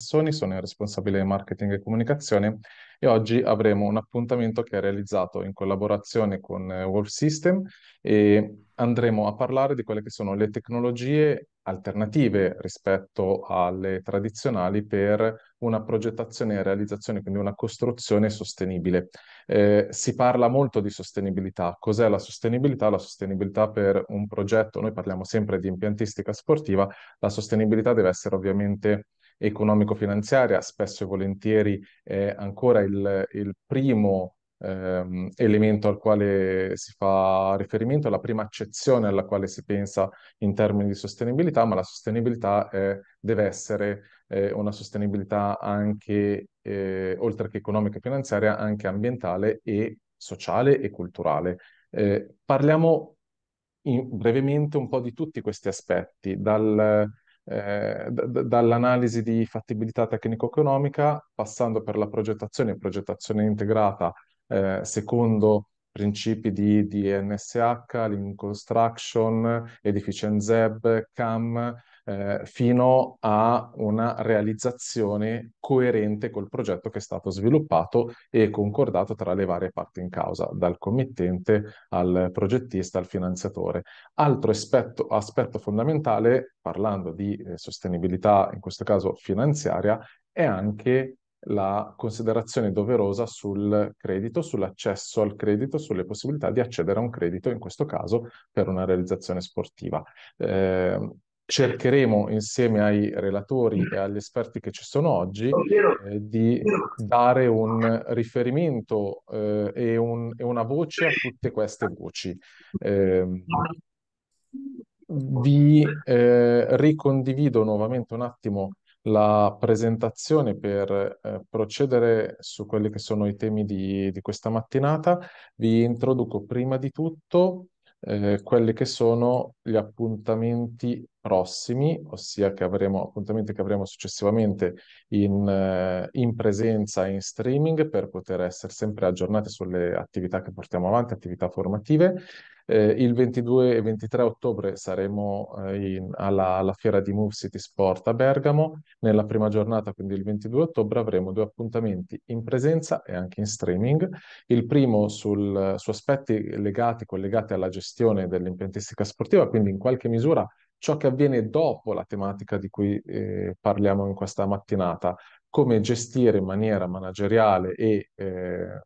Sony, sono il responsabile di marketing e comunicazione e oggi avremo un appuntamento che è realizzato in collaborazione con eh, Wolf System e andremo a parlare di quelle che sono le tecnologie alternative rispetto alle tradizionali per una progettazione e realizzazione, quindi una costruzione sostenibile. Eh, si parla molto di sostenibilità. Cos'è la sostenibilità? La sostenibilità per un progetto, noi parliamo sempre di impiantistica sportiva, la sostenibilità deve essere ovviamente economico-finanziaria, spesso e volentieri è ancora il, il primo ehm, elemento al quale si fa riferimento, la prima accezione alla quale si pensa in termini di sostenibilità, ma la sostenibilità eh, deve essere eh, una sostenibilità anche, eh, oltre che economica e finanziaria, anche ambientale e sociale e culturale. Eh, parliamo in, brevemente un po' di tutti questi aspetti, dal, eh, d- dall'analisi di fattibilità tecnico-economica, passando per la progettazione, progettazione integrata eh, secondo principi di DNSH, Lean Construction, Edificenz Zeb, CAM, eh, fino a una realizzazione coerente col progetto che è stato sviluppato e concordato tra le varie parti in causa, dal committente al progettista al finanziatore. Altro aspetto, aspetto fondamentale, parlando di eh, sostenibilità, in questo caso finanziaria, è anche la considerazione doverosa sul credito, sull'accesso al credito, sulle possibilità di accedere a un credito, in questo caso per una realizzazione sportiva. Eh, cercheremo insieme ai relatori e agli esperti che ci sono oggi eh, di dare un riferimento eh, e, un, e, una voce a tutte queste voci. Ehm, eh, vi ricondivido nuovamente un attimo la presentazione per eh, procedere su quelli che sono i temi di, di questa mattinata. Vi introduco prima di tutto eh, quelli che sono gli appuntamenti prossimi, ossia che avremo appuntamenti che avremo successivamente in, eh, in presenza e in streaming per poter essere sempre aggiornati sulle attività che portiamo avanti, attività formative. Eh, il 22 e 23 ottobre saremo eh, in, alla, alla, fiera di Move City Sport a Bergamo. Nella prima giornata, quindi il 22 ottobre, avremo due appuntamenti in presenza e anche in streaming. Il primo sul, su aspetti legati, collegati alla gestione dell'impiantistica sportiva, quindi in qualche misura ciò che avviene dopo la tematica di cui eh, parliamo in questa mattinata, come gestire in maniera manageriale e eh,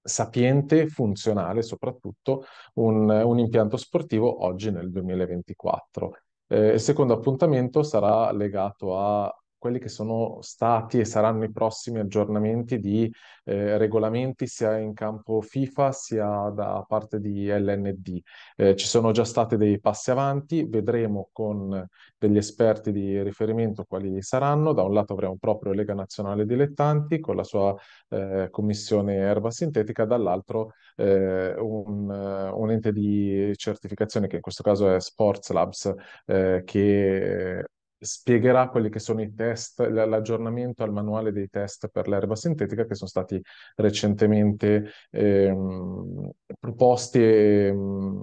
sapiente, funzionale soprattutto, un, un, impianto sportivo oggi nel 2024. Eh, il secondo appuntamento sarà legato a quelli che sono stati e saranno i prossimi aggiornamenti di eh, regolamenti sia in campo FIFA sia da parte di LND. Eh, ci sono già stati dei passi avanti, vedremo con degli esperti di riferimento quali saranno. Da un lato avremo proprio Lega Nazionale Dilettanti con la sua eh, commissione erba sintetica, dall'altro eh, un, eh, un, ente di certificazione che in questo caso è Sports Labs eh, che spiegherà quelli che sono i test, l'aggiornamento al manuale dei test per l'erba sintetica che sono stati recentemente ehm, proposti e,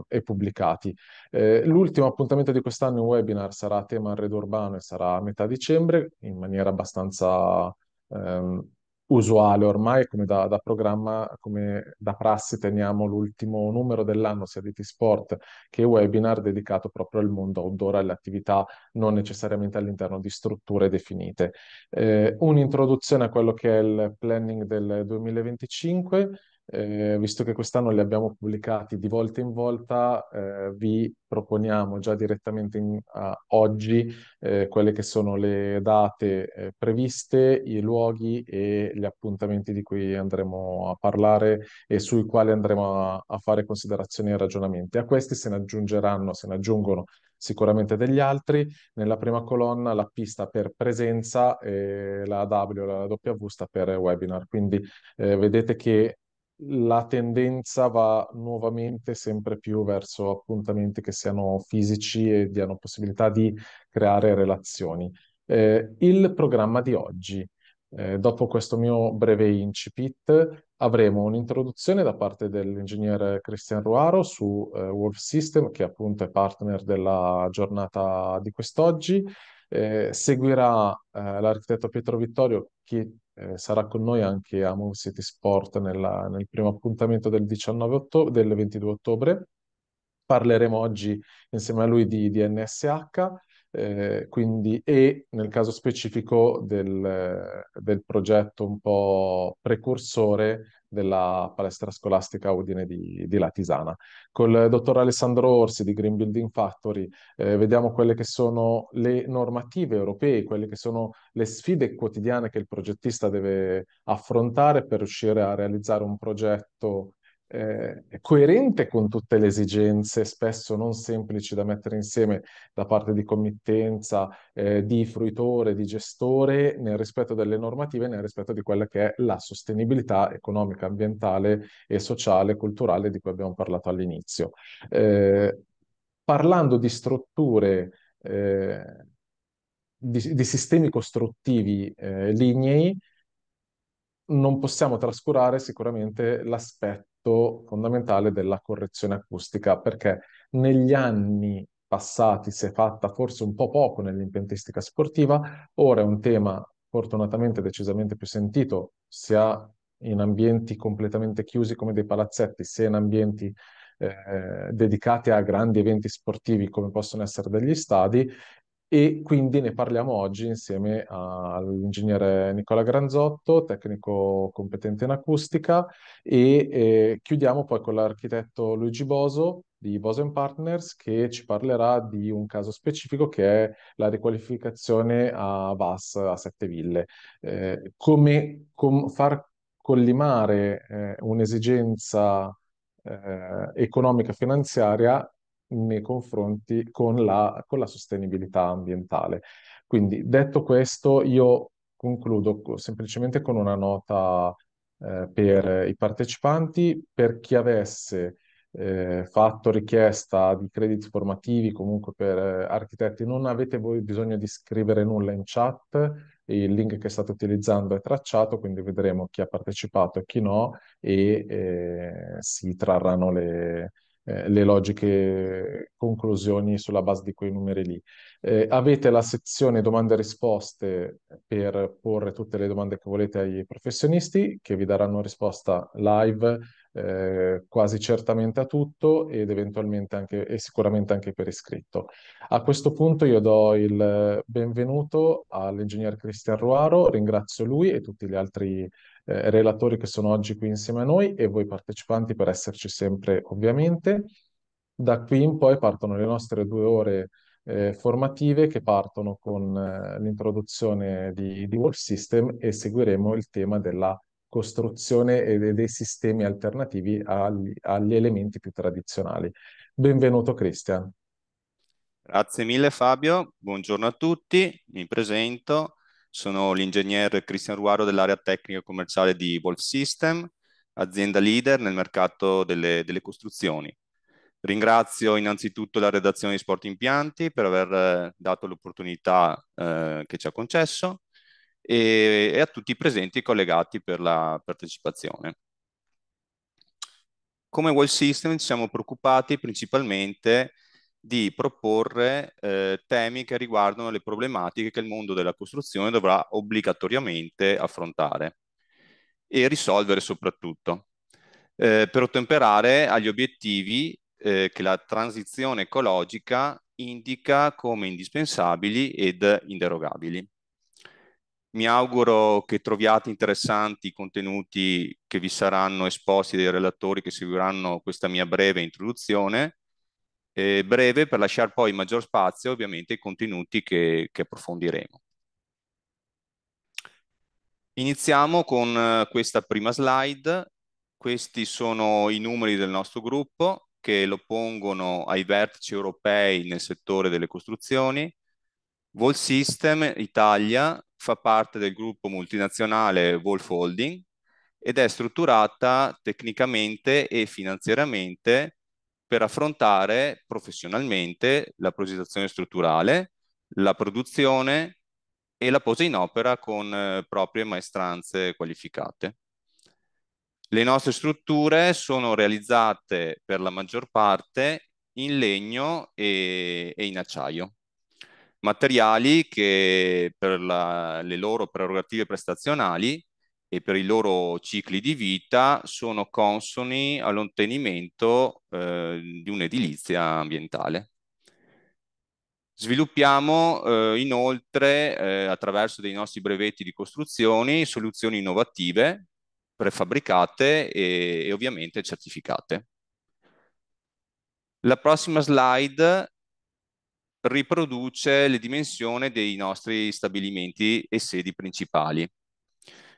e pubblicati. Eh, l'ultimo appuntamento di quest'anno, un webinar, sarà a tema arredo urbano e sarà a metà dicembre, in maniera abbastanza... Ehm, usuale ormai, come da, da programma, come da prassi teniamo l'ultimo numero dell'anno sia di T-Sport che webinar dedicato proprio al mondo outdoor, alle attività non necessariamente all'interno di strutture definite. Eh, un'introduzione a quello che è il planning del 2025 eh, visto che quest'anno li abbiamo pubblicati di volta in volta, eh, vi proponiamo già direttamente in, a oggi eh, quelle che sono le date eh, previste, i luoghi e gli appuntamenti di cui andremo a parlare e sui quali andremo a, a fare considerazioni e ragionamenti. A questi se ne aggiungeranno, se ne aggiungono sicuramente degli altri. Nella prima colonna la pista per presenza e la W, la W sta per webinar. Quindi eh, vedete che la tendenza va nuovamente sempre più verso appuntamenti che siano fisici e diano possibilità di creare relazioni. Eh, il programma di oggi. Eh, dopo questo mio breve incipit avremo un'introduzione da parte dell'ingegnere Cristian Ruaro su eh, Wolf System, che appunto è partner della giornata di quest'oggi. Eh, seguirà eh, l'architetto Pietro Vittorio che eh, sarà con noi anche a Move City Sport nella- nel primo appuntamento del 19 otto- del 22 ottobre. Parleremo oggi insieme a lui di, di NSH eh, quindi, e nel caso specifico del, del, progetto un po' precursore della palestra scolastica Udine di, di Latisana. Col dottor Alessandro Orsi di Green Building Factory eh, vediamo quelle che sono le normative europee, quelle che sono le sfide quotidiane che il progettista deve affrontare per riuscire a realizzare un progetto eh, coerente con tutte le esigenze, spesso non semplici da mettere insieme da parte di committenza, eh, di fruitore, di gestore, nel rispetto delle normative, nel rispetto di quella che è la sostenibilità economica, ambientale e sociale, culturale di cui abbiamo parlato all'inizio. Eh, parlando di strutture, eh, di, di, sistemi costruttivi eh, lignei, non possiamo trascurare sicuramente l'aspetto aspetto fondamentale della correzione acustica, perché negli anni passati si è fatta forse un po' poco nell'impiantistica sportiva, ora è un tema fortunatamente decisamente più sentito, sia in ambienti completamente chiusi come dei palazzetti, sia in ambienti eh, dedicati a grandi eventi sportivi come possono essere degli stadi e quindi ne parliamo oggi insieme all'ingegnere Nicola Granzotto, tecnico competente in acustica, e eh, chiudiamo poi con l'architetto Luigi Boso di Boso Partners che ci parlerà di un caso specifico che è la riqualificazione a VAS a Sette Ville. Eh, come com far collimare eh, un'esigenza eh, economica finanziaria nei confronti con la, con la sostenibilità ambientale. Quindi detto questo, io concludo semplicemente con una nota eh, per i partecipanti, per chi avesse eh, fatto richiesta di crediti formativi comunque per eh, architetti, non avete voi bisogno di scrivere nulla in chat, il link che state utilizzando è tracciato, quindi vedremo chi ha partecipato e chi no e eh, si trarranno le, eh, le logiche conclusioni sulla base di quei numeri lì. Eh, avete la sezione domande e risposte per porre tutte le domande che volete ai professionisti che vi daranno risposta live eh, quasi certamente a tutto ed eventualmente anche e sicuramente anche per iscritto. A questo punto io do il benvenuto all'ingegner Cristian Ruaro, ringrazio lui e tutti gli altri eh, relatori che sono oggi qui insieme a noi e voi partecipanti per esserci sempre ovviamente. Da qui in poi partono le nostre due ore eh, formative che partono con eh, l'introduzione di, di Wolf System e seguiremo il tema della costruzione e dei sistemi alternativi agli, agli elementi più tradizionali. Benvenuto Cristian. Grazie mille Fabio, buongiorno a tutti, mi presento, sono l'ingegnere Cristian Ruaro dell'area tecnica commerciale di Wolf System, azienda leader nel mercato delle, delle costruzioni. Ringrazio innanzitutto la redazione di Sport Impianti per aver eh, dato l'opportunità eh, che ci ha concesso e, e, a tutti i presenti e collegati per la partecipazione. Come Wall System ci siamo preoccupati principalmente di proporre eh, temi che riguardano le problematiche che il mondo della costruzione dovrà obbligatoriamente affrontare e risolvere soprattutto, eh, per ottemperare agli obiettivi eh, che la transizione ecologica indica come indispensabili ed inderogabili. Mi auguro che troviate interessanti i contenuti che vi saranno esposti dai relatori che seguiranno questa mia breve introduzione eh, breve per lasciare poi maggior spazio ovviamente ai contenuti che, che approfondiremo. Iniziamo con eh, questa prima slide. Questi sono i numeri del nostro gruppo che lo pongono ai vertici europei nel settore delle costruzioni. Vol System Italia fa parte del gruppo multinazionale Wolf Holding ed è strutturata tecnicamente e finanziariamente per affrontare professionalmente la progettazione strutturale, la produzione e la posa in opera con eh, proprie maestranze qualificate. Le nostre strutture sono realizzate per la maggior parte in legno e, e in acciaio, materiali che per la, le loro prerogative prestazionali e per i loro cicli di vita sono consoni all'ottenimento eh, di un'edilizia ambientale. Sviluppiamo eh, inoltre, eh, attraverso dei nostri brevetti di costruzioni, soluzioni innovative, prefabbricate e, e ovviamente certificate. La prossima slide riproduce le dimensioni dei nostri stabilimenti e sedi principali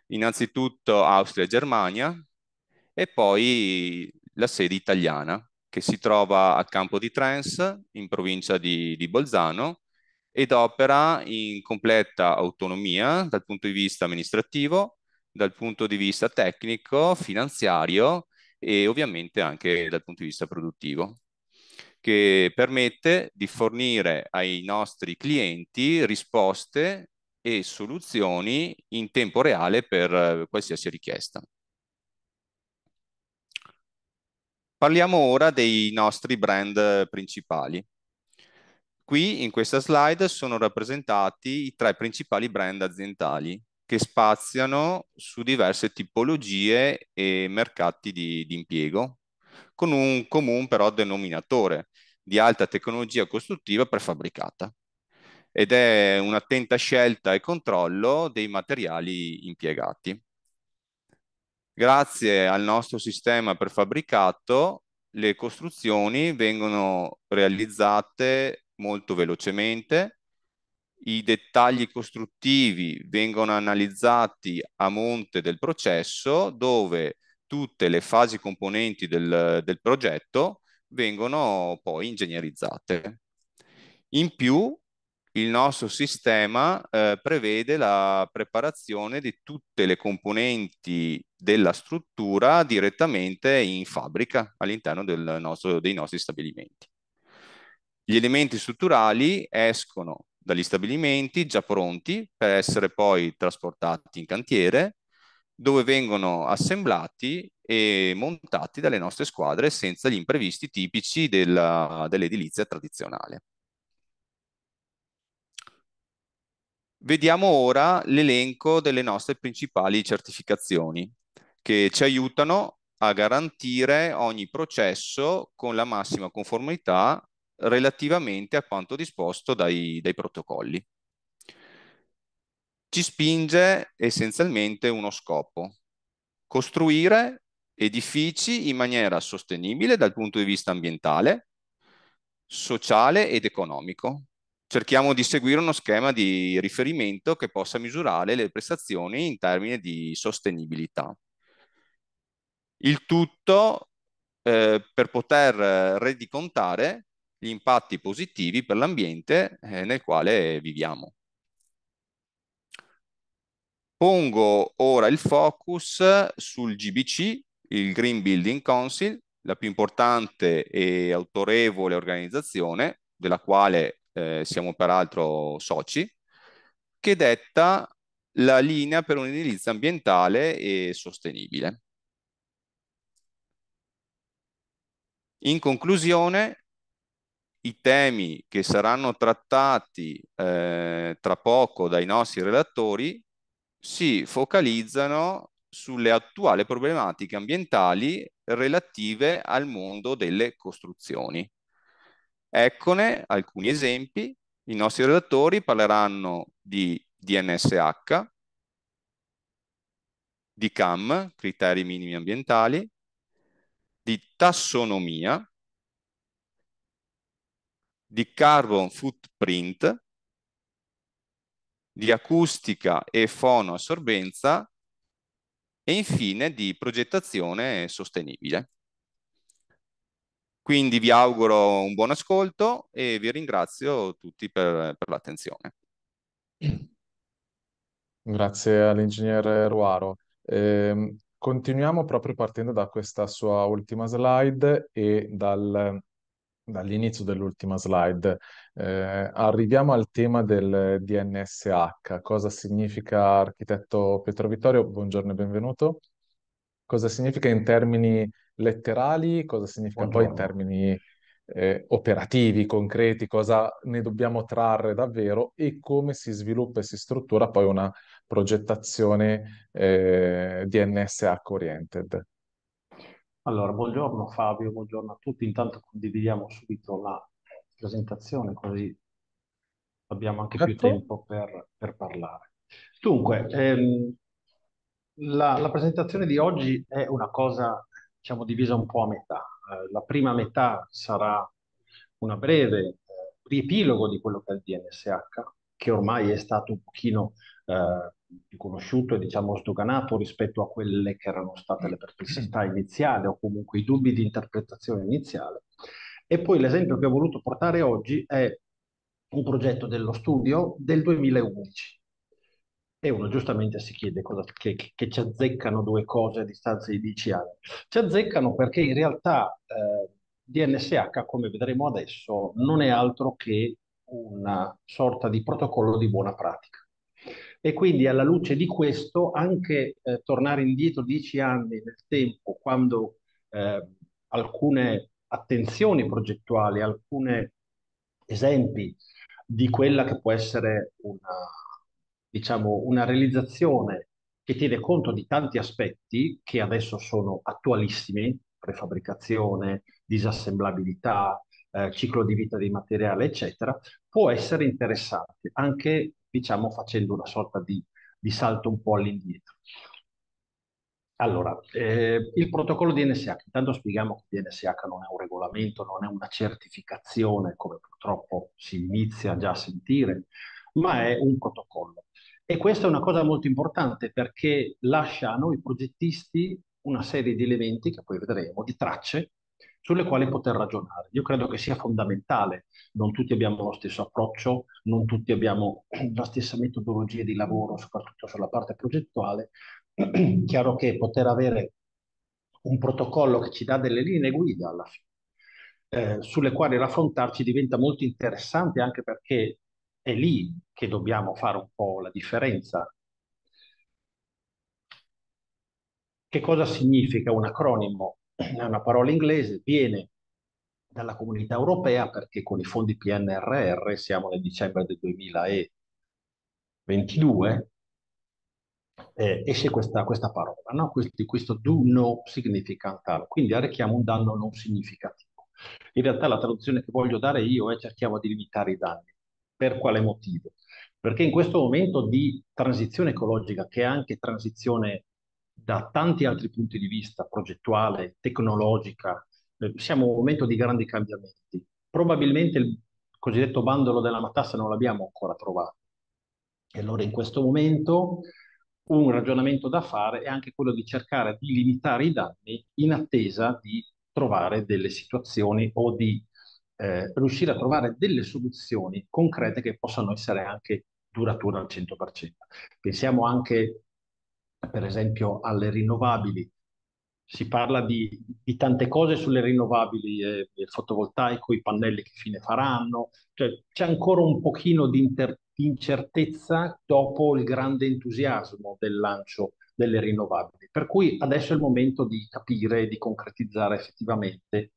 innanzitutto Austria e Germania e poi la sede italiana che si trova a Campo di Trens in provincia di, di Bolzano ed opera in completa autonomia dal punto di vista amministrativo, dal punto di vista tecnico, finanziario e ovviamente anche dal punto di vista produttivo che permette di fornire ai nostri clienti risposte e soluzioni in tempo reale per eh, qualsiasi richiesta. Parliamo ora dei nostri brand principali. Qui in questa slide sono rappresentati i tre principali brand aziendali che spaziano su diverse tipologie e mercati di, di impiego, con un comune però denominatore di alta tecnologia costruttiva prefabbricata ed è un'attenta scelta e controllo dei materiali impiegati. Grazie al nostro sistema prefabbricato le costruzioni vengono realizzate molto velocemente, i dettagli costruttivi vengono analizzati a monte del processo dove tutte le fasi componenti del, del progetto vengono poi ingegnerizzate. In più il nostro sistema eh, prevede la preparazione di tutte le componenti della struttura direttamente in fabbrica all'interno dei nostri stabilimenti. Gli elementi strutturali escono dagli stabilimenti già pronti per essere poi trasportati in cantiere dove vengono assemblati e montati dalle nostre squadre senza gli imprevisti tipici dell'edilizia tradizionale. Vediamo ora l'elenco delle nostre principali certificazioni che ci aiutano a garantire ogni processo con la massima conformità relativamente a quanto disposto dai, dai protocolli. Ci spinge essenzialmente uno scopo, costruire edifici in maniera sostenibile dal punto di vista ambientale, sociale ed economico, cerchiamo di seguire uno schema di riferimento che possa misurare le prestazioni in termini di sostenibilità. Il tutto eh, per poter rendicontare gli impatti positivi per l'ambiente eh, nel quale viviamo. Pongo ora il focus sul GBC, il Green Building Council, la più importante e autorevole organizzazione della quale eh, siamo peraltro soci, che detta la linea per un'edilizia ambientale e sostenibile. In conclusione, i temi che saranno trattati eh, tra poco dai nostri relatori si focalizzano sulle attuali problematiche ambientali relative al mondo delle costruzioni. Eccone alcuni esempi. I nostri redattori parleranno di DNSH, di CAM, criteri minimi ambientali, di tassonomia, di carbon footprint, di acustica e fonoassorbenza e infine di progettazione sostenibile. Quindi vi auguro un buon ascolto e vi ringrazio tutti per, per l'attenzione. Grazie all'ingegnere Ruaro. Eh, continuiamo proprio partendo da questa sua ultima slide e dal, dall'inizio dell'ultima slide. Eh, arriviamo al tema del DNSH. Cosa significa, architetto Pietro Vittorio? Buongiorno e benvenuto. Cosa significa in termini letterali, cosa significa Buongiorno. poi in termini eh, operativi, concreti, cosa ne dobbiamo trarre davvero e come si sviluppa e si struttura poi una progettazione eh, DNSH oriented. Allora, buongiorno Fabio, buongiorno a tutti. Intanto condividiamo subito la presentazione così abbiamo anche certo. più tempo per, per parlare. Dunque, ehm, la, la, presentazione di oggi è una cosa diciamo, divisa un po' a metà. Eh, la prima metà sarà una breve eh, riepilogo di quello che è il DNSH, che ormai è stato un pochino eh, riconosciuto e diciamo sdoganato rispetto a quelle che erano state le perplessità iniziali o comunque i dubbi di interpretazione iniziale. E poi l'esempio che ho voluto portare oggi è un progetto dello studio del 2011 e uno giustamente si chiede cosa, che, che, ci azzeccano due cose a distanza di dieci anni. Ci azzeccano perché in realtà eh, DNSH, come vedremo adesso, non è altro che una sorta di protocollo di buona pratica. E quindi alla luce di questo, anche eh, tornare indietro dieci anni nel tempo, quando eh, alcune attenzioni progettuali, alcuni esempi di quella che può essere una, diciamo, una realizzazione che tiene conto di tanti aspetti che adesso sono attualissimi, prefabbricazione, disassemblabilità, eh, ciclo di vita dei materiali, eccetera, può essere interessante, anche diciamo, facendo una sorta di, di salto un po' all'indietro. Allora, eh, il protocollo di NSH, intanto spieghiamo che DNSH non è un regolamento, non è una certificazione, come purtroppo si inizia già a sentire, ma è un protocollo. E questa è una cosa molto importante perché lascia a noi progettisti una serie di elementi che poi vedremo, di tracce sulle quali poter ragionare. Io credo che sia fondamentale, non tutti abbiamo lo stesso approccio, non tutti abbiamo la stessa metodologia di lavoro, soprattutto sulla parte progettuale. Chiaro che poter avere un protocollo che ci dà delle linee guida alla fine, eh, sulle quali raffrontarci diventa molto interessante anche perché è lì che dobbiamo fare un po' la differenza. Che cosa significa un acronimo? È una parola inglese, viene dalla comunità europea perché con i fondi PNRR siamo nel dicembre del 2022 eh, esce questa, questa parola, no? questo, questo do no significant harm, quindi arrechiamo un danno non significativo. In realtà la traduzione che voglio dare io è cerchiamo di limitare i danni. Per quale motivo? Perché in questo momento di transizione ecologica, che è anche transizione da tanti altri punti di vista, progettuale, tecnologica, eh, siamo in un momento di grandi cambiamenti. Probabilmente il cosiddetto bandolo della matassa non l'abbiamo ancora trovato. E allora in questo momento un ragionamento da fare è anche quello di cercare di limitare i danni in attesa di trovare delle situazioni o di eh, riuscire a trovare delle soluzioni concrete che possano essere anche durature al 100%. Pensiamo anche, per esempio, alle rinnovabili. Si parla di, di tante cose sulle rinnovabili, eh, il fotovoltaico, i pannelli che fine faranno, cioè, c'è ancora un pochino di, inter- incertezza dopo il grande entusiasmo del lancio delle rinnovabili. Per cui adesso è il momento di capire, e di concretizzare effettivamente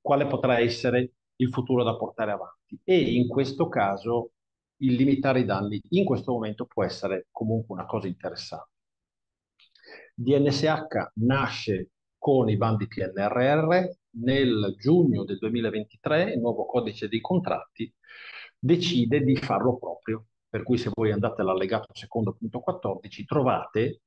quale potrà essere il futuro da portare avanti e in questo caso il limitare i danni in questo momento può essere comunque una cosa interessante. DNSH nasce con i bandi PNRR nel giugno del 2023, il nuovo codice dei contratti decide di farlo proprio, per cui se voi andate all'allegato secondo punto 14 trovate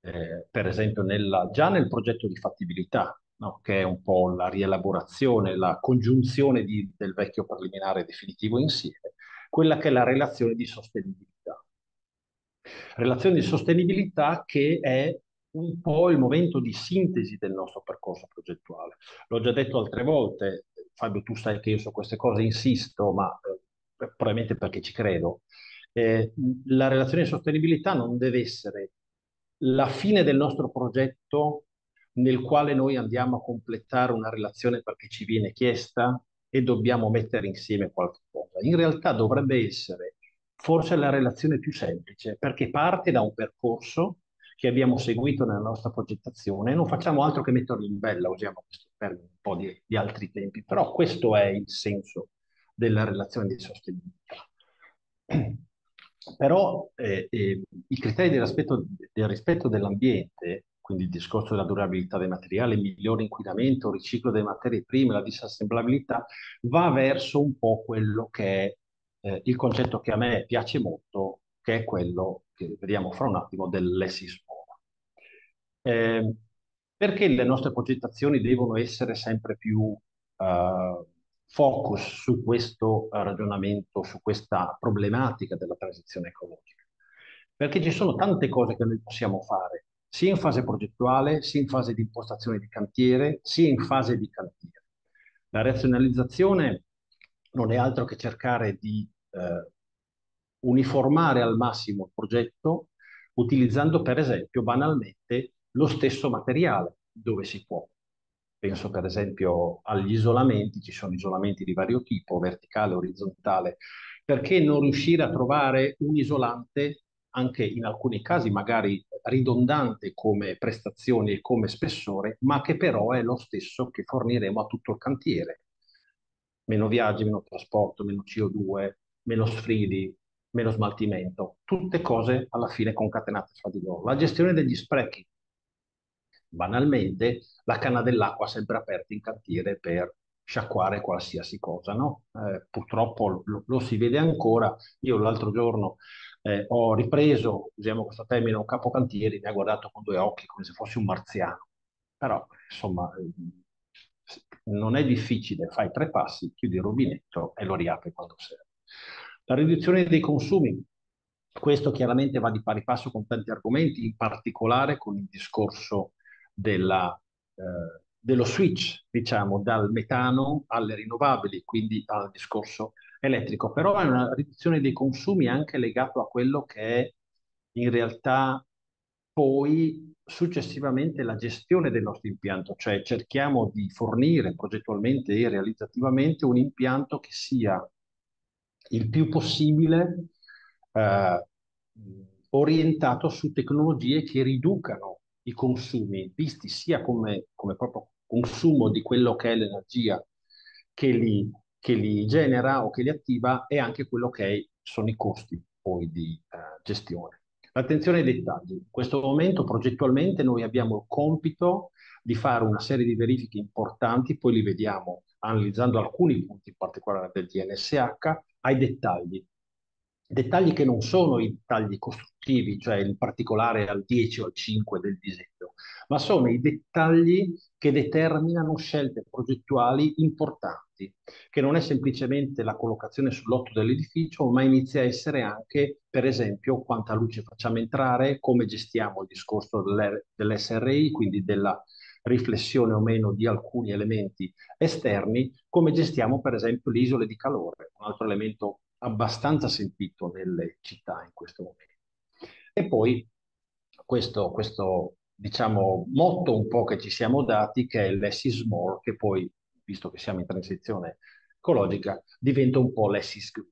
eh, per esempio nella, già nel progetto di fattibilità no, che è un po' la rielaborazione, la congiunzione di, del vecchio preliminare definitivo insieme, quella che è la relazione di sostenibilità. Relazione di sostenibilità che è un po' il momento di sintesi del nostro percorso progettuale. L'ho già detto altre volte, Fabio, tu sai che io su queste cose insisto, ma eh, probabilmente perché ci credo. Eh, la relazione di sostenibilità non deve essere la fine del nostro progetto nel quale noi andiamo a completare una relazione perché ci viene chiesta e dobbiamo mettere insieme qualcosa. In realtà dovrebbe essere forse la relazione più semplice perché parte da un percorso che abbiamo seguito nella nostra progettazione, e non facciamo altro che metterlo in bella, usiamo questo termine un po' di, di altri tempi, però questo è il senso della relazione di sostenibilità. Però eh, eh, i criteri del del rispetto dell'ambiente quindi il discorso della durabilità dei materiali, migliore inquinamento, riciclo delle materie prime, la disassemblabilità, va verso un po' quello che è eh, il concetto che a me piace molto, che è quello che vediamo fra un attimo dell'essismova. Eh, perché le nostre progettazioni devono essere sempre più... Eh, focus su questo ragionamento, su questa problematica della transizione ecologica. Perché ci sono tante cose che noi possiamo fare sia in fase progettuale, sia in fase di impostazione di cantiere, sia in fase di cantiere. La razionalizzazione non è altro che cercare di eh, uniformare al massimo il progetto utilizzando per esempio banalmente lo stesso materiale dove si può. Penso per esempio agli isolamenti, ci sono isolamenti di vario tipo, verticale, orizzontale, perché non riuscire a trovare un isolante anche in alcuni casi magari ridondante come prestazioni e come spessore, ma che però è lo stesso che forniremo a tutto il cantiere. Meno viaggi, meno trasporto, meno CO2, meno sfridi, meno smaltimento, tutte cose alla fine concatenate fra di loro. La gestione degli sprechi. Banalmente, la canna dell'acqua sempre aperta in cantiere per sciacquare qualsiasi cosa. No? Eh, purtroppo lo, lo, si vede ancora. Io l'altro giorno eh, ho ripreso, usiamo questo termine, un capocantieri, mi ha guardato con due occhi come se fossi un marziano. Però, insomma, ehm, non è difficile, fai tre passi, chiudi il rubinetto e lo riapri quando serve. La riduzione dei consumi, questo chiaramente va di pari passo con tanti argomenti, in particolare con il discorso della, eh, dello switch, diciamo, dal metano alle rinnovabili, quindi al discorso elettrico, però è una riduzione dei consumi anche legato a quello che è in realtà poi successivamente la gestione del nostro impianto, cioè cerchiamo di fornire progettualmente e realizzativamente un impianto che sia il più possibile eh, orientato su tecnologie che riducano i consumi, visti sia come, come proprio consumo di quello che è l'energia che li che li genera o che li attiva e anche quello che sono i costi poi di eh, gestione. Attenzione ai dettagli. In questo momento progettualmente noi abbiamo il compito di fare una serie di verifiche importanti, poi li vediamo analizzando alcuni punti in particolare del DNSH, ai dettagli, dettagli che non sono i dettagli costruttivi, cioè in particolare al 10 o al 5 del disegno, ma sono i dettagli che determinano scelte progettuali importanti, che non è semplicemente la collocazione sul lotto dell'edificio, ma inizia a essere anche, per esempio, quanta luce facciamo entrare, come gestiamo il discorso dell'SRI, quindi della riflessione o meno di alcuni elementi esterni, come gestiamo per esempio le isole di calore, un altro elemento abbastanza sentito nelle città in questo momento. E poi questo, questo diciamo, motto un po' che ci siamo dati, che è less is more, che poi, visto che siamo in transizione ecologica, diventa un po' less is green.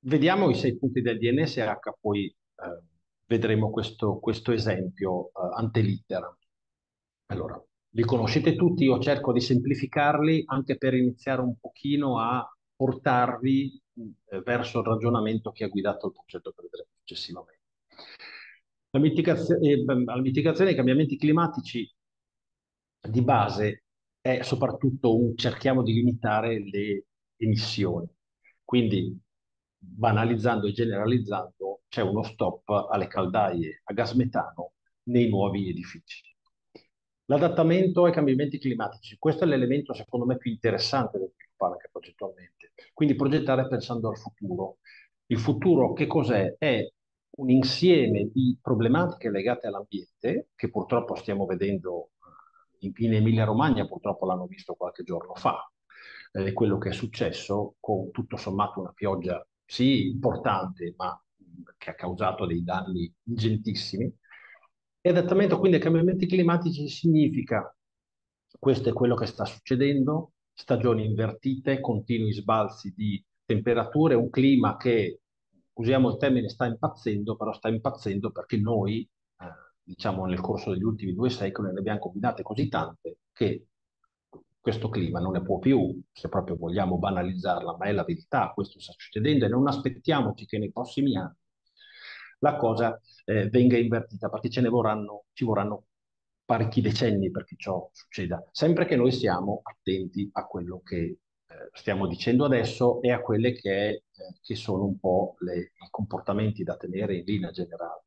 Vediamo i sei punti del DNSH, poi eh, vedremo questo, questo esempio eh, antelitera. Allora, li conoscete tutti, io cerco di semplificarli anche per iniziare un pochino a portarvi eh, verso il ragionamento che ha guidato il progetto che vedremo successivamente. La mitigazio- eh, mitigazione dei cambiamenti climatici di base è soprattutto un cerchiamo di limitare le emissioni. Quindi banalizzando e generalizzando, c'è uno stop alle caldaie a gas metano nei nuovi edifici. L'adattamento ai cambiamenti climatici, questo è l'elemento secondo me più interessante da sviluppare anche progettualmente, quindi progettare pensando al futuro. Il futuro che cos'è? È un insieme di problematiche legate all'ambiente, che purtroppo stiamo vedendo eh, in, in Emilia Romagna, purtroppo l'hanno visto qualche giorno fa, eh, quello che è successo con tutto sommato una pioggia sì importante, ma mm, che ha causato dei danni ingentissimi, adattamento quindi ai cambiamenti climatici significa questo è quello che sta succedendo, stagioni invertite, continui sbalzi di temperature, un clima che, usiamo il termine, sta impazzendo, però sta impazzendo perché noi, eh, diciamo nel corso degli ultimi due secoli, ne abbiamo combinate così tante che questo clima non ne può più, se proprio vogliamo banalizzarla, ma è la verità, questo sta succedendo e non aspettiamoci che nei prossimi anni la cosa eh, venga invertita, perché ce ne vorranno, ci vorranno parecchi decenni perché ciò succeda, sempre che noi siamo attenti a quello che eh, stiamo dicendo adesso e a quelli che, eh, che, sono un po' le, i comportamenti da tenere in linea generale.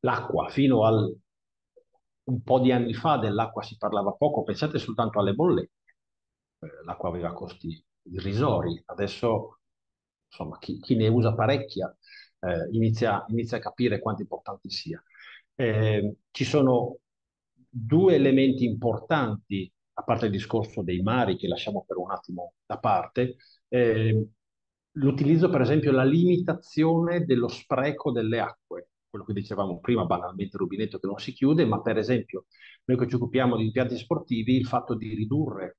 L'acqua, fino a un po' di anni fa dell'acqua si parlava poco, pensate soltanto alle bollette, eh, l'acqua aveva costi irrisori, adesso insomma chi, chi ne usa parecchia eh, inizia, inizia, a capire quanto importante sia. Eh, ci sono due elementi importanti, a parte il discorso dei mari che lasciamo per un attimo da parte, eh, l'utilizzo per esempio la limitazione dello spreco delle acque, quello che dicevamo prima, banalmente il rubinetto che non si chiude, ma per esempio noi che ci occupiamo di impianti sportivi, il fatto di ridurre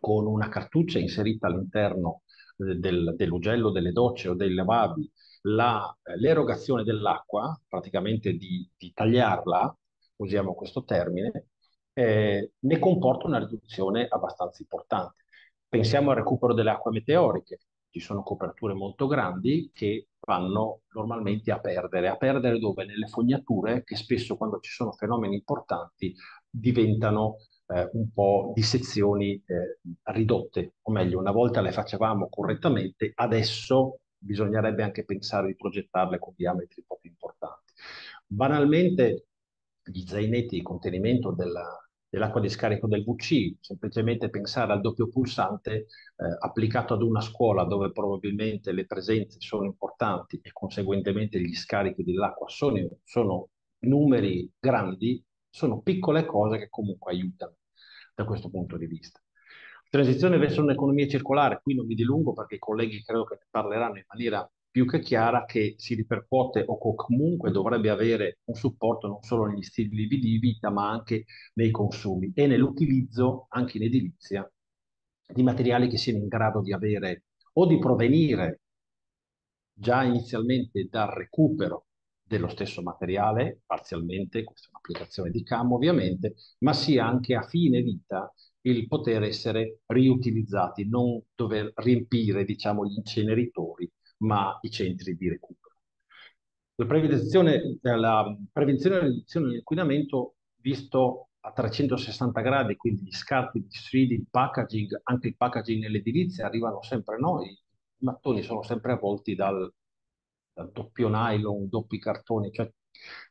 con una cartuccia inserita all'interno eh, del, dell'ugello delle docce o dei lavabi eh, l'erogazione dell'acqua, praticamente di, di tagliarla, usiamo questo termine, eh, ne comporta una riduzione abbastanza importante. Pensiamo al recupero delle acque meteoriche, ci sono coperture molto grandi che vanno normalmente a perdere, a perdere dove? Nelle fognature che spesso quando ci sono fenomeni importanti diventano eh, un po' di sezioni eh, ridotte, o meglio, una volta le facevamo correttamente, adesso bisognerebbe anche pensare di progettarle con diametri un po' più importanti. Banalmente gli zainetti di contenimento della, dell'acqua di scarico del VC, semplicemente pensare al doppio pulsante eh, applicato ad una scuola dove probabilmente le presenze sono importanti e conseguentemente gli scarichi dell'acqua sono, sono numeri grandi, sono piccole cose che comunque aiutano da questo punto di vista. Transizione verso un'economia circolare, qui non mi dilungo perché i colleghi credo che ne parleranno in maniera più che chiara che si ripercuote o comunque dovrebbe avere un supporto non solo negli stili di vita ma anche nei consumi e nell'utilizzo anche in edilizia di materiali che siano in grado di avere o di provenire già inizialmente dal recupero dello stesso materiale, parzialmente, questa è un'applicazione di CAM ovviamente, ma sia anche a fine vita il poter essere riutilizzati, non dover riempire diciamo, gli inceneritori, ma i centri di recupero. La prevenzione, la prevenzione e la riduzione dell'inquinamento visto a 360 gradi, quindi gli scarti, gli sfidi, il packaging, anche il packaging nell'edilizia arrivano sempre noi, i mattoni sono sempre avvolti dal, dal doppio nylon, doppi cartoni, cioè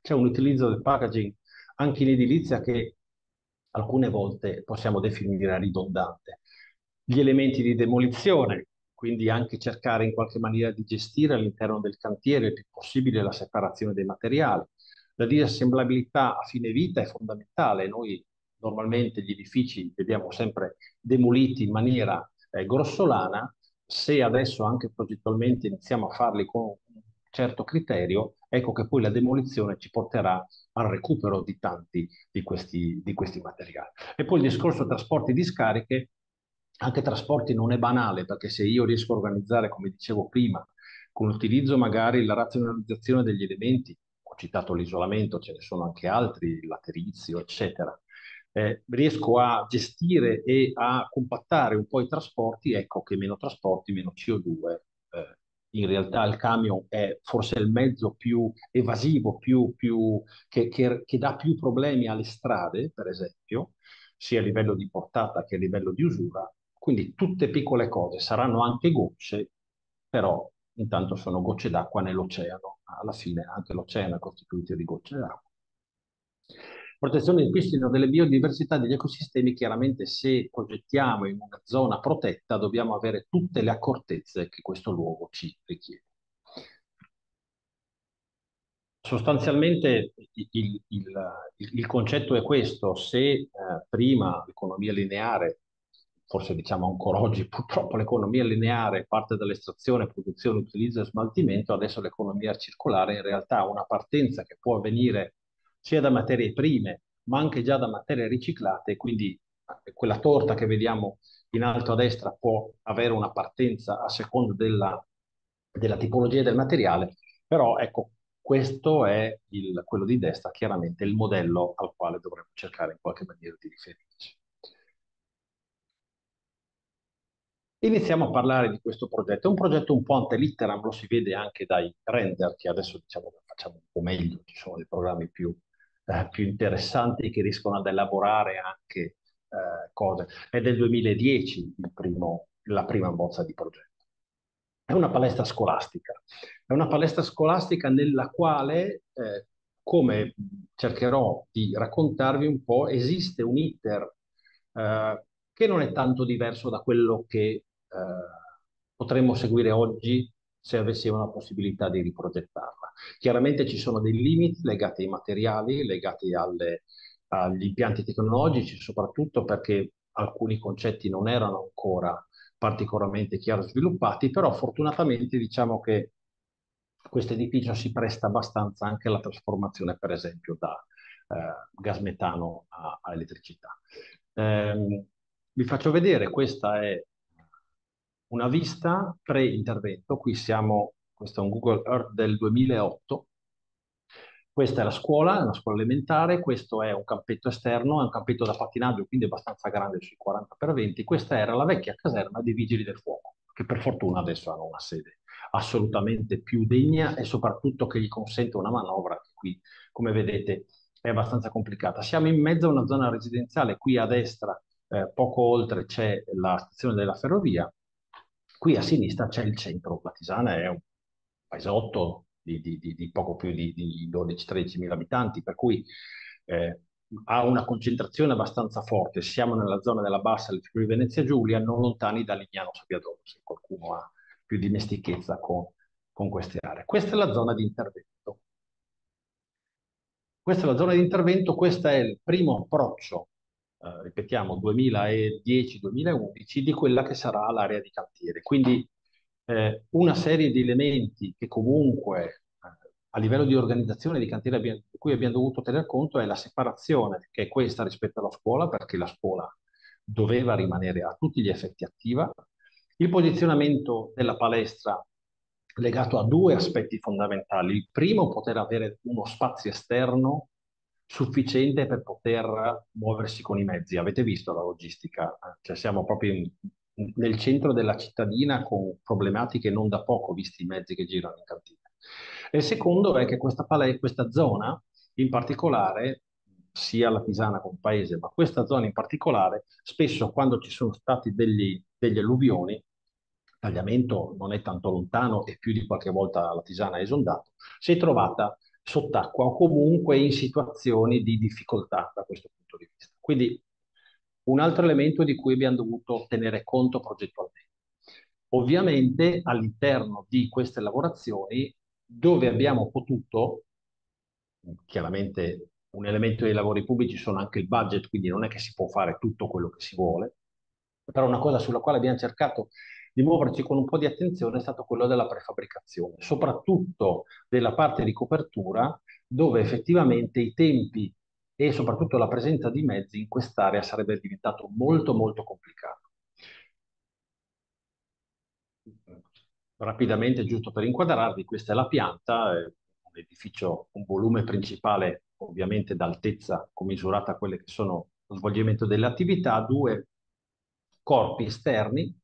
c'è un utilizzo del packaging anche in edilizia che alcune volte possiamo definire ridondante. Gli elementi di demolizione, quindi anche cercare in qualche maniera di gestire all'interno del cantiere il più possibile la separazione dei materiali. La disassemblabilità a fine vita è fondamentale, noi normalmente gli edifici vediamo sempre demoliti in maniera eh, grossolana, se adesso anche progettualmente iniziamo a farli con certo criterio, ecco che poi la demolizione ci porterà al recupero di tanti di questi, di questi materiali. E poi il discorso trasporti di scariche, anche trasporti non è banale, perché se io riesco a organizzare, come dicevo prima, con l'utilizzo magari la razionalizzazione degli elementi, ho citato l'isolamento, ce ne sono anche altri, il laterizio, eccetera, eh, riesco a gestire e a compattare un po' i trasporti, ecco che meno trasporti, meno CO2 eh, in realtà il camion è forse il mezzo più evasivo, più, più, che, che, che dà più problemi alle strade, per esempio, sia a livello di portata che a livello di usura. Quindi tutte piccole cose, saranno anche gocce, però intanto sono gocce d'acqua nell'oceano. Alla fine anche l'oceano è costituito di gocce d'acqua. Protezione e ripristino delle biodiversità degli ecosistemi, chiaramente se progettiamo in una zona protetta dobbiamo avere tutte le accortezze che questo luogo ci richiede. Sostanzialmente il, il, il concetto è questo, se eh, prima l'economia lineare forse diciamo ancora oggi, purtroppo l'economia lineare parte dall'estrazione, produzione, utilizzo e smaltimento, adesso l'economia circolare in realtà ha una partenza che può avvenire sia da materie prime, ma anche già da materie riciclate, quindi quella torta che vediamo in alto a destra può avere una partenza a seconda della, della tipologia del materiale, però ecco, questo è il, quello di destra, chiaramente il modello al quale dovremmo cercare in qualche maniera di riferirci. Iniziamo a parlare di questo progetto. È un progetto un po' antelitteram, lo si vede anche dai render che adesso diciamo facciamo un po' meglio, ci sono dei programmi più eh, più interessanti che riescono ad elaborare anche eh, cose. È del 2010 primo, la prima bozza di progetto. È una palestra scolastica, è una palestra scolastica nella quale, eh, come cercherò di raccontarvi un po', esiste un iter eh, che non è tanto diverso da quello che eh, potremmo seguire oggi se avessimo la possibilità di riprogettarla. Chiaramente ci sono dei limiti legati ai materiali, legati alle, agli impianti tecnologici, soprattutto perché alcuni concetti non erano ancora particolarmente chiaro sviluppati, però fortunatamente diciamo che questo edificio si presta abbastanza anche alla trasformazione, per esempio, da eh, gas metano a, a elettricità. Eh, vi faccio vedere, questa è una vista pre-intervento, qui siamo questo è un Google Earth del 2008. Questa è la scuola, è una scuola elementare, questo è un campetto esterno, è un campetto da pattinaggio, quindi abbastanza grande, sui 40 per 20 Questa era la vecchia caserma dei Vigili del Fuoco, che per fortuna adesso hanno una sede assolutamente più degna e soprattutto che gli consente una manovra che qui, come vedete, è abbastanza complicata. Siamo in mezzo a una zona residenziale, qui a destra, eh, poco oltre, c'è la stazione della ferrovia, qui a sinistra c'è il centro, la Tisana è un paesotto di, di, di poco più di, di 12-13 mila abitanti, per cui eh, ha una concentrazione abbastanza forte. Siamo nella zona della bassa del Friuli Venezia Giulia, non lontani da Lignano Sabbiadoro, se qualcuno ha più dimestichezza con, con queste aree. Questa è la zona di intervento. Questa è la zona di intervento, questo è il primo approccio, eh, ripetiamo, 2010-2011, di quella che sarà l'area di cantiere. Quindi eh, una serie di elementi che comunque eh, a livello di organizzazione di cantiere abbiamo, di cui abbiamo dovuto tenere conto è la separazione che è questa rispetto alla scuola, perché la scuola doveva rimanere a tutti gli effetti attiva, il posizionamento della palestra legato a due aspetti fondamentali. Il primo, poter avere uno spazio esterno sufficiente per poter muoversi con i mezzi. Avete visto la logistica, cioè siamo proprio in nel centro della cittadina con problematiche non da poco, visti i mezzi che girano in cantina. E il secondo è che questa, pale- questa zona in particolare, sia la Pisana come paese, ma questa zona in particolare, spesso quando ci sono stati degli, degli alluvioni, tagliamento non è tanto lontano e più di qualche volta la Tisana è esondata, si è trovata sott'acqua o comunque in situazioni di difficoltà da questo punto di vista. Quindi un altro elemento di cui abbiamo dovuto tenere conto progettualmente. Ovviamente all'interno di queste lavorazioni, dove abbiamo potuto, chiaramente un elemento dei lavori pubblici sono anche il budget, quindi non è che si può fare tutto quello che si vuole, però una cosa sulla quale abbiamo cercato di muoverci con un po' di attenzione è stato quello della prefabbricazione, soprattutto della parte di copertura, dove effettivamente i tempi e soprattutto la presenza di mezzi in quest'area sarebbe diventato molto molto complicato. Rapidamente, giusto per inquadrarvi, questa è la pianta, un edificio, con volume principale ovviamente d'altezza commisurata a quelle che sono lo svolgimento delle attività, due corpi esterni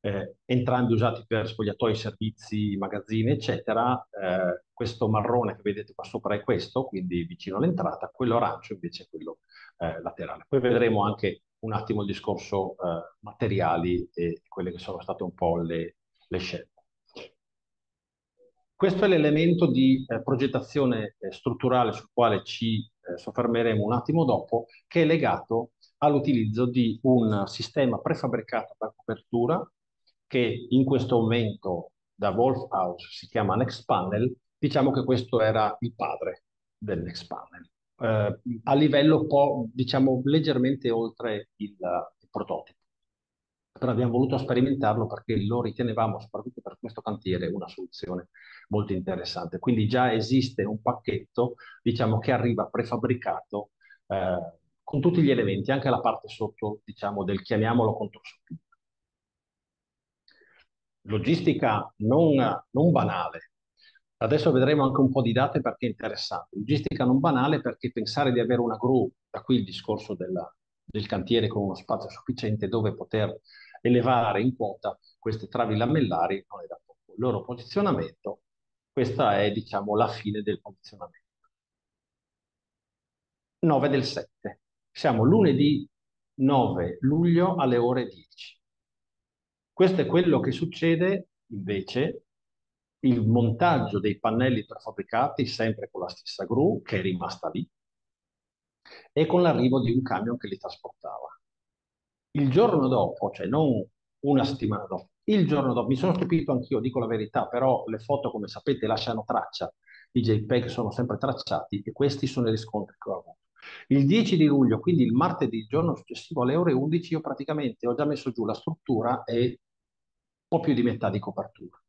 eh, entrambi usati per spogliatoi, servizi, magazzini, eccetera. Eh, questo marrone che vedete qua sopra è questo, quindi vicino all'entrata, quello arancio invece è quello eh, laterale. Poi vedremo anche un attimo il discorso eh, materiali e quelle che sono state un po' le, le scelte. Questo è l'elemento di eh, progettazione eh, strutturale sul quale ci soffermeremo un attimo dopo, che è legato all'utilizzo di un sistema prefabbricato da copertura che in questo momento da Wolf House si chiama Next Panel, diciamo che questo era il padre del Next Panel, eh, a livello un po', diciamo, leggermente oltre il, il prototipo. Però abbiamo voluto sperimentarlo perché lo ritenevamo, soprattutto per questo cantiere, una soluzione molto interessante. Quindi già esiste un pacchetto, diciamo, che arriva prefabbricato eh, con tutti gli elementi, anche la parte sotto, diciamo, del chiamiamolo controsottile logistica non, non banale. Adesso vedremo anche un po' di date perché è interessante. Logistica non banale perché pensare di avere una gru, da qui il discorso della, del cantiere con uno spazio sufficiente dove poter elevare in quota queste travi lamellari, non è da poco. Il loro posizionamento, questa è diciamo la fine del posizionamento. 9 del 7. Siamo lunedì 9 luglio alle ore 10. Questo è quello che succede invece il montaggio dei pannelli prefabbricati sempre con la stessa gru che è rimasta lì e con l'arrivo di un camion che li trasportava. Il giorno dopo, cioè non una settimana dopo, il giorno dopo, mi sono stupito anch'io, dico la verità, però le foto come sapete lasciano traccia, i JPEG sono sempre tracciati e questi sono i riscontri che ho avuto. Il 10 di luglio, quindi il martedì, il giorno successivo alle ore 11, io praticamente ho già messo giù la struttura e po' più di metà di copertura.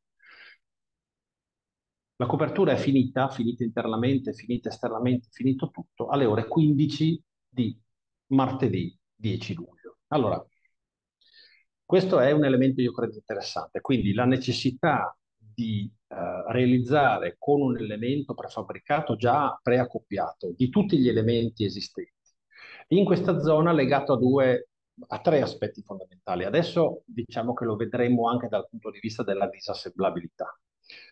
La copertura è finita, finita internamente, finita esternamente, finito tutto, alle ore 15 di martedì 10 luglio. Allora, questo è un elemento io credo interessante, quindi la necessità di eh, realizzare con un elemento prefabbricato già preaccoppiato di tutti gli elementi esistenti. In questa zona legato a due ha tre aspetti fondamentali. Adesso diciamo che lo vedremo anche dal punto di vista della disassemblabilità.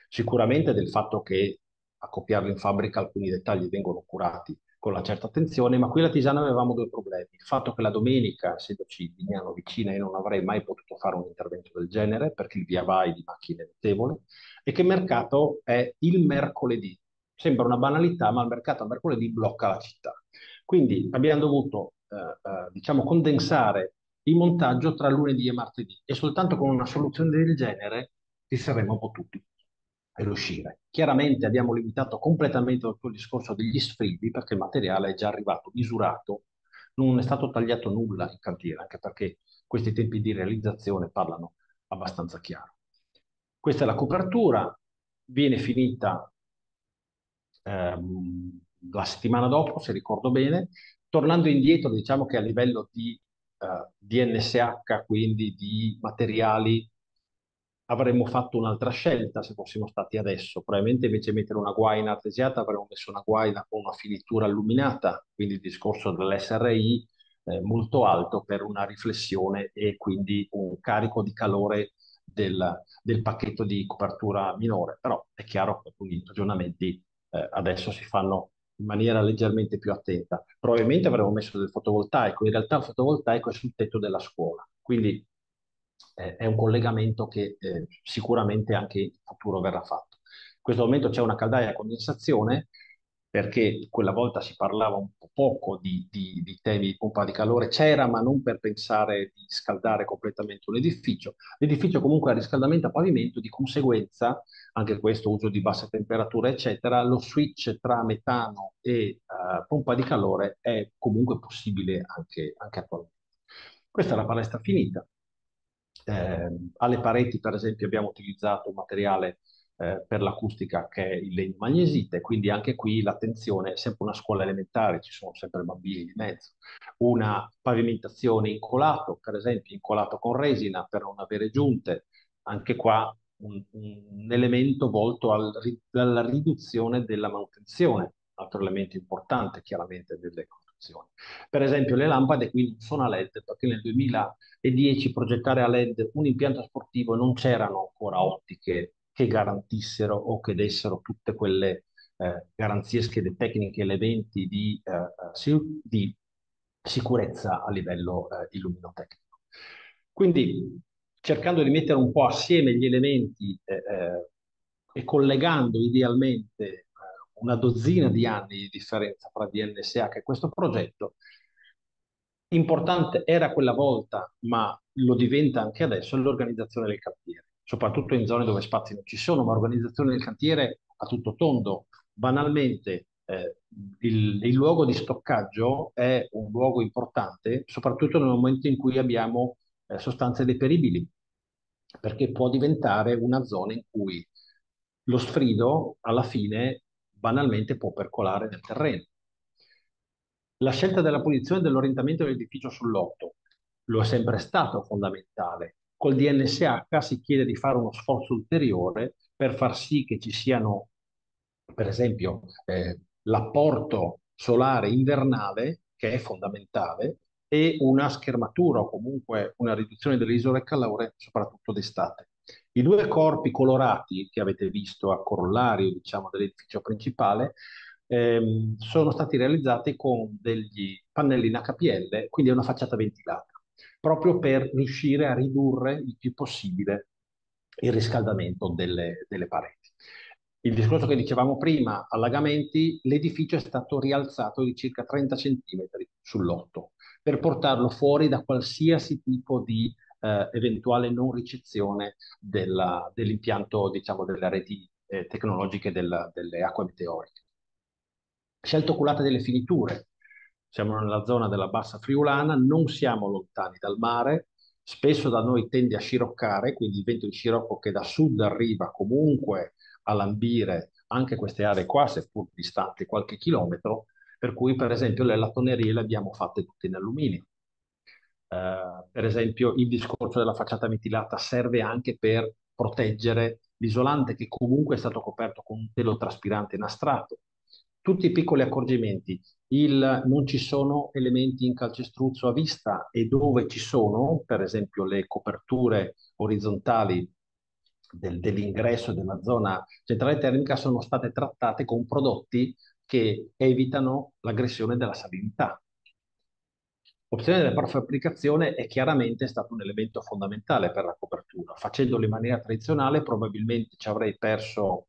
Sicuramente del fatto che a copiarlo in fabbrica alcuni dettagli vengono curati con la certa attenzione, ma qui alla Tisana avevamo due problemi. Il fatto che la domenica, essendoci Vignano vicina, io non avrei mai potuto fare un intervento del genere perché il via vai di macchine è notevole e che il mercato è il mercoledì. Sembra una banalità, ma il mercato a mercoledì blocca la città. Quindi abbiamo dovuto eh, eh, diciamo, condensare il montaggio tra lunedì e martedì e soltanto con una soluzione del genere ci saremmo potuti riuscire. Chiaramente abbiamo limitato completamente il discorso degli sfridi perché il materiale è già arrivato, misurato, non è stato tagliato nulla in cantiere, anche perché questi tempi di realizzazione parlano abbastanza chiaro. Questa è la copertura, viene finita ehm, la settimana dopo, se ricordo bene, Tornando indietro, diciamo che a livello di uh, eh, DNSH, quindi di materiali, avremmo fatto un'altra scelta se fossimo stati adesso. Probabilmente invece di mettere una guaina artesiata avremmo messo una guaina con una finitura illuminata, quindi il discorso dell'SRI eh, molto alto per una riflessione e quindi un carico di calore del, del pacchetto di copertura minore. Però è chiaro che alcuni ragionamenti eh, adesso si fanno in maniera leggermente più attenta. Probabilmente avremmo messo del fotovoltaico, in realtà il fotovoltaico è sul tetto della scuola, quindi eh, è un collegamento che eh, sicuramente anche in futuro verrà fatto. In questo momento c'è una caldaia a condensazione perché quella volta si parlava un po' poco di, di, di temi di pompa di calore, c'era ma non per pensare di scaldare completamente un edificio. L'edificio comunque ha riscaldamento a pavimento, di conseguenza, anche questo uso di basse temperature, eccetera, lo switch tra metano e uh, pompa di calore è comunque possibile anche, anche attualmente. Questa è la palestra finita. Eh, alle pareti, per esempio, abbiamo utilizzato un materiale eh, per l'acustica che è il legno magnesite, quindi anche qui l'attenzione è sempre una scuola elementare, ci sono sempre bambini di mezzo. Una pavimentazione in colato, per esempio in colato con resina per non avere giunte, anche qua un, un elemento volto al, alla riduzione della manutenzione, altro elemento importante chiaramente delle costruzioni. Per esempio le lampade qui non sono a LED perché nel 2010 progettare a LED un impianto sportivo non c'erano ancora ottiche che garantissero o che dessero tutte quelle eh, garanzie, schede tecniche, elementi di, eh, di sicurezza a livello eh, illuminotecnico. Quindi cercando di mettere un po' assieme gli elementi eh, eh e collegando idealmente eh, una dozzina di anni di differenza tra DNSH e questo progetto, importante era quella volta, ma lo diventa anche adesso, l'organizzazione del cantiere soprattutto in zone dove spazi non ci sono, ma organizzazione del cantiere a tutto tondo. Banalmente eh, il, il, luogo di stoccaggio è un luogo importante, soprattutto nel momento in cui abbiamo eh, sostanze deperibili, perché può diventare una zona in cui lo sfrido alla fine banalmente può percolare nel terreno. La scelta della posizione dell'orientamento dell'edificio sull'otto lo è sempre stato fondamentale, col DNSH si chiede di fare uno sforzo ulteriore per far sì che ci siano, per esempio, eh, l'apporto solare invernale, che è fondamentale, e una schermatura o comunque una riduzione delle isole calore, soprattutto d'estate. I due corpi colorati che avete visto a corollario diciamo, dell'edificio principale ehm, sono stati realizzati con degli pannelli in HPL, quindi è una facciata ventilata proprio per riuscire a ridurre il più possibile il riscaldamento delle, delle pareti. Il discorso che dicevamo prima, allagamenti, l'edificio è stato rialzato di circa 30 cm sull'otto per portarlo fuori da qualsiasi tipo di eh, eventuale non ricezione dell'impianto, diciamo, delle reti eh, tecnologiche della, delle acque meteoriche. Scelta oculata delle finiture, siamo nella zona della bassa friulana, non siamo lontani dal mare, spesso da noi tende a sciroccare, quindi il vento di scirocco che da sud arriva comunque a lambire anche queste aree qua, seppur distanti qualche chilometro, per cui per esempio le latonerie le abbiamo fatte tutte in alluminio. Eh, per esempio il discorso della facciata mitilata serve anche per proteggere l'isolante che comunque è stato coperto con un telo traspirante nastrato tutti i piccoli accorgimenti, il non ci sono elementi in calcestruzzo a vista e dove ci sono, per esempio le coperture orizzontali del, dell'ingresso della zona centrale termica sono state trattate con prodotti che evitano l'aggressione della salinità. L'opzione della prefabbricazione è chiaramente stato un elemento fondamentale per la copertura. Facendolo in maniera tradizionale probabilmente ci avrei perso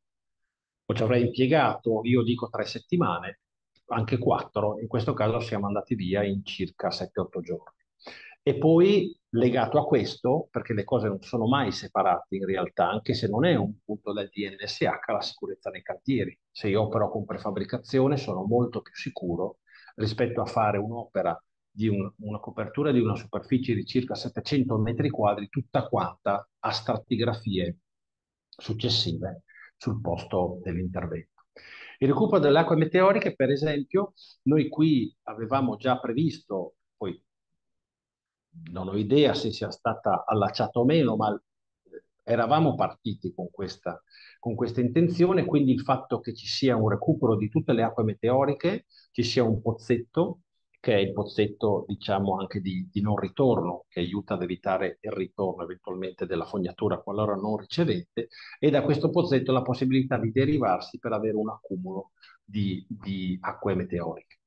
ci avrei impiegato, io dico tre settimane, anche quattro, in questo caso siamo andati via in circa 7-8 giorni. E poi legato a questo, perché le cose non sono mai separate in realtà, anche se non è un punto del DNSH, la sicurezza nei cantieri. Se io opero con prefabbricazione sono molto più sicuro rispetto a fare un'opera di un, una copertura di una superficie di circa 700 metri quadri, tutta quanta a stratigrafie successive sul posto dell'intervento. Il recupero delle acque meteoriche, per esempio, noi qui avevamo già previsto, poi non ho idea se sia stata allacciata o meno, ma eh, eravamo partiti con questa, con questa, intenzione, quindi il fatto che ci sia un recupero di tutte le acque meteoriche, ci sia un pozzetto che è il pozzetto diciamo anche di, di, non ritorno, che aiuta ad evitare il ritorno eventualmente della fognatura qualora non ricevete, e da questo pozzetto la possibilità di derivarsi per avere un accumulo di, di acque meteoriche.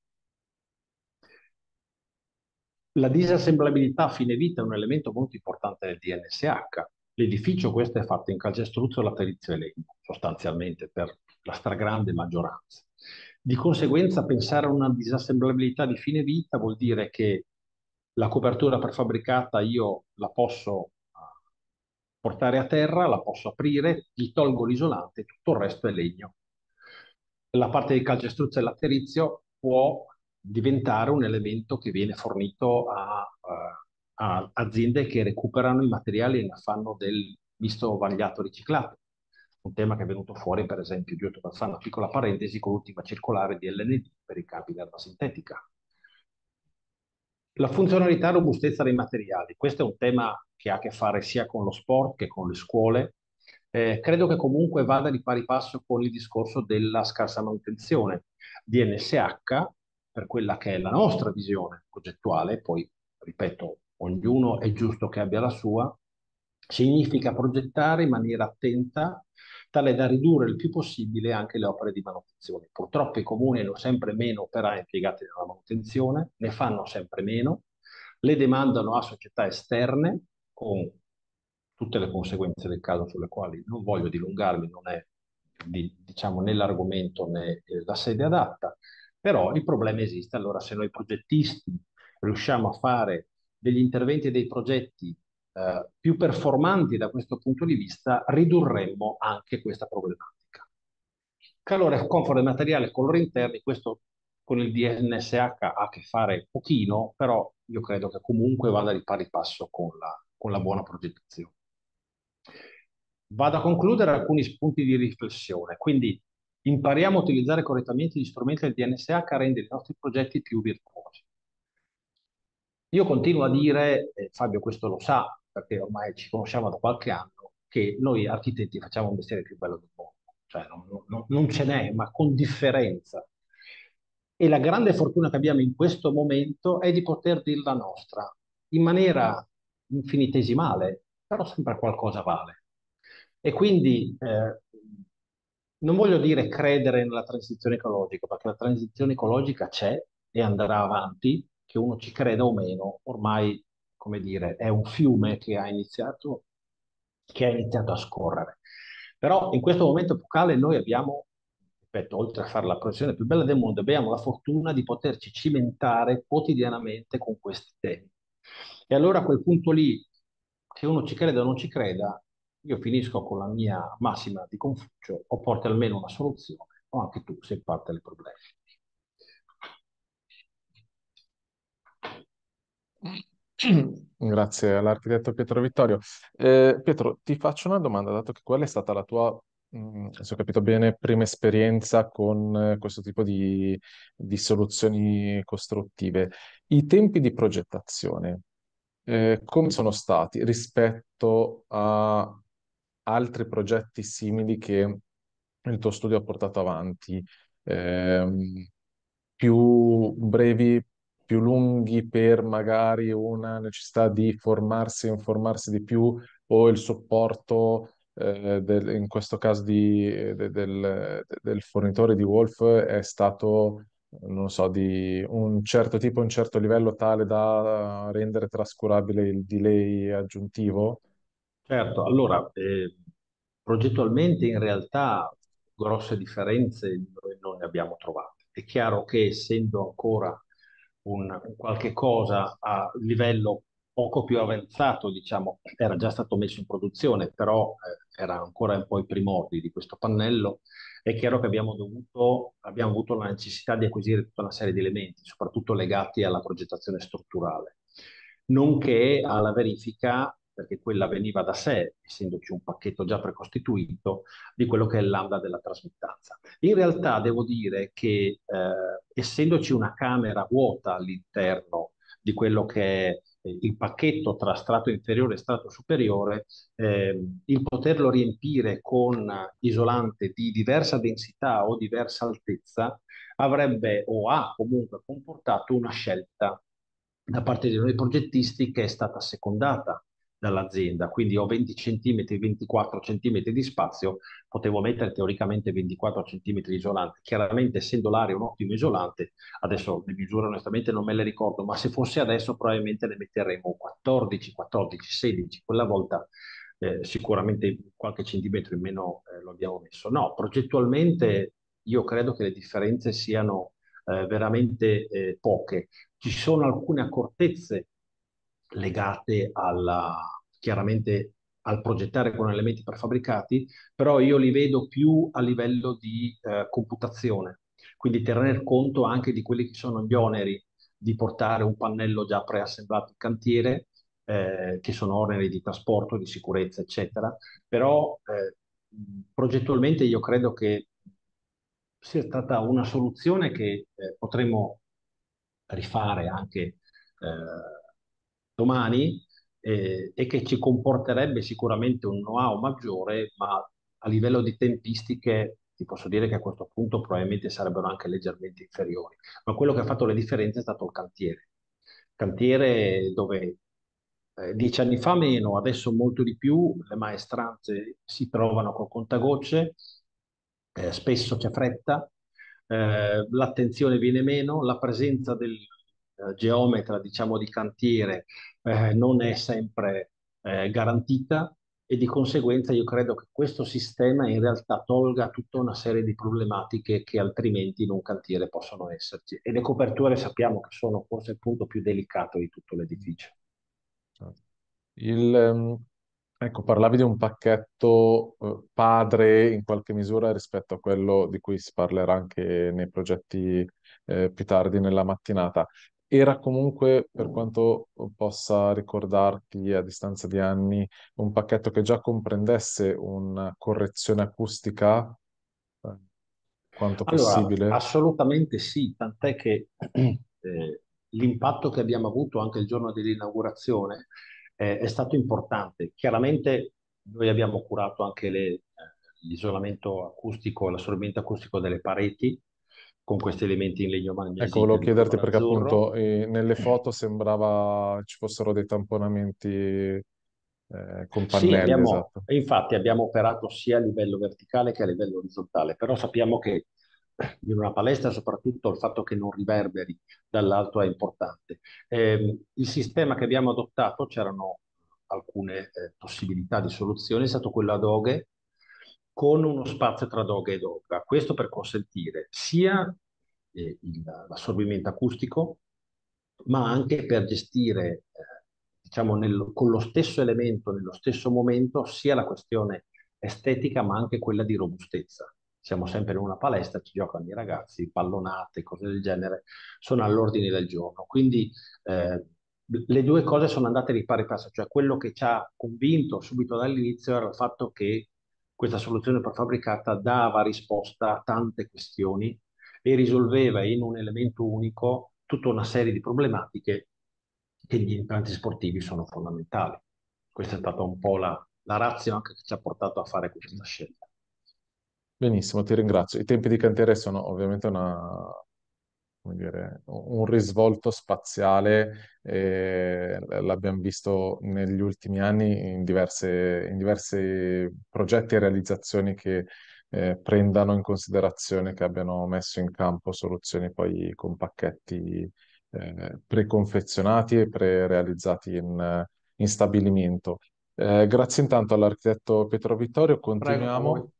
La disassemblabilità a fine vita è un elemento molto importante del DNSH. L'edificio questo è fatto in calcestruzzo e laterizio e legno, sostanzialmente per la stragrande maggioranza. Di conseguenza pensare a una disassemblabilità di fine vita vuol dire che la copertura prefabbricata io la posso ah, portare a terra, la posso aprire, gli tolgo l'isolante, tutto il resto è legno. La parte di calcestruzzo e laterizio può diventare un elemento che viene fornito a, eh, a aziende che recuperano i materiali e ne fanno del visto vagliato riciclato un tema che è venuto fuori per esempio, di per una piccola parentesi, con l'ultima circolare di LND per i campi di erba sintetica. La funzionalità e robustezza dei materiali, questo è un tema che ha a che fare sia con lo sport che con le scuole, eh, credo che comunque vada di pari passo con il discorso della scarsa manutenzione. DNSH, per quella che è la nostra visione progettuale, poi ripeto, ognuno è giusto che abbia la sua, significa progettare in maniera attenta tale da ridurre il più possibile anche le opere di manutenzione. Purtroppo i comuni hanno sempre meno operai impiegati nella manutenzione, ne fanno sempre meno, le demandano a società esterne con tutte le conseguenze del caso sulle quali non voglio dilungarmi, non è di, diciamo, né l'argomento né eh, la sede adatta, però il problema esiste. Allora se noi progettisti riusciamo a fare degli interventi e dei progetti eh, più performanti da questo punto di vista, ridurremmo anche questa problematica. Calore, conforto del materiale, colori interni, questo con il DNSH ha a che fare pochino, però io credo che comunque vada di pari passo con la, con la buona progettazione. Vado a concludere alcuni spunti di riflessione, quindi impariamo a utilizzare correttamente gli strumenti del DNSH a rendere i nostri progetti più virtuosi. Io continuo a dire, eh, Fabio questo lo sa, perché ormai ci conosciamo da qualche anno, che noi architetti facciamo un mestiere più bello del mondo, cioè non, non, non ce n'è, ma con differenza. E la grande fortuna che abbiamo in questo momento è di poter dire la nostra, in maniera infinitesimale, però sempre qualcosa vale. E quindi eh, non voglio dire credere nella transizione ecologica, perché la transizione ecologica c'è e andrà avanti, che uno ci creda o meno, ormai come dire, è un fiume che ha iniziato, che ha iniziato a scorrere. Però in questo momento epocale noi abbiamo, ripeto, oltre a fare la professione più bella del mondo, abbiamo la fortuna di poterci cimentare quotidianamente con questi temi. E allora a quel punto lì, che uno ci creda o non ci creda, io finisco con la mia massima di Confucio, o porti almeno una soluzione, o anche tu sei parte del problema. Grazie all'architetto Pietro Vittorio. Eh, Pietro, ti faccio una domanda, dato che quella è stata la tua, mh, mm, se ho capito bene, prima esperienza con eh, questo tipo di, di soluzioni costruttive. I tempi di progettazione, eh, come sono stati rispetto a altri progetti simili che il tuo studio ha portato avanti? Ehm, più brevi più lunghi per magari una necessità di formarsi e informarsi di più o il supporto eh, del, in questo caso di, eh, de- del, del, fornitore di Wolf è stato, non so, di un certo tipo, un certo livello tale da eh, rendere trascurabile il delay aggiuntivo? Certo, allora, eh, progettualmente in realtà grosse differenze noi non ne abbiamo trovate. È chiaro che essendo ancora un, qualche cosa a livello poco più avanzato, diciamo, era già stato messo in produzione, però eh, era ancora un po' i primordi di questo pannello, è chiaro che abbiamo, dovuto, abbiamo avuto la necessità di acquisire tutta una serie di elementi, soprattutto legati alla progettazione strutturale, nonché alla verifica perché quella mm. veniva da sé, essendoci un pacchetto già precostituito, di quello che è il lambda della trasmittanza. In realtà devo dire che eh, essendoci una camera vuota all'interno di quello che è eh, il pacchetto tra strato inferiore e strato superiore, eh, il poterlo riempire con isolante di diversa densità o diversa altezza avrebbe o ha comunque comportato una scelta da parte di noi progettisti che è stata secondata dall'azienda, quindi ho 20 cm, 24 cm di spazio, potevo mettere teoricamente 24 cm di isolante. Chiaramente essendo l'area un ottimo isolante, adesso le misure onestamente non me le ricordo, ma se fosse adesso probabilmente ne metteremo 14, 14, 16, quella volta eh, sicuramente qualche centimetro in meno eh, lo abbiamo messo. No, progettualmente io credo che le differenze siano eh, veramente eh, poche. Ci sono alcune accortezze legate alla, chiaramente al progettare con elementi prefabbricati, però io li vedo più a livello di eh, computazione, quindi tener conto anche di quelli che sono gli oneri di portare un pannello già preassemblato in cantiere, eh, che sono oneri di trasporto, di sicurezza, eccetera, però eh, progettualmente io credo che sia stata una soluzione che eh, potremmo rifare anche eh, domani eh, e che ci comporterebbe sicuramente un know-how maggiore, ma a livello di tempistiche ti posso dire che a questo punto probabilmente sarebbero anche leggermente inferiori. Ma quello che ha fatto le differenze è stato il cantiere. Cantiere dove eh, dieci anni fa meno, adesso molto di più, le maestranze si trovano col contagocce, eh, spesso c'è fretta, eh, l'attenzione viene meno, la presenza del eh, geometra, diciamo, di cantiere eh, non è eh. sempre eh, garantita e di conseguenza io credo che questo sistema in realtà tolga tutta una serie di problematiche che altrimenti in un cantiere possono esserci e le coperture sappiamo che sono forse il punto più delicato di tutto l'edificio. Certo. Il, ehm, ecco, parlavi di un pacchetto eh, padre in qualche misura rispetto a quello di cui si parlerà anche nei progetti eh, più tardi nella mattinata era comunque, per quanto possa ricordarti a distanza di anni, un pacchetto che già comprendesse una correzione acustica, eh, quanto Allora, possibile. assolutamente sì, tant'è che eh, l'impatto che abbiamo avuto anche il giorno dell'inaugurazione eh, è stato importante. Chiaramente noi abbiamo curato anche le- eh, l'isolamento acustico, l'assorbimento acustico delle pareti, con questi elementi in legno magnesite. Ecco, volevo chiederti perché azzurro. appunto eh, nelle eh. foto sembrava ci fossero dei tamponamenti eh, con pannelli. Sì, abbiamo, esatto. infatti abbiamo operato sia a livello verticale che a livello orizzontale, però sappiamo che in una palestra soprattutto il fatto che non riverberi dall'alto è importante. Eh, il sistema che abbiamo adottato, c'erano alcune eh, possibilità di soluzione, è stato quello ad oghe, con uno spazio tra doga e opera. Questo per consentire sia eh, il, l'assorbimento acustico, ma anche per gestire, eh, diciamo, nel, con lo stesso elemento, nello stesso momento, sia la questione estetica, ma anche quella di robustezza. Siamo sempre in una palestra, ci giocano i ragazzi, pallonate, cose del genere, sono all'ordine del giorno. Quindi eh, le due cose sono andate di pari passo, cioè quello che ci ha convinto subito dall'inizio era il fatto che questa soluzione prefabbricata dava risposta a tante questioni e risolveva in un elemento unico tutta una serie di problematiche che gli impianti sportivi sono fondamentali. Questa è stata un po' la, la razza anche che ci ha portato a fare questa scelta. Benissimo, ti ringrazio. I tempi di cantiere sono ovviamente una, come dire, un risvolto spaziale, mm. eh, l'abbiamo visto negli ultimi anni in, diverse, in diversi progetti e realizzazioni che eh, prendano in considerazione, che abbiano messo in campo soluzioni poi con pacchetti eh, preconfezionati e pre-realizzati in, in stabilimento. Eh, grazie intanto all'architetto Pietro Vittorio, continuiamo. Prego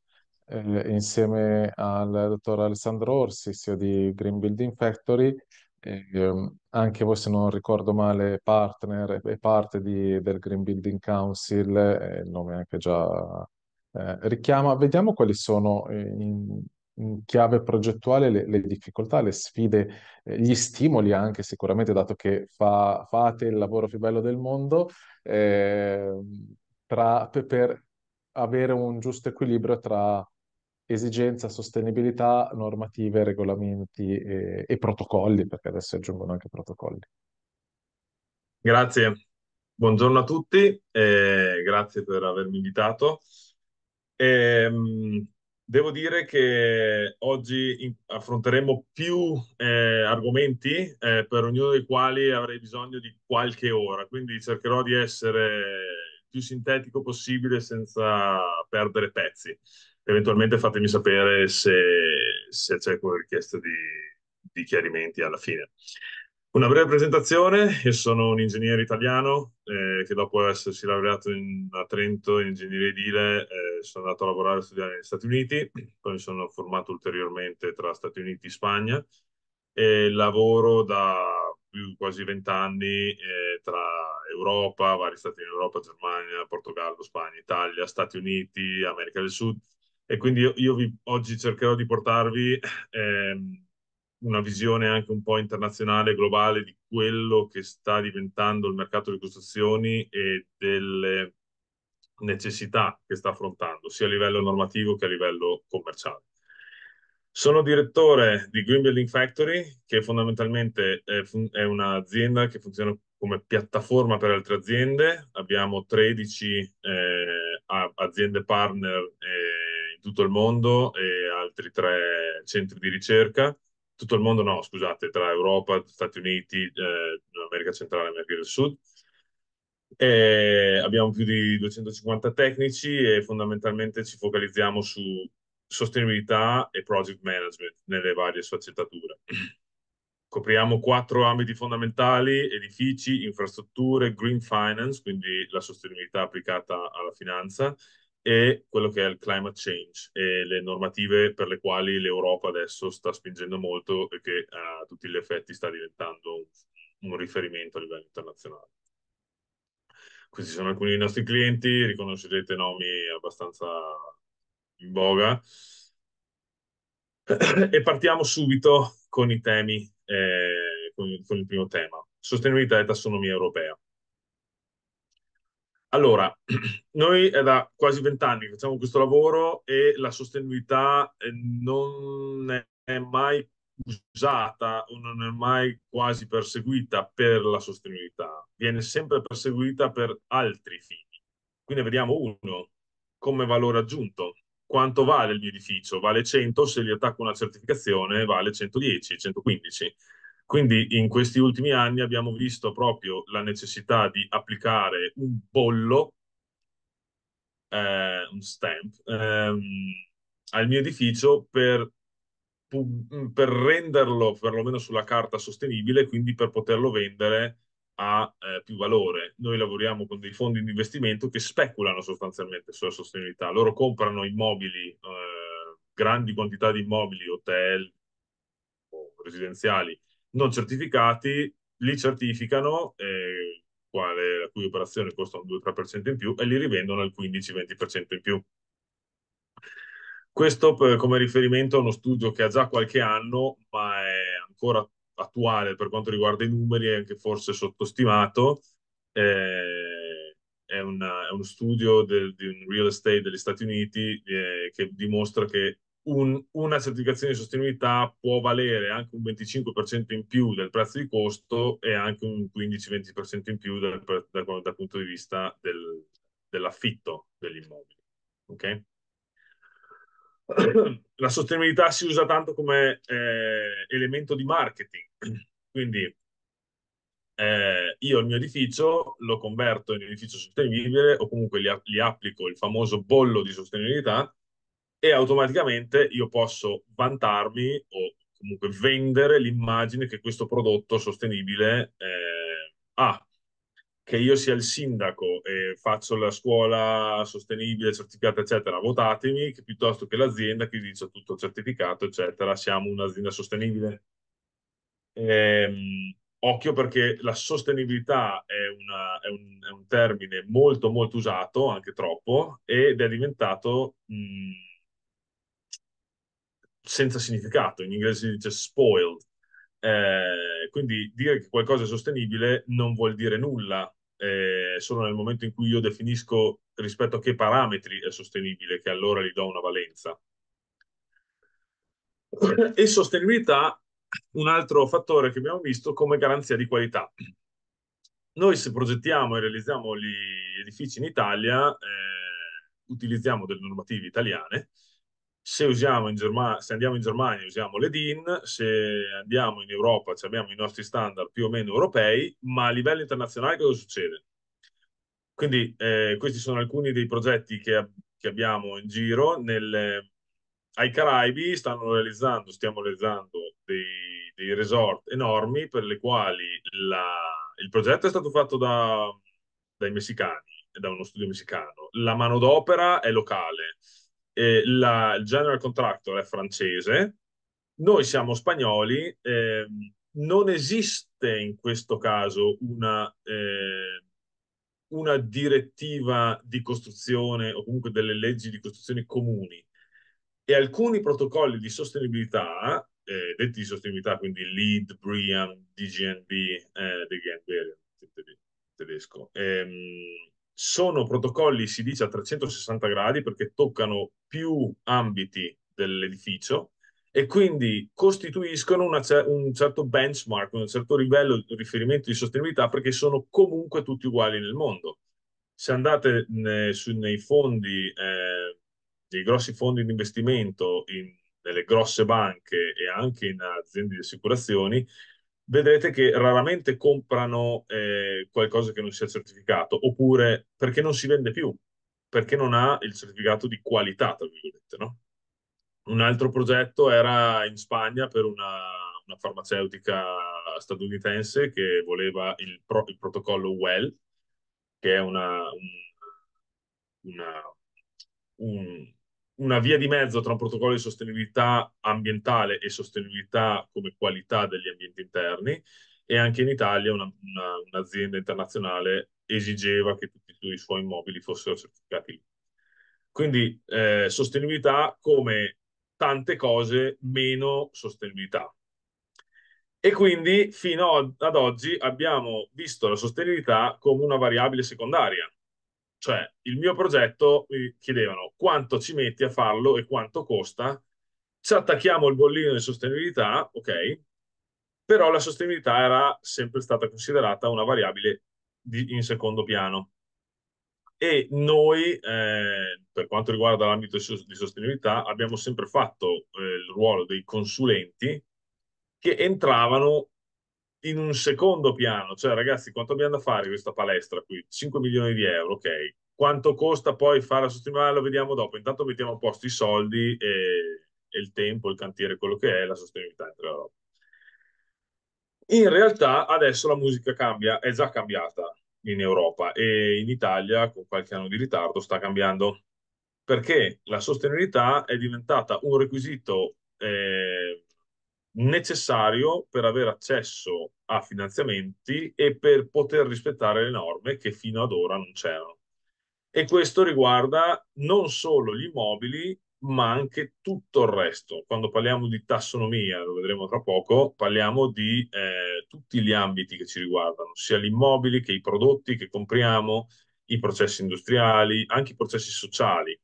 eh, insieme al dottor Alessandro Orsi, CEO di Green Building Factory, eh, anche voi se non ricordo male partner e parte di, del Green Building Council, eh, il nome anche già eh, richiama. Vediamo quali sono eh, in, in chiave progettuale le, le, difficoltà, le sfide, eh, gli stimoli anche sicuramente, dato che fa, fate il lavoro più bello del mondo, ehm, tra, per, avere un giusto equilibrio tra esigenza, sostenibilità, normative, regolamenti e, eh, e protocolli, perché adesso si aggiungono anche protocolli. Grazie, buongiorno a tutti e grazie per avermi invitato. Ehm, devo dire che oggi affronteremo più eh, argomenti, eh, per ognuno dei quali avrei bisogno di qualche ora, quindi cercherò di essere più sintetico possibile senza perdere pezzi eventualmente fatemi sapere se, se c'è qualche richiesta di, di, chiarimenti alla fine. Una breve presentazione, io sono un ingegnere italiano eh, che dopo essersi laureato in, a Trento in ingegneria edile eh, sono andato a lavorare e studiare negli Stati Uniti, poi mi sono formato ulteriormente tra Stati Uniti e Spagna e lavoro da più, quasi vent'anni eh, tra Europa, vari stati in Europa, Germania, Portogallo, Spagna, Italia, Stati Uniti, America del Sud e quindi io, io vi, oggi cercherò di portarvi ehm, una visione anche un po' internazionale, globale di quello che sta diventando il mercato delle costruzioni e delle necessità che sta affrontando, sia a livello normativo che a livello commerciale. Sono direttore di Green Building Factory, che fondamentalmente è, è un'azienda che funziona come piattaforma per altre aziende. Abbiamo 13 eh, aziende partner eh, tutto il mondo e altri tre centri di ricerca. Tutto il mondo, no, scusate, tra Europa, Stati Uniti, eh, America Centrale e America del Sud. E abbiamo più di 250 tecnici e fondamentalmente ci focalizziamo su sostenibilità e project management nelle varie sfaccettature. Copriamo quattro ambiti fondamentali, edifici, infrastrutture, green finance, quindi la sostenibilità applicata alla finanza, e quello che è il climate change e le normative per le quali l'Europa adesso sta spingendo molto e che a tutti gli effetti sta diventando un, un riferimento a livello internazionale. Questi sono alcuni dei nostri clienti, riconoscerete nomi abbastanza in voga. E partiamo subito con i temi, eh, con, con il primo tema, sostenibilità e tassonomia europea. Allora, noi è da quasi vent'anni che facciamo questo lavoro e la sostenibilità eh, non è mai usata o non è mai quasi perseguita per la sostenibilità, viene sempre perseguita per altri fini. Quindi vediamo uno, come valore aggiunto, quanto vale il mio edificio? Vale 100, se gli attacco una certificazione vale 110, 115 quindi in questi ultimi anni abbiamo visto proprio la necessità di applicare un bollo, eh, un stamp, ehm, al mio edificio per, mm, per renderlo perlomeno sulla carta sostenibile, quindi per poterlo vendere a eh, più valore. Noi lavoriamo con dei fondi di investimento che speculano sostanzialmente sulla sostenibilità. Loro comprano immobili, eh, grandi quantità di immobili, hotel o residenziali, non certificati, li certificano, eh, quale, la cui operazione costa un 2-3% in più, e li rivendono al 15-20% in più. Questo eh, come riferimento a uno studio che ha già qualche anno, ma è ancora attuale per quanto riguarda i numeri, è anche forse sottostimato. Eh, è, una, è, uno studio del, di un real estate degli Stati Uniti eh, che dimostra che un, una certificazione di sostenibilità può valere anche un 25% in più del prezzo di costo e anche un 15-20% in più dal, dal, dal, dal, punto di vista del, dell'affitto dell'immobile. Ok? La sostenibilità si usa tanto come eh, elemento di marketing, quindi eh, io il mio edificio lo converto in edificio sostenibile o comunque gli, gli applico il famoso bollo di sostenibilità e automaticamente io posso vantarmi o comunque vendere l'immagine che questo prodotto sostenibile eh, ha. Che io sia il sindaco e faccio la scuola sostenibile, certificata, eccetera, votatemi, che piuttosto che l'azienda che dice tutto certificato, eccetera, siamo un'azienda sostenibile. Ehm, occhio perché la sostenibilità è, una, è, un, è, un, termine molto molto usato, anche troppo, ed è diventato... Mh, senza significato, in inglese si dice spoiled. Eh, quindi dire che qualcosa è sostenibile non vuol dire nulla, eh, solo nel momento in cui io definisco rispetto a che parametri è sostenibile, che allora gli do una valenza. E sostenibilità, un altro fattore che abbiamo visto come garanzia di qualità. Noi se progettiamo e realizziamo gli edifici in Italia, eh, utilizziamo delle normative italiane, se, in Germania, se andiamo in Germania usiamo le DIN, se andiamo in Europa abbiamo i nostri standard più o meno europei, ma a livello internazionale cosa succede? Quindi eh, questi sono alcuni dei progetti che, che abbiamo in giro. Nel, ai Caraibi stanno realizzando, stiamo realizzando dei, dei resort enormi per le quali la, il progetto è stato fatto da, dai messicani, da uno studio messicano. La manodopera è locale, eh, la, general contractor è francese, noi siamo spagnoli, eh, non esiste in questo caso una, eh, una, direttiva di costruzione o comunque delle leggi di costruzione comuni e alcuni protocolli di sostenibilità, eh, detti di sostenibilità, quindi LEED, BRIAM, DGNB, eh, DGNB tedesco, ehm, sono protocolli, si dice, a 360 gradi perché toccano più ambiti dell'edificio e quindi costituiscono una, un certo benchmark, un certo livello di riferimento di sostenibilità perché sono comunque tutti uguali nel mondo. Se andate ne, su, nei fondi, eh, nei grossi fondi di investimento, in, nelle grosse banche e anche in aziende di assicurazioni, vedrete che raramente comprano eh, qualcosa che non sia certificato, oppure perché non si vende più, perché non ha il certificato di qualità, tra virgolette, no? Un altro progetto era in Spagna per una, una farmaceutica statunitense che voleva il, pro, il protocollo WELL, che è una, un, una, un, una via di mezzo tra un protocollo di sostenibilità ambientale e sostenibilità come qualità degli ambienti interni e anche in Italia una, una, un'azienda internazionale esigeva che tutti i suoi immobili fossero certificati. Quindi eh, sostenibilità come tante cose meno sostenibilità. E quindi fino ad oggi abbiamo visto la sostenibilità come una variabile secondaria, cioè, il mio progetto mi eh, chiedevano quanto ci metti a farlo e quanto costa. Ci attacchiamo il bollino di sostenibilità, ok, però la sostenibilità era sempre stata considerata una variabile di, in secondo piano. E noi, eh, per quanto riguarda l'ambito di sostenibilità, abbiamo sempre fatto eh, il ruolo dei consulenti che entravano in un secondo piano, cioè ragazzi, quanto abbiamo da fare questa palestra qui? 5 milioni di euro, ok. Quanto costa poi fare la sostenibilità? Lo vediamo dopo. Intanto mettiamo a posto i soldi e, e il tempo, il cantiere, quello che è, la sostenibilità. Entre la In realtà adesso la musica cambia, è già cambiata in Europa e in Italia, con qualche anno di ritardo, sta cambiando perché la sostenibilità è diventata un requisito eh, necessario per avere accesso a finanziamenti e per poter rispettare le norme che fino ad ora non c'erano. E questo riguarda non solo gli immobili, ma anche tutto il resto. Quando parliamo di tassonomia, lo vedremo tra poco, parliamo di eh, tutti gli ambiti che ci riguardano, sia gli immobili che i prodotti che compriamo, i processi industriali, anche i processi sociali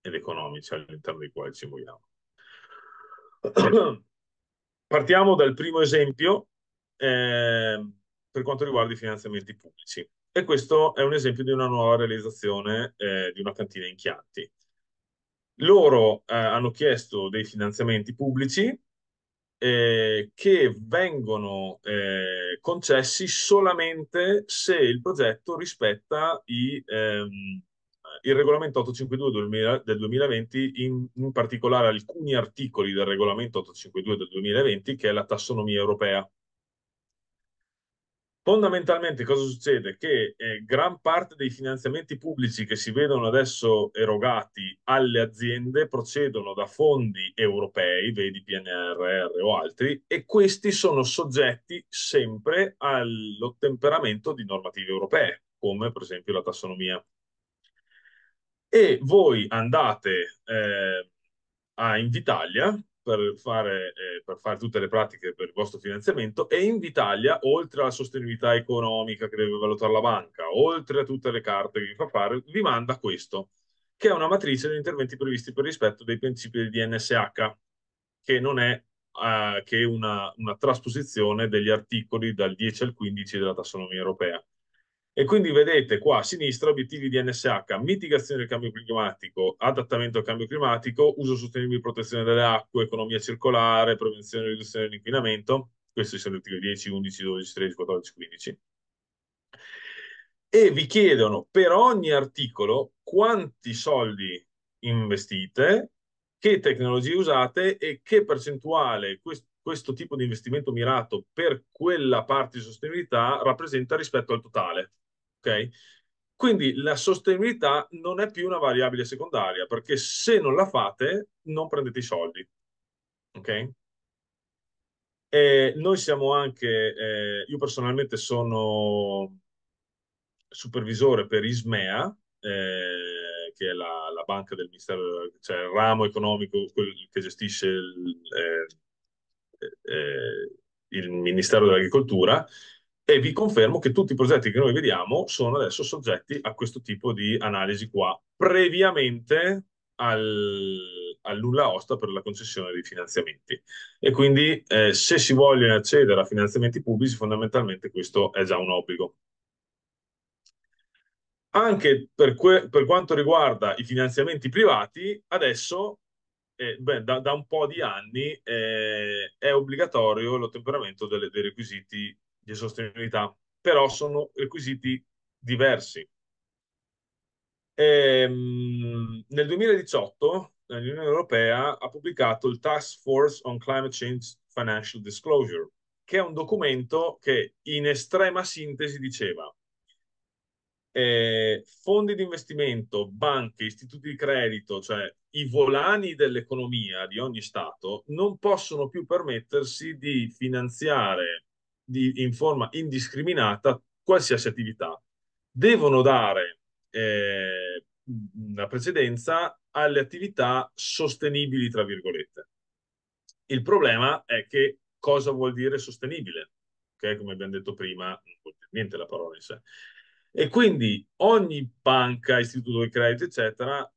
ed economici all'interno dei quali ci muoviamo. Partiamo dal primo esempio eh, per quanto riguarda i finanziamenti pubblici. E questo è un esempio di una nuova realizzazione eh, di una cantina in Chianti. Loro eh, hanno chiesto dei finanziamenti pubblici eh, che vengono eh, concessi solamente se il progetto rispetta i, ehm, il regolamento 852 del 2020, in, in particolare alcuni articoli del regolamento 852 del 2020, che è la tassonomia europea. Fondamentalmente cosa succede? Che eh, gran parte dei finanziamenti pubblici che si vedono adesso erogati alle aziende procedono da fondi europei, vedi PNRR o altri, e questi sono soggetti sempre all'ottemperamento di normative europee, come per esempio la tassonomia e voi andate eh, a Invitalia per fare, eh, per fare, tutte le pratiche per il vostro finanziamento e Invitalia, oltre alla sostenibilità economica che deve valutare la banca, oltre a tutte le carte che vi fa fare, vi manda questo, che è una matrice degli interventi previsti per rispetto dei principi del DNSH, che non è eh, che una, una trasposizione degli articoli dal 10 al 15 della tassonomia europea e quindi vedete qua a sinistra obiettivi di NSH, mitigazione del cambio climatico, adattamento al cambio climatico, uso sostenibile di protezione delle acque, economia circolare, prevenzione e riduzione dell'inquinamento. Questi sono gli obiettivi 10, 11, 12, 13, 14, 15. E vi chiedono per ogni articolo quanti soldi investite, che tecnologie usate e che percentuale questo questo tipo di investimento mirato per quella parte di sostenibilità rappresenta rispetto al totale. Okay? Quindi la sostenibilità non è più una variabile secondaria, perché se non la fate non prendete i soldi. Ok? E noi siamo anche, eh, io personalmente sono supervisore per ISMEA, eh, che è la, la, banca del ministero, cioè il ramo economico che gestisce il, eh, eh il Ministero dell'Agricoltura, e vi confermo che tutti i progetti che noi vediamo sono adesso soggetti a questo tipo di analisi qua, previamente al, al nulla osta per la concessione dei finanziamenti. E quindi eh, se si vogliono accedere a finanziamenti pubblici, fondamentalmente questo è già un obbligo. Anche per, per quanto riguarda i finanziamenti privati, adesso eh, beh, da, da, un po' di anni eh, è obbligatorio l'ottemperamento dei requisiti di sostenibilità, però sono requisiti diversi. E, ehm, nel 2018 l'Unione Europea ha pubblicato il Task Force on Climate Change Financial Disclosure, che è un documento che in estrema sintesi diceva eh, fondi di investimento, banche, istituti di credito, cioè i volani dell'economia di ogni Stato, non possono più permettersi di finanziare di, in forma indiscriminata qualsiasi attività. Devono dare eh, la precedenza alle attività sostenibili, tra virgolette. Il problema è che cosa vuol dire sostenibile? Che come abbiamo detto prima, non vuol dire niente la parola in sé. E quindi ogni banca, istituto di credito, eccetera,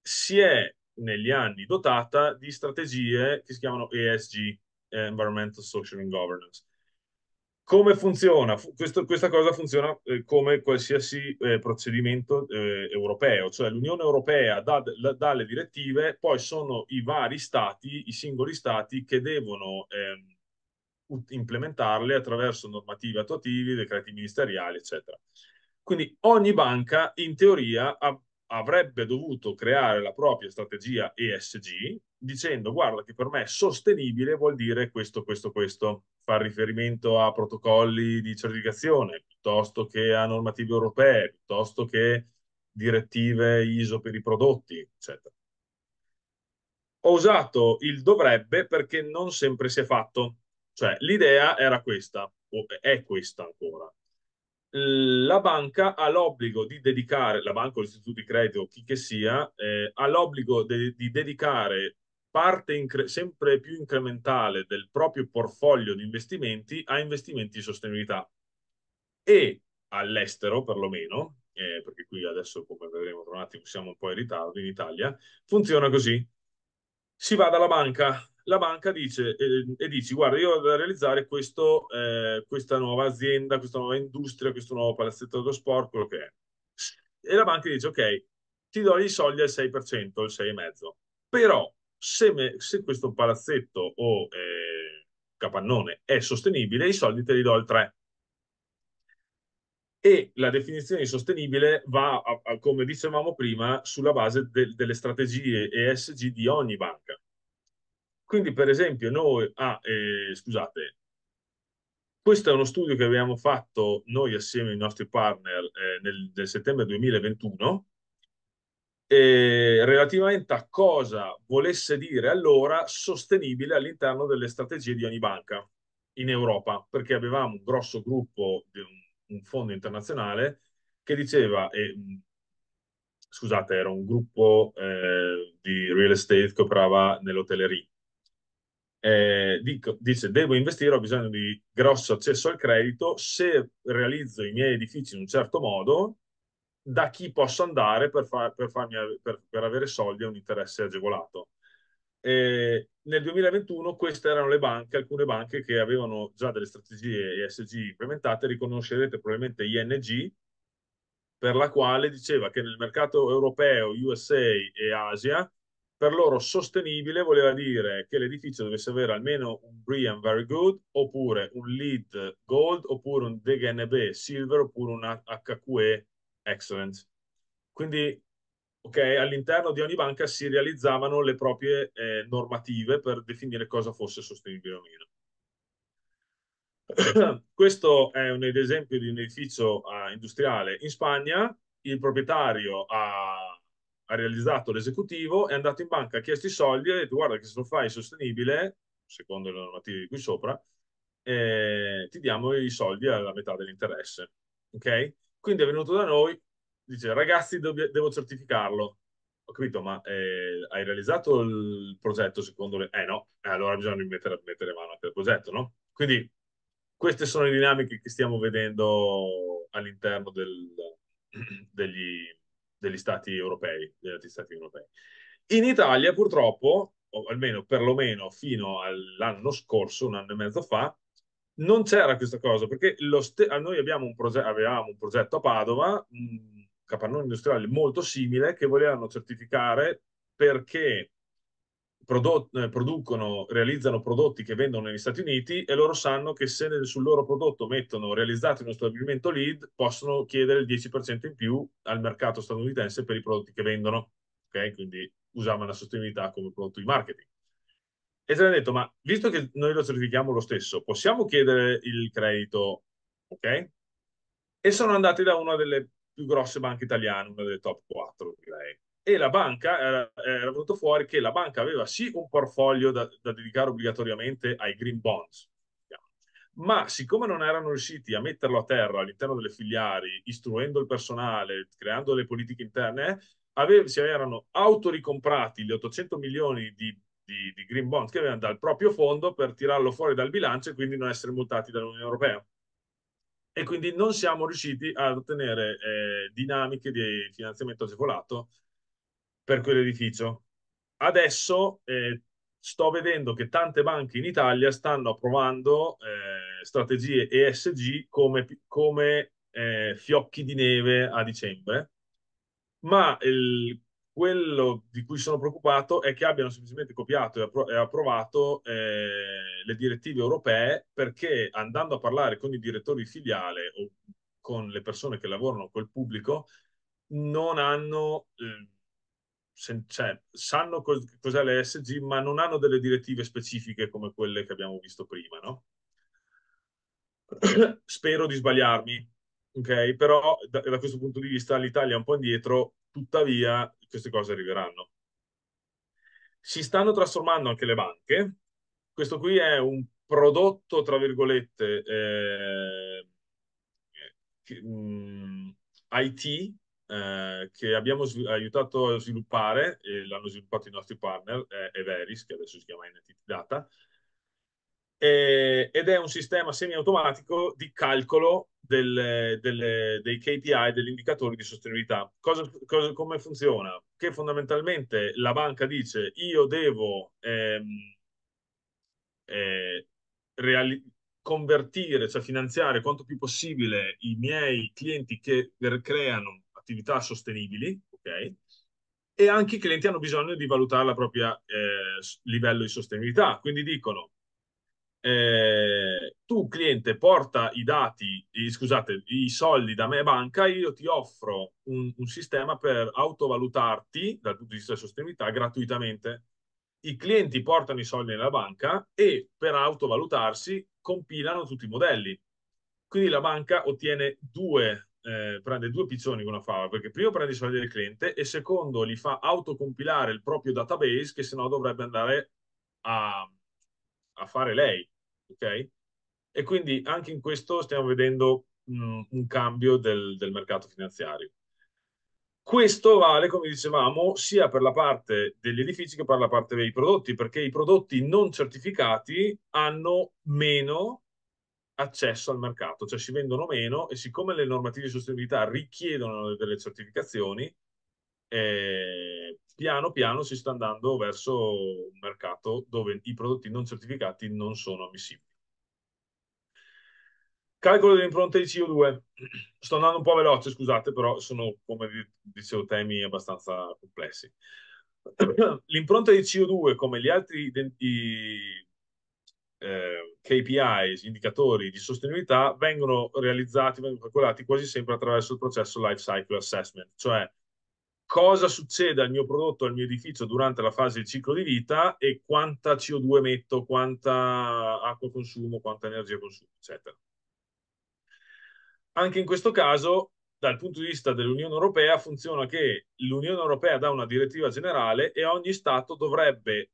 si è negli anni dotata di strategie che si chiamano ESG, eh, Environmental Social and Governance, come funziona? Questo, questa cosa funziona eh, come qualsiasi eh, procedimento eh, europeo, cioè l'Unione Europea dà, dà, le direttive, poi sono i vari stati, i singoli stati che devono ehm, implementarle attraverso normative attuative, decreti ministeriali, eccetera. Quindi ogni banca in teoria av avrebbe dovuto creare la propria strategia ESG, dicendo guarda che per me sostenibile vuol dire questo, questo, questo, Fa riferimento a protocolli di certificazione piuttosto che a normative europee, piuttosto che direttive ISO per i prodotti, eccetera. Ho usato il dovrebbe perché non sempre si è fatto, cioè l'idea era questa, o è questa ancora. La banca ha l'obbligo di dedicare, la banca o l'istituto di credito, chi che sia, eh, ha l'obbligo de di dedicare parte sempre più incrementale del proprio portfolio di investimenti a investimenti di sostenibilità e all'estero perlomeno, eh, perché qui adesso come vedremo tra un attimo siamo un po' in ritardo in Italia, funziona così. Si va dalla banca, la banca dice eh, e dici guarda io vado a realizzare questo, eh, questa nuova azienda, questa nuova industria, questo nuovo palazzetto dello sport, quello che è. E la banca dice ok, ti do i soldi al 6%, il 6,5%, però se, me, se questo palazzetto o eh, capannone è sostenibile, i soldi te li do al 3. E la definizione di sostenibile va, a, a, come dicevamo prima, sulla base de, delle strategie ESG di ogni banca. Quindi, per esempio, noi, ah, eh, scusate, questo è uno studio che abbiamo fatto noi assieme ai nostri partner eh, nel, nel settembre 2021 eh, relativamente a cosa volesse dire allora sostenibile all'interno delle strategie di ogni banca in Europa, perché avevamo un grosso gruppo, un, un fondo internazionale che diceva, eh, scusate, era un gruppo eh, di real estate che operava nell'hotellerie. Eh, dico, dice devo investire, ho bisogno di grosso accesso al credito, se realizzo i miei edifici in un certo modo da chi posso andare per, far, per, farmi, per, per avere soldi a un interesse agevolato. E nel 2021 queste erano le banche, alcune banche che avevano già delle strategie ESG implementate, riconoscerete probabilmente ING, per la quale diceva che nel mercato europeo, USA e Asia, per loro sostenibile voleva dire che l'edificio dovesse avere almeno un BREEAM Very Good, oppure un LEED Gold, oppure un DGNB Silver, oppure un HQE Excellent. Quindi Okay, all'interno di ogni banca si realizzavano le proprie eh, normative per definire cosa fosse sostenibile o meno. Questo è un esempio di un edificio uh, industriale in Spagna, il proprietario ha, ha realizzato l'esecutivo, è andato in banca, ha chiesto i soldi e ha detto guarda che se lo fai sostenibile, secondo le normative di qui sopra, eh, ti diamo i soldi alla metà dell'interesse. Okay? Quindi è venuto da noi, dice ragazzi devo certificarlo. Ho capito, ma eh, hai realizzato il progetto secondo le... Eh no, eh, allora bisogna mettere, mettere mano anche al progetto, no? Quindi queste sono le dinamiche che stiamo vedendo all'interno del, degli, degli, stati europei, degli stati europei. In Italia purtroppo, o almeno perlomeno fino all'anno scorso, un anno e mezzo fa, non c'era questa cosa, perché ste- noi un proge- avevamo un progetto a Padova, un capannone industriale molto simile, che volevano certificare perché eh, producono, realizzano prodotti che vendono negli Stati Uniti e loro sanno che se sul loro prodotto mettono realizzato in uno stabilimento lead, possono chiedere il 10% in più al mercato statunitense per i prodotti che vendono. Okay? Quindi usavano la sostenibilità come prodotto di marketing e ci hanno detto, ma visto che noi lo certifichiamo lo stesso, possiamo chiedere il credito, ok? E sono andati da una delle più grosse banche italiane, una delle top 4, direi. E la banca, era, era venuto fuori che la banca aveva sì un portfolio da, da dedicare obbligatoriamente ai green bonds, ma siccome non erano riusciti a metterlo a terra all'interno delle filiali, istruendo il personale, creando le politiche interne, ave- si erano autoricomprati gli 800 milioni di di, di green bond che avevano dal proprio fondo per tirarlo fuori dal bilancio e quindi non essere multati dall'Unione Europea e quindi non siamo riusciti ad ottenere eh, dinamiche di finanziamento agevolato per quell'edificio. Adesso eh, sto vedendo che tante banche in Italia stanno approvando eh, strategie ESG come, come eh, fiocchi di neve a dicembre, ma il, quello di cui sono preoccupato è che abbiano semplicemente copiato e, appro- e approvato eh, le direttive europee perché andando a parlare con i direttori di filiale o con le persone che lavorano col pubblico non hanno, eh, se, cioè, sanno co- cos'è l'ESG, ma non hanno delle direttive specifiche come quelle che abbiamo visto prima, no? Spero di sbagliarmi, ok? Però da, da questo punto di vista l'Italia è un po' indietro tuttavia queste cose arriveranno. Si stanno trasformando anche le banche. Questo qui è un prodotto, tra virgolette, eh, che, mh, mm, IT eh, che abbiamo aiutato a sviluppare e l'hanno sviluppato i nostri partner, eh, Everis, che adesso si chiama Entity Data, eh, ed è un sistema semi-automatico di calcolo delle, delle, dei KPI, degli indicatori di sostenibilità. Cosa, cosa, come funziona? Che fondamentalmente la banca dice io devo ehm, eh, convertire, cioè finanziare quanto più possibile i miei clienti che creano attività sostenibili, ok? E anche i clienti hanno bisogno di valutare il proprio eh, livello di sostenibilità. Quindi dicono, eh, tu cliente porta i dati, i, scusate, i soldi da me banca, io ti offro un, un, sistema per autovalutarti dal punto di vista della sostenibilità gratuitamente. I clienti portano i soldi nella banca e per autovalutarsi compilano tutti i modelli. Quindi la banca ottiene due, eh, prende due piccioni con una fava, perché prima prende i soldi del cliente e secondo li fa autocompilare il proprio database che se no dovrebbe andare a, a fare lei ok? E quindi anche in questo stiamo vedendo mh, mm, un cambio del, del mercato finanziario. Questo vale, come dicevamo, sia per la parte degli edifici che per la parte dei prodotti, perché i prodotti non certificati hanno meno accesso al mercato, cioè si vendono meno e siccome le normative di sostenibilità richiedono delle certificazioni, eh, piano piano si sta andando verso un mercato dove i prodotti non certificati non sono ammissibili. Calcolo delle impronte di CO2. Sto andando un po' veloce, scusate, però sono, come dicevo, temi abbastanza complessi. L'impronta di CO2, come gli altri i, eh, KPIs, indicatori di sostenibilità, vengono realizzati, vengono calcolati quasi sempre attraverso il processo Life Cycle Assessment, cioè cosa succede al mio prodotto, al mio edificio durante la fase del ciclo di vita e quanta CO2 metto, quanta acqua consumo, quanta energia consumo, eccetera. Anche in questo caso, dal punto di vista dell'Unione Europea, funziona che l'Unione Europea dà una direttiva generale e ogni Stato dovrebbe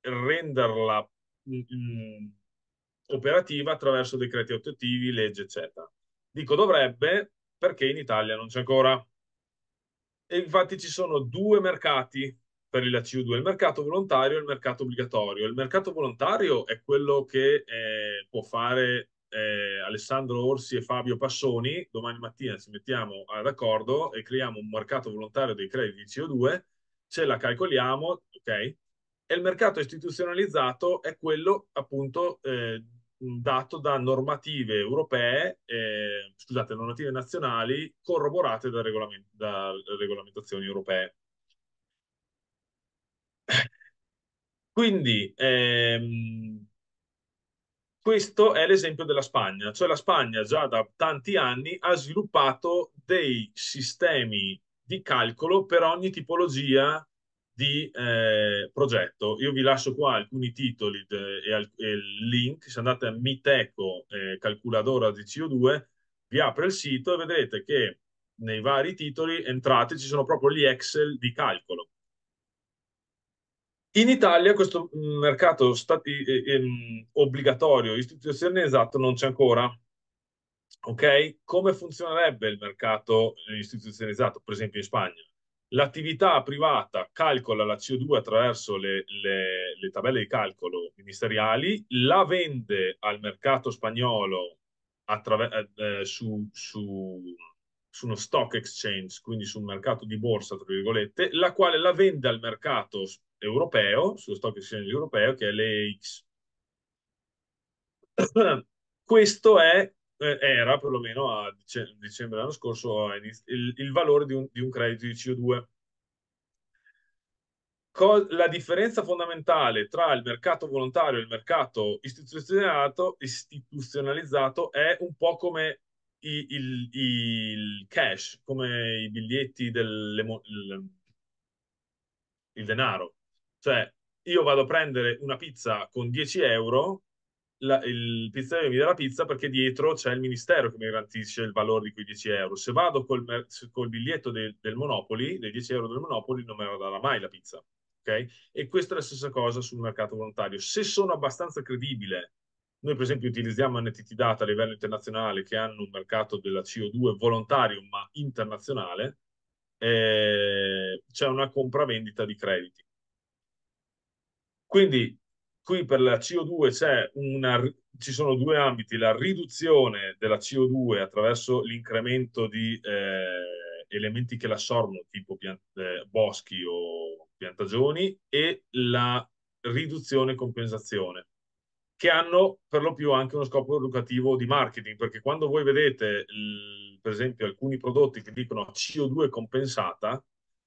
renderla mh, mm, mm, operativa attraverso decreti attuativi, leggi, eccetera. Dico dovrebbe perché in Italia non c'è ancora e infatti ci sono due mercati per il co 2 il mercato volontario e il mercato obbligatorio. Il mercato volontario è quello che eh, può fare eh, Alessandro Orsi e Fabio Passoni. Domani mattina ci mettiamo d'accordo e creiamo un mercato volontario dei crediti di CO2, ce la calcoliamo, ok? E il mercato istituzionalizzato è quello appunto eh, dato da normative europee, eh, scusate, normative nazionali corroborate da, regolament- da regolamentazioni europee. Quindi ehm, questo è l'esempio della Spagna, cioè la Spagna già da tanti anni ha sviluppato dei sistemi di calcolo per ogni tipologia di eh, progetto. Io vi lascio qua alcuni titoli de, e, al, e link, se andate a Miteco eh, calculadora di CO2, vi apre il sito e vedete che nei vari titoli entrati ci sono proprio gli Excel di calcolo. In Italia questo mm, mercato stati, eh, ehm, obbligatorio istituzionalizzato esatto, non c'è ancora. Ok? Come funzionerebbe il mercato eh, istituzionalizzato, esatto, per esempio in Spagna? L'attività privata calcola la CO2 attraverso le, le, le tabelle di calcolo ministeriali, la vende al mercato spagnolo eh, eh, su, su, su, uno stock exchange, quindi su un mercato di borsa, tra virgolette, la quale la vende al mercato europeo, sullo stock exchange europeo, che è l'EX. Questo è eh, era perlomeno a dicembre, dell'anno scorso il, il, valore di un, di un credito di CO2 la differenza fondamentale tra il mercato volontario e il mercato istituzionalizzato, istituzionalizzato è un po' come il, il, il cash, come i biglietti del il, il denaro. Cioè, io vado a prendere una pizza con 10 euro la, il pizzaiolo mi dà la pizza perché dietro c'è il ministero che mi garantisce il valore di quei 10 euro. Se vado col, col biglietto del, del Monopoli, dei 10 euro del Monopoli, non me la darà mai la pizza. Okay? E questa è la stessa cosa sul mercato volontario. Se sono abbastanza credibile, noi per esempio utilizziamo NTT Data a livello internazionale che hanno un mercato della CO2 volontario ma internazionale, eh, c'è una compravendita di crediti. Quindi qui per la CO2 una, ci sono due ambiti, la riduzione della CO2 attraverso l'incremento di eh, elementi che la sorbono, tipo piante, eh, boschi o piantagioni, e la riduzione e compensazione, che hanno per lo più anche uno scopo educativo di marketing, perché quando voi vedete, il, per esempio, alcuni prodotti che dicono CO2 compensata,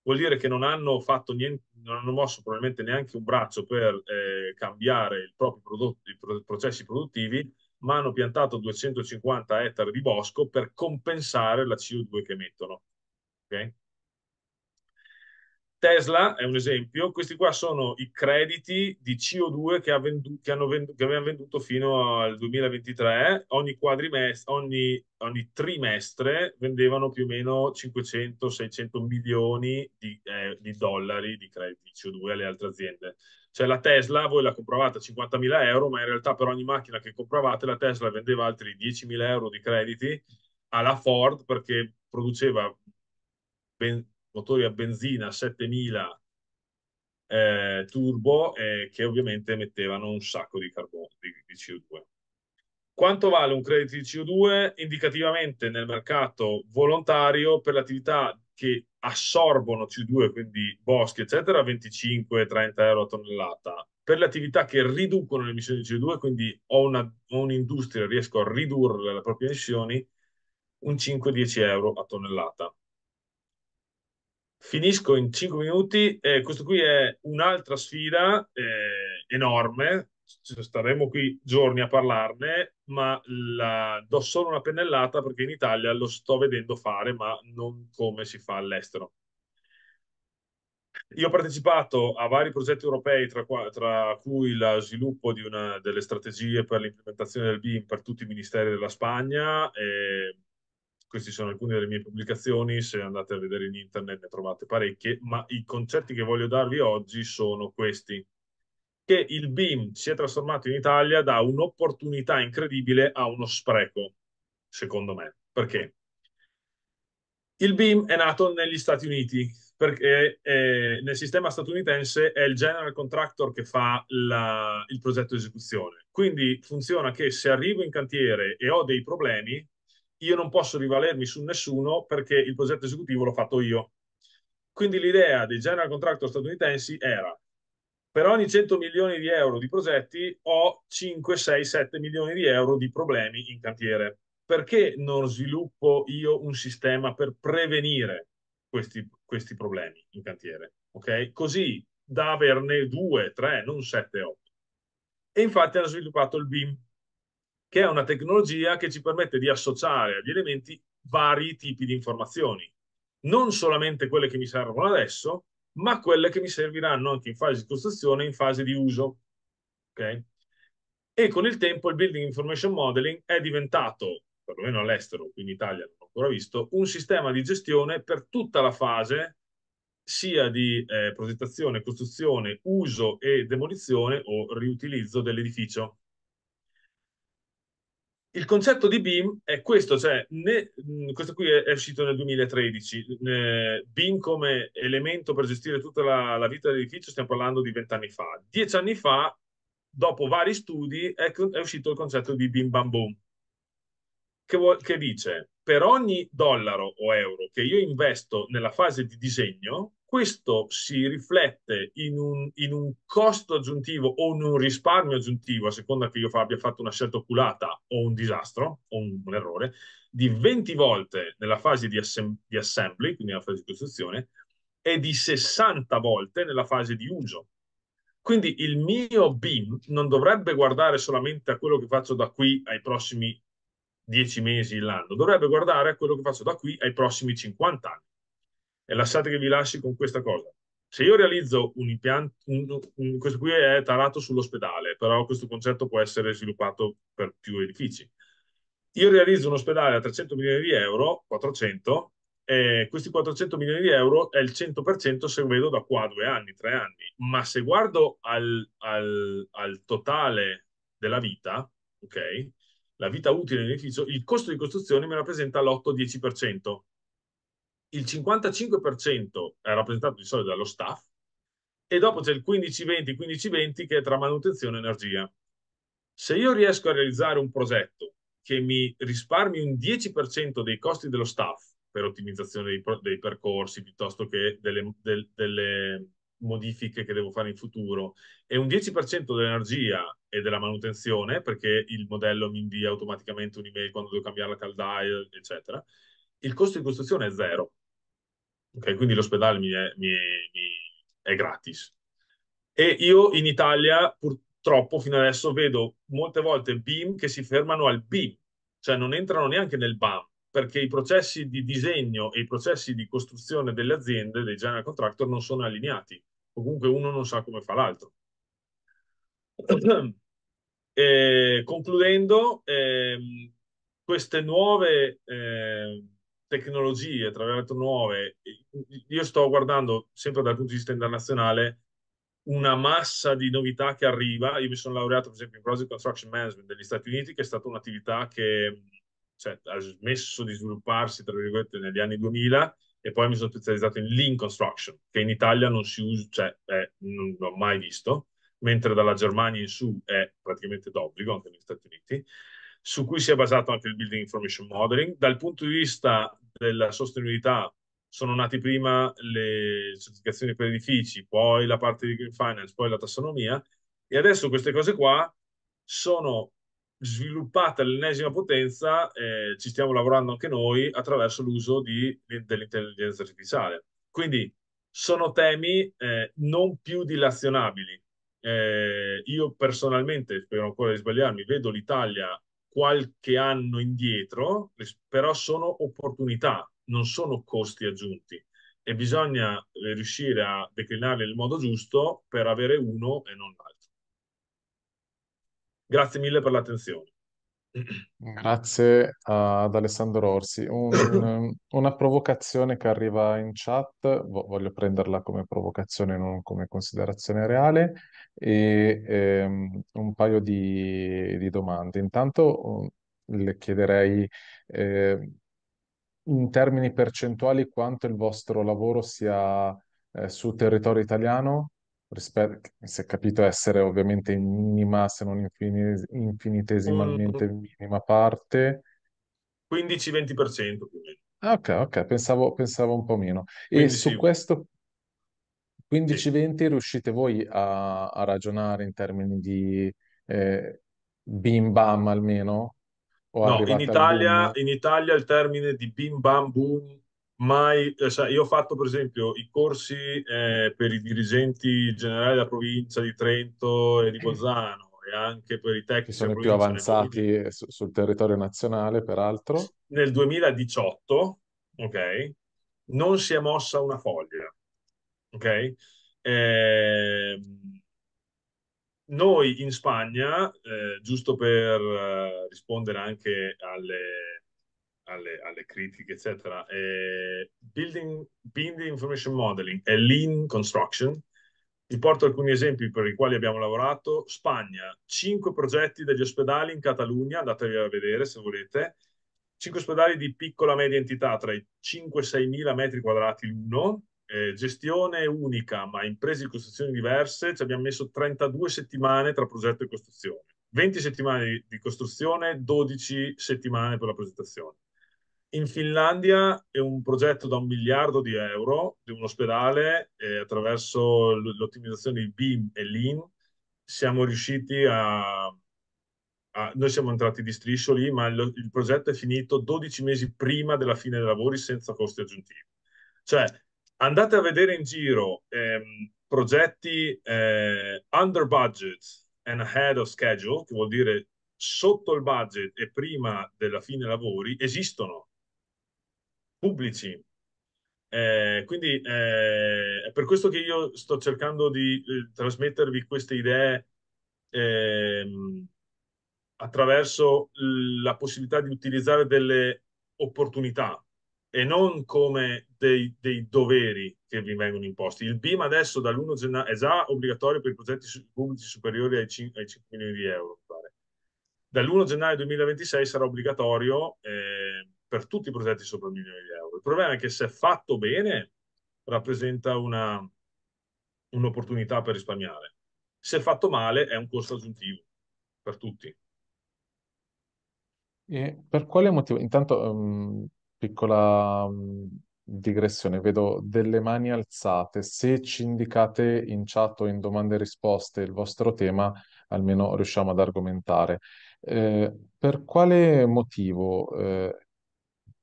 vuol dire che non hanno fatto niente, non hanno mosso probabilmente neanche un braccio per eh, cambiare i propri prodotti, i pro- processi produttivi, ma hanno piantato 250 ettari di bosco per compensare la CO2 che emettono. Okay? Tesla è un esempio, questi qua sono i crediti di CO2 che, ha vendu- che, vendu- che avevano venduto fino al 2023, ogni, quadrimestre, ogni, ogni, trimestre vendevano più o meno 500-600 milioni di, eh, di, dollari di crediti di CO2 alle altre aziende. Cioè la Tesla, voi la compravate a 50.000 euro, ma in realtà per ogni macchina che compravate la Tesla vendeva altri 10.000 euro di crediti alla Ford perché produceva ben motori a benzina 7000 eh, turbo eh, che ovviamente emettevano un sacco di carbonio di, di, CO2. Quanto vale un credito di CO2? Indicativamente nel mercato volontario per le attività che assorbono CO2, quindi boschi, eccetera, 25-30 euro a tonnellata. Per le attività che riducono le emissioni di CO2, quindi ho, un'industria ho riesco a ridurre le proprie emissioni, un 5-10 euro a tonnellata. Finisco in 5 minuti. Eh, questo qui è un'altra sfida eh, enorme. Staremo qui giorni a parlarne, ma la... do solo una pennellata perché in Italia lo sto vedendo fare, ma non come si fa all'estero. Io ho partecipato a vari progetti europei, tra, tra cui lo sviluppo di una delle strategie per l'implementazione del BIM per tutti i ministeri della Spagna. E queste sono alcune delle mie pubblicazioni, se andate a vedere in internet ne trovate parecchie, ma i concetti che voglio darvi oggi sono questi. Che il BIM si è trasformato in Italia da un'opportunità incredibile a uno spreco, secondo me. Perché? Il BIM è nato negli Stati Uniti, perché eh, nel sistema statunitense è il general contractor che fa la, il progetto di esecuzione. Quindi funziona che se arrivo in cantiere e ho dei problemi, io non posso rivalermi su nessuno perché il progetto esecutivo l'ho fatto io. Quindi l'idea dei general contractor statunitensi era per ogni 100 milioni di euro di progetti ho 5, 6, 7 milioni di euro di problemi in cantiere. Perché non sviluppo io un sistema per prevenire questi, questi problemi in cantiere? Okay? Così da averne 2, 3, non 7, 8. E infatti hanno sviluppato il BIM, che è una tecnologia che ci permette di associare agli elementi vari tipi di informazioni, non solamente quelle che mi servono adesso, ma quelle che mi serviranno anche in fase di costruzione e in fase di uso. Okay? E con il tempo il Building Information Modeling è diventato, perlomeno all'estero, qui in Italia non ho ancora visto, un sistema di gestione per tutta la fase sia di eh, progettazione, costruzione, uso e demolizione o riutilizzo dell'edificio il concetto di BIM è questo, cioè ne, questo qui è, uscito nel 2013, eh, BIM come elemento per gestire tutta la, la vita dell'edificio stiamo parlando di vent'anni fa. Dieci anni fa, dopo vari studi, è, è uscito il concetto di BIM Bam Boom, che, vuol, che dice per ogni dollaro o euro che io investo nella fase di disegno, questo si riflette in un, in un, costo aggiuntivo o in un risparmio aggiuntivo, a seconda che io abbia fatto una scelta oculata o un disastro o un, un errore, di 20 volte nella fase di, assemb- di, assembly, quindi nella fase di costruzione, e di 60 volte nella fase di uso. Quindi il mio BIM non dovrebbe guardare solamente a quello che faccio da qui ai prossimi 10 mesi l'anno, dovrebbe guardare a quello che faccio da qui ai prossimi 50 anni e lasciate che vi lasci con questa cosa. Se io realizzo un impianto, un, un, questo qui è tarato sull'ospedale, però questo concetto può essere sviluppato per più edifici. Io realizzo un ospedale a 300 milioni di euro, 400, e questi 400 milioni di euro è il 100% se vedo da qua a due anni, tre anni, ma se guardo al, al, al totale della vita, ok, la vita utile dell'edificio, il costo di costruzione mi rappresenta l'8-10% il 55% è rappresentato di solito dallo staff e dopo c'è il 15-20, 15-20 che è tra manutenzione e energia. Se io riesco a realizzare un progetto che mi risparmi un 10% dei costi dello staff per ottimizzazione dei, dei percorsi piuttosto che delle, del, delle modifiche che devo fare in futuro e un 10% dell'energia e della manutenzione perché il modello mi invia automaticamente un'email quando devo cambiare la caldaia, eccetera il costo di costruzione è zero. Okay, quindi l'ospedale mi è, mi, mi è, gratis. E io in Italia purtroppo fino adesso vedo molte volte BIM che si fermano al BIM, cioè non entrano neanche nel BAM, perché i processi di disegno e i processi di costruzione delle aziende, dei general contractor, non sono allineati, comunque uno non sa come fa l'altro. concludendo, eh, queste nuove... Eh, tecnologie, tra le nuove, io sto guardando sempre dal punto di vista internazionale una massa di novità che arriva. Io mi sono laureato, per esempio, in Project Construction Management degli Stati Uniti, che è stata un'attività che cioè, ha smesso di svilupparsi, tra virgolette, negli anni 2000 e poi mi sono specializzato in lean construction, che in Italia non si usa, cioè, eh, non l'ho mai visto, mentre dalla Germania in su è praticamente d'obbligo anche negli Stati Uniti su cui si è basato anche il Building Information Modeling. Dal punto di vista della sostenibilità sono nati prima le certificazioni per edifici, poi la parte di Green Finance, poi la tassonomia e adesso queste cose qua sono sviluppate all'ennesima potenza, eh, ci stiamo lavorando anche noi attraverso l'uso dell'intelligenza artificiale. Quindi sono temi eh, non più dilazionabili. Eh, io personalmente, spero ancora di sbagliarmi, vedo l'Italia qualche anno indietro, però sono opportunità, non sono costi aggiunti e bisogna eh, riuscire a declinarli nel modo giusto per avere uno e non l'altro. Grazie mille per l'attenzione. Grazie ad Alessandro Orsi. Un- una provocazione che arriva in chat, voglio prenderla come provocazione, non come considerazione reale, e ehm, un paio di, di domande. Intanto um, le chiederei eh, in termini percentuali quanto il vostro lavoro sia eh, sul territorio italiano rispetto, se capito essere ovviamente in minima, se non infini- infinitesimalmente Mm, minima parte. 15-20% ah, ok, ok, pensavo, pensavo un po' meno. E su questo 15-20 riuscite voi a, a ragionare in termini di eh, bim bam almeno? O No, in Italia, in Italia il termine di bim bam boom mai, eh, io ho fatto per esempio i corsi eh, per i dirigenti generali della provincia di Trento e di Bolzano e anche per i tecnici. sono i più avanzati eh, sul territorio nazionale, peraltro. Nel 2018, ok, non si è mossa una foglia, ok? Eh, noi in Spagna, eh, giusto per eh, rispondere anche alle alle, alle critiche, eccetera. Eh, building, building Information Modeling e Lean Construction. Ti porto alcuni esempi per i quali abbiamo lavorato. Spagna, 5 progetti degli ospedali in Catalogna, andatevi a vedere se volete. 5 ospedali di piccola e media entità, tra i 5-6 mila metri quadrati l'uno, eh, gestione unica, ma imprese di costruzione diverse, ci abbiamo messo 32 settimane tra progetto e costruzione. 20 settimane di costruzione, 12 settimane per la progettazione in Finlandia è un progetto da un miliardo di euro di un ospedale eh, attraverso l'ottimizzazione di BIM e Lean siamo riusciti a, a, noi siamo entrati di striscio lì ma il, il progetto è finito 12 mesi prima della fine dei lavori senza costi aggiuntivi cioè andate a vedere in giro ehm, progetti eh, under budget and ahead of schedule che vuol dire sotto il budget e prima della fine lavori esistono pubblici. Eh, quindi eh, è per questo che io sto cercando di eh, trasmettervi queste idee ehm, attraverso la possibilità di utilizzare delle opportunità e non come dei, dei doveri che vi vengono imposti. Il BIM adesso dall'1 gennaio è già obbligatorio per i progetti pubblici superiori ai 5, ai 5 milioni di euro. Dall'1 gennaio 2026 sarà obbligatorio. Eh, per tutti i progetti sopra il milione di euro. Il problema è che se fatto bene rappresenta una, un'opportunità per risparmiare. Se fatto male è un costo aggiuntivo per tutti. E per quale motivo? Intanto, um, piccola um, digressione, vedo delle mani alzate. Se ci indicate in chat o in domande e risposte il vostro tema, almeno riusciamo ad argomentare. Eh, per quale motivo eh,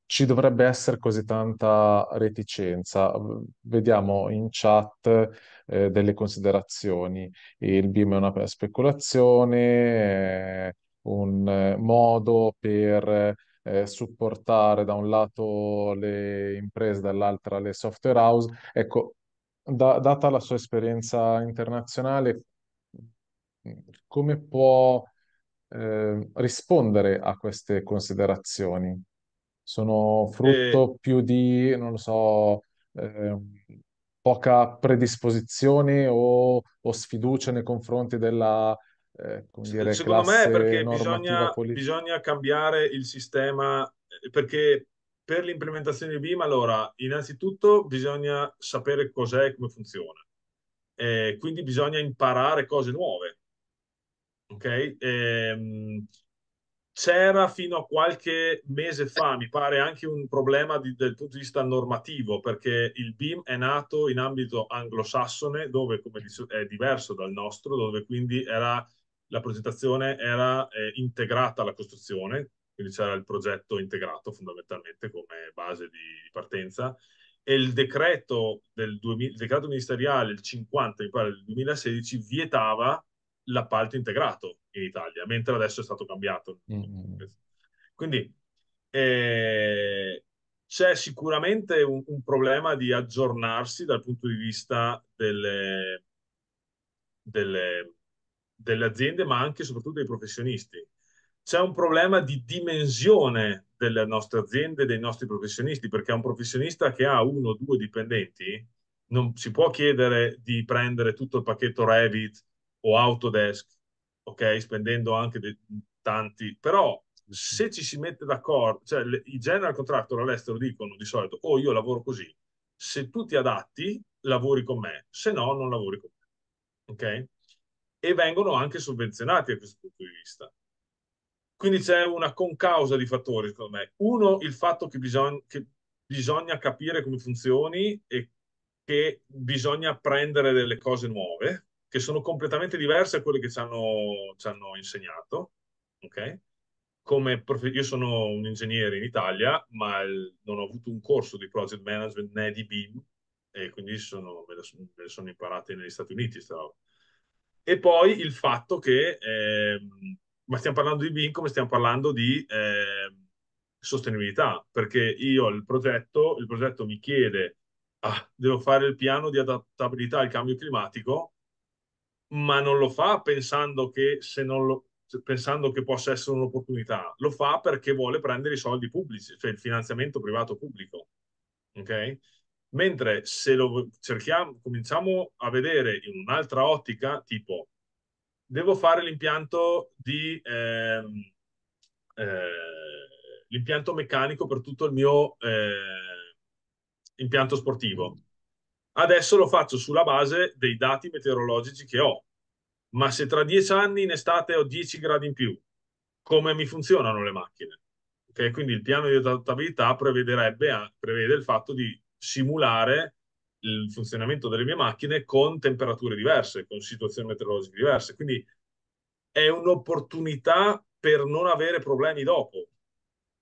ci dovrebbe essere così tanta reticenza. Vediamo in chat eh, delle considerazioni. Il BIM è una speculazione, è un eh, modo per eh, supportare da un lato le imprese, dall'altra le software house. Ecco, da, data la sua esperienza internazionale, come può eh, rispondere a queste considerazioni? sono frutto E- eh. più di, non lo so, eh, poca predisposizione o, o sfiducia nei confronti della, eh, come Se- dire, Secondo me è perché bisogna, bisogna cambiare il sistema, eh, perché per l'implementazione di BIM, allora, innanzitutto bisogna sapere cos'è e come funziona. Eh, quindi bisogna imparare cose nuove, ok? Ehm, c'era fino a qualche mese fa, mi pare anche un problema di, dal punto di vista normativo, perché il BIM è nato in ambito anglosassone, dove come dice, è diverso dal nostro, dove quindi era, la progettazione era eh, integrata alla costruzione, quindi c'era il progetto integrato fondamentalmente come base di, partenza, e il decreto, del 2000, il decreto ministeriale, il 50, mi pare, del 2016, vietava l'appalto integrato in Italia, mentre adesso è stato cambiato. Mm-hmm. Quindi eh, c'è sicuramente un, un, problema di aggiornarsi dal punto di vista delle, delle, delle aziende, ma anche e soprattutto dei professionisti. C'è un problema di dimensione delle nostre aziende, dei nostri professionisti, perché un professionista che ha uno o due dipendenti non si può chiedere di prendere tutto il pacchetto Revit o Autodesk, ok? Spendendo anche dei, tanti, però se ci si mette d'accordo, cioè le, i general contractor all'estero dicono di solito, oh io lavoro così, se tu ti adatti lavori con me, se no non lavori con me, ok? E vengono anche sovvenzionati da questo punto di vista. Quindi c'è una concausa di fattori, secondo me. Uno, il fatto che, bisogna, che bisogna capire come funzioni e che bisogna apprendere delle cose nuove, che sono completamente diverse da quelle che ci hanno, ci hanno insegnato. Okay? Prof... io sono un ingegnere in Italia, ma il... non ho avuto un corso di project management né di BIM, e quindi sono... me, le sono, sono imparate negli Stati Uniti. Stavo. E poi il fatto che, eh... ma stiamo parlando di BIM come stiamo parlando di eh... sostenibilità, perché io il progetto, il progetto mi chiede, ah, devo fare il piano di adattabilità al cambio climatico, ma non lo fa pensando che, lo, pensando che possa essere un'opportunità, lo fa perché vuole prendere i soldi pubblici, cioè il finanziamento privato pubblico. Okay? Mentre se lo cerchiamo, cominciamo a vedere in un'altra ottica, tipo devo fare l'impianto di ehm, eh, l'impianto meccanico per tutto il mio eh, impianto sportivo. Adesso lo faccio sulla base dei dati meteorologici che ho. Ma se tra dieci anni in estate ho 10 gradi in più, come mi funzionano le macchine? Okay? Quindi il piano di adattabilità prevederebbe, prevede il fatto di simulare il funzionamento delle mie macchine con temperature diverse, con situazioni meteorologiche diverse. Quindi è un'opportunità per non avere problemi dopo,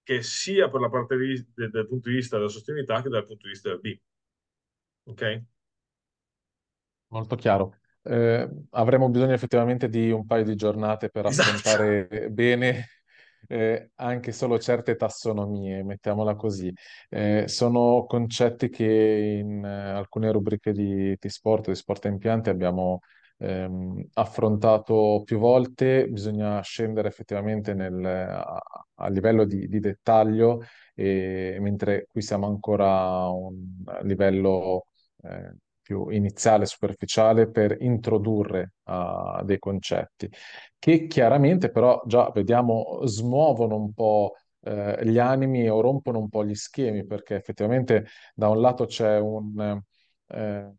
che sia per la parte di, dal punto di vista della sostenibilità che dal punto di vista del BIM ok? Molto chiaro. Eh, avremo bisogno effettivamente di un paio di giornate per Esatto. affrontare bene eh, anche solo certe tassonomie, mettiamola così. Eh, sono concetti che in eh, alcune rubriche di, di sport, di sport impianti, abbiamo ehm, affrontato più volte. Bisogna scendere effettivamente nel, a, a livello di, di dettaglio, e- mentre qui siamo ancora a un livello eh, più iniziale, superficiale, per introdurre uh, dei concetti, che chiaramente però già vediamo smuovono un po' eh, gli animi o rompono un po' gli schemi, perché effettivamente da un lato c'è un, eh,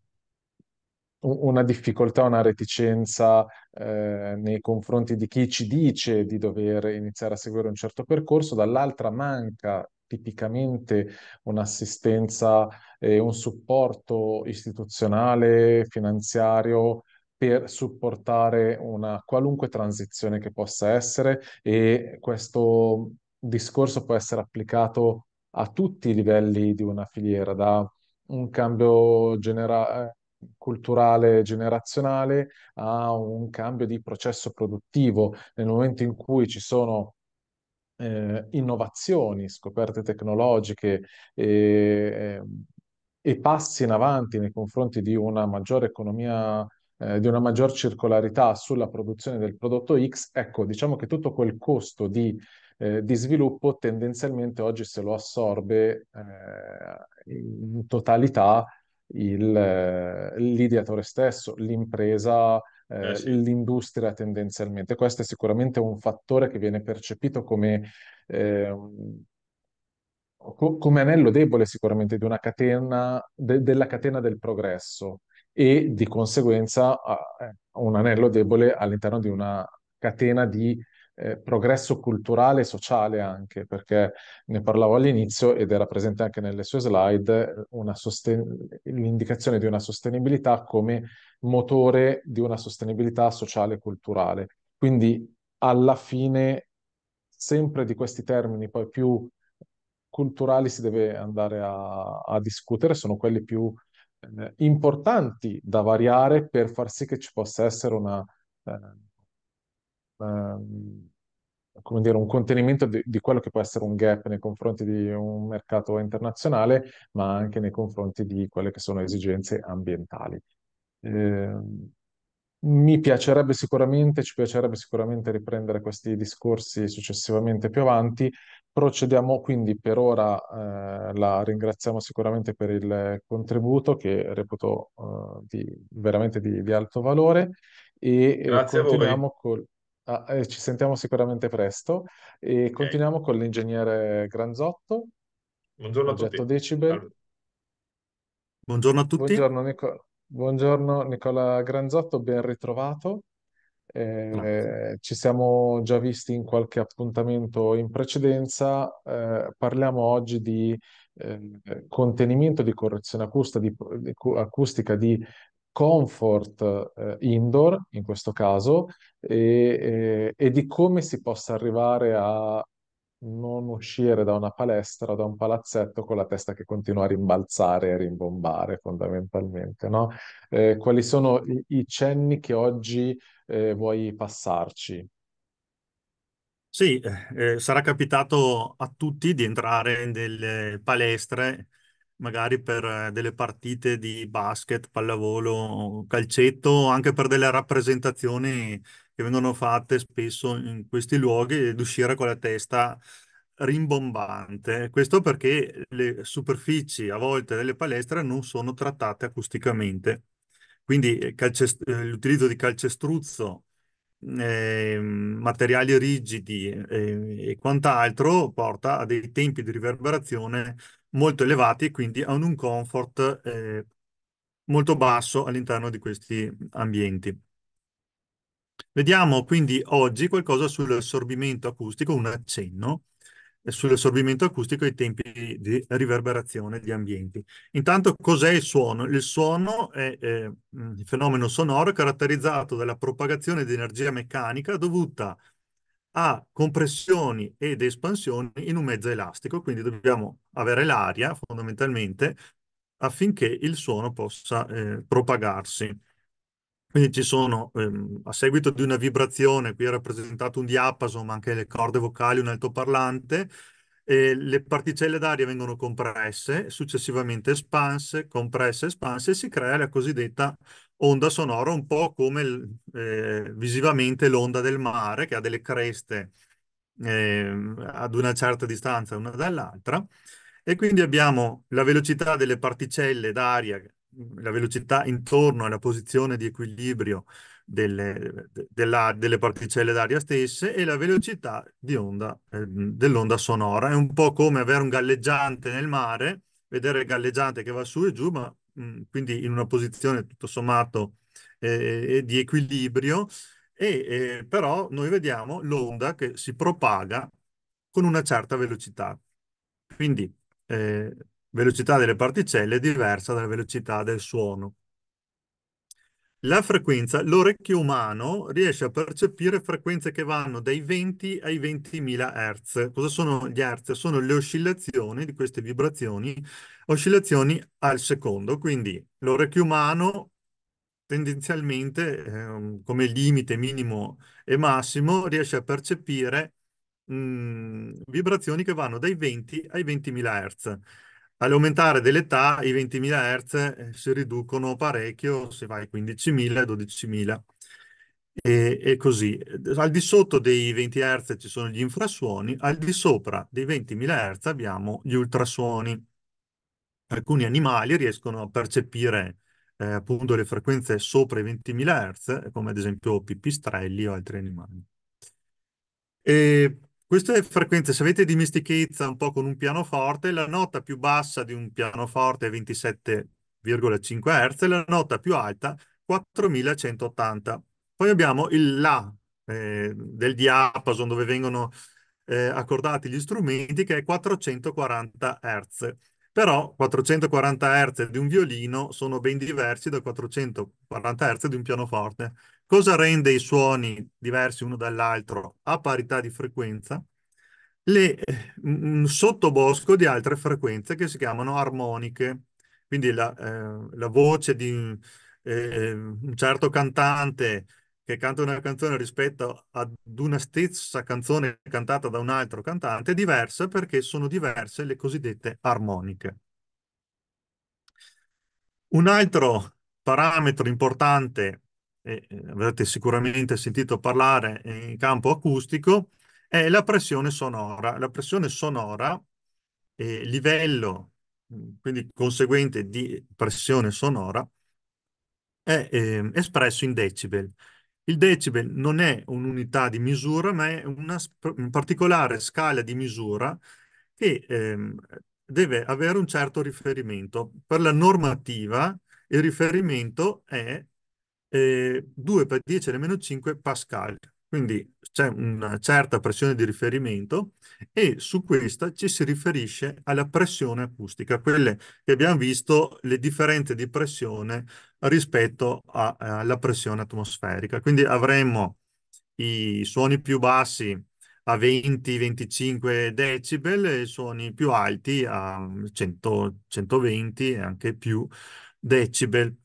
una difficoltà, una reticenza eh, nei confronti di chi ci dice di dover iniziare a seguire un certo percorso, dall'altra manca tipicamente un'assistenza e un supporto istituzionale, finanziario per supportare una qualunque transizione che possa essere e questo discorso può essere applicato a tutti i livelli di una filiera, da un cambio generale culturale generazionale a un cambio di processo produttivo. Nel momento in cui ci sono eh, innovazioni, scoperte tecnologiche e, ehm, e, passi in avanti nei confronti di una maggiore economia, eh, di una maggior circolarità sulla produzione del prodotto X, ecco, diciamo che tutto quel costo di, eh, di sviluppo tendenzialmente oggi se lo assorbe eh, in totalità il, eh, l'ideatore stesso, l'impresa eh, eh, sì. l'industria tendenzialmente. Questo è sicuramente un fattore che viene percepito come, eh, co- come anello debole sicuramente catena, de- della catena del progresso e di conseguenza ah, eh, un anello debole all'interno di una catena di eh, progresso culturale e sociale anche, perché ne parlavo all'inizio ed era presente anche nelle sue slide eh, sosten- l'indicazione di una sostenibilità come motore di una sostenibilità sociale e culturale. Quindi alla fine, sempre di questi termini poi più culturali si deve andare a, a discutere, sono quelli più eh, importanti da variare per far sì che ci possa essere una eh, Ehm, come dire, un contenimento di, di, quello che può essere un gap nei confronti di un mercato internazionale, ma anche nei confronti di quelle che sono esigenze ambientali. Eh, mi piacerebbe sicuramente, ci piacerebbe sicuramente riprendere questi discorsi successivamente più avanti. Procediamo quindi per ora, eh, la ringraziamo sicuramente per il contributo che reputo eh, di, veramente di, di, alto valore e Grazie continuiamo col... Ah, eh, ci sentiamo sicuramente presto e Ok, continuiamo con l'ingegnere Granzotto, buongiorno a tutti. Decibel. Buongiorno a tutti. Buongiorno, Nico- Buongiorno Nicola Granzotto, ben ritrovato. Eh, ci siamo già visti in qualche appuntamento in precedenza. Eh, parliamo oggi di eh, contenimento, di correzione acusta- di- di acustica di comfort eh, indoor, in questo caso, e, e- eh, e di come si possa arrivare a non uscire da una palestra, da un palazzetto con la testa che continua a rimbalzare e a rimbombare fondamentalmente, no? Eh, quali sono i, i cenni che oggi eh, vuoi passarci? Sì, eh, sarà capitato a tutti di entrare in delle palestre magari per eh, delle partite di basket, pallavolo, calcetto, anche per delle rappresentazioni che vengono fatte spesso in questi luoghi ed uscire con la testa rimbombante. Questo perché le superfici a volte delle palestre non sono trattate acusticamente. Quindi eh, eh, l'utilizzo di calcestruzzo, eh, materiali rigidi eh, e quant'altro porta a dei tempi di riverberazione molto elevati e quindi hanno un comfort eh, molto basso all'interno di questi ambienti. Vediamo quindi oggi qualcosa sull'assorbimento acustico, un accenno eh, sull'assorbimento acustico e i tempi di riverberazione di ambienti. Intanto cos'è il suono? Il suono è, è un mm, fenomeno sonoro caratterizzato dalla propagazione di energia meccanica dovuta a ha compressioni ed espansioni in un mezzo elastico, quindi dobbiamo avere l'aria fondamentalmente affinché il suono possa eh, propagarsi. Quindi ci sono, ehm, a seguito di una vibrazione, qui è rappresentato un diapason, ma anche le corde vocali, un altoparlante, eh, le particelle d'aria vengono compresse, successivamente espanse, compresse, espanse, e si crea la cosiddetta onda sonora un po' come eh, visivamente l'onda del mare che ha delle creste eh, ad una certa distanza una dall'altra e quindi abbiamo la velocità delle particelle d'aria, la velocità intorno alla posizione di equilibrio delle, della, delle particelle d'aria stesse e la velocità eh, dell'onda sonora. È un po' come avere un galleggiante nel mare, vedere il galleggiante che va su e giù, ma Mm, quindi in una posizione tutto sommato eh, eh, di equilibrio, e eh, però noi vediamo l'onda che si propaga con una certa velocità. Quindi eh, velocità delle particelle è diversa dalla velocità del suono. La frequenza, l'orecchio umano riesce a percepire frequenze che vanno dai 20 ai 20.000 Hz. Cosa sono gli Hz? Sono le oscillazioni di queste vibrazioni, oscillazioni al secondo. Quindi l'orecchio umano tendenzialmente, eh, come limite minimo e massimo, riesce a percepire mh, mm, vibrazioni che vanno dai 20 ai 20.000 Hz all'aumentare dell'età i 20.000 Hz eh, si riducono parecchio, se vai 15.000, 12.000 e, e, così. Al di sotto dei 20 Hz ci sono gli infrasuoni, al di sopra dei 20.000 Hz abbiamo gli ultrasuoni. Alcuni animali riescono a percepire eh, appunto le frequenze sopra i 20.000 Hz, come ad esempio pipistrelli o altri animali. E questo è frequente, se avete dimestichezza un po' con un pianoforte, la nota più bassa di un pianoforte è 27,5 Hz, e la nota più alta 4180. Poi abbiamo il La eh, del diapason dove vengono eh, accordati gli strumenti che è 440 Hz. Però 440 Hz di un violino sono ben diversi da 440 Hz di un pianoforte. Cosa rende i suoni diversi uno dall'altro a parità di frequenza? Le, eh, un sottobosco di altre frequenze che si chiamano armoniche. Quindi la, eh, la voce di eh, un certo cantante che canta una canzone rispetto ad una stessa canzone cantata da un altro cantante è diversa perché sono diverse le cosiddette armoniche. Un altro parametro importante eh, avrete sicuramente sentito parlare in campo acustico, è la pressione sonora. La pressione sonora, e livello, mm, quindi conseguente di pressione sonora, è eh, espresso in decibel. Il decibel non è un'unità di misura, ma è una un particolare scala di misura che ehm, deve avere un certo riferimento. Per la normativa il riferimento è eh, 2 per 10 alle meno 5 pascal. Quindi c'è una certa pressione di riferimento e su questa ci si riferisce alla pressione acustica, quelle che abbiamo visto le differenze di pressione rispetto a, eh, alla pressione atmosferica. Quindi avremmo i suoni più bassi a 20-25 decibel e suoni più alti a 100, 120 e anche più decibel.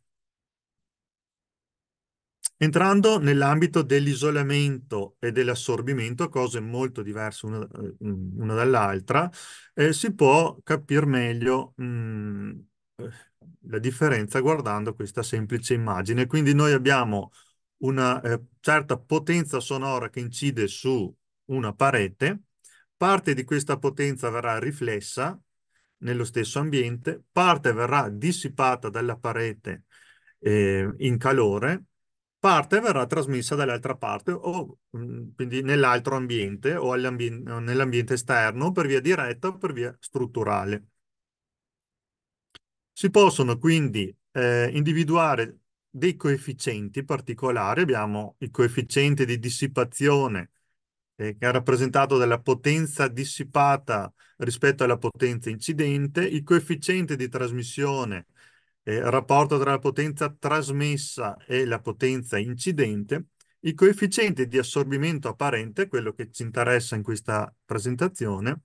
Entrando nell'ambito dell'isolamento e dell'assorbimento, cose molto diverse una, eh, una dall'altra, eh, si può capire meglio mh, mm, eh, la differenza guardando questa semplice immagine. Quindi noi abbiamo una eh, certa potenza sonora che incide su una parete, parte di questa potenza verrà riflessa nello stesso ambiente, parte verrà dissipata dalla parete eh, in calore parte verrà trasmessa dall'altra parte o mm, quindi nell'altro ambiente o, nell'ambiente esterno per via diretta o per via strutturale. Si possono quindi eh, individuare dei coefficienti particolari, abbiamo il coefficiente di dissipazione eh, che è rappresentato dalla potenza dissipata rispetto alla potenza incidente, il coefficiente di trasmissione eh, rapporto tra la potenza trasmessa e la potenza incidente, il coefficiente di assorbimento apparente, quello che ci interessa in questa presentazione,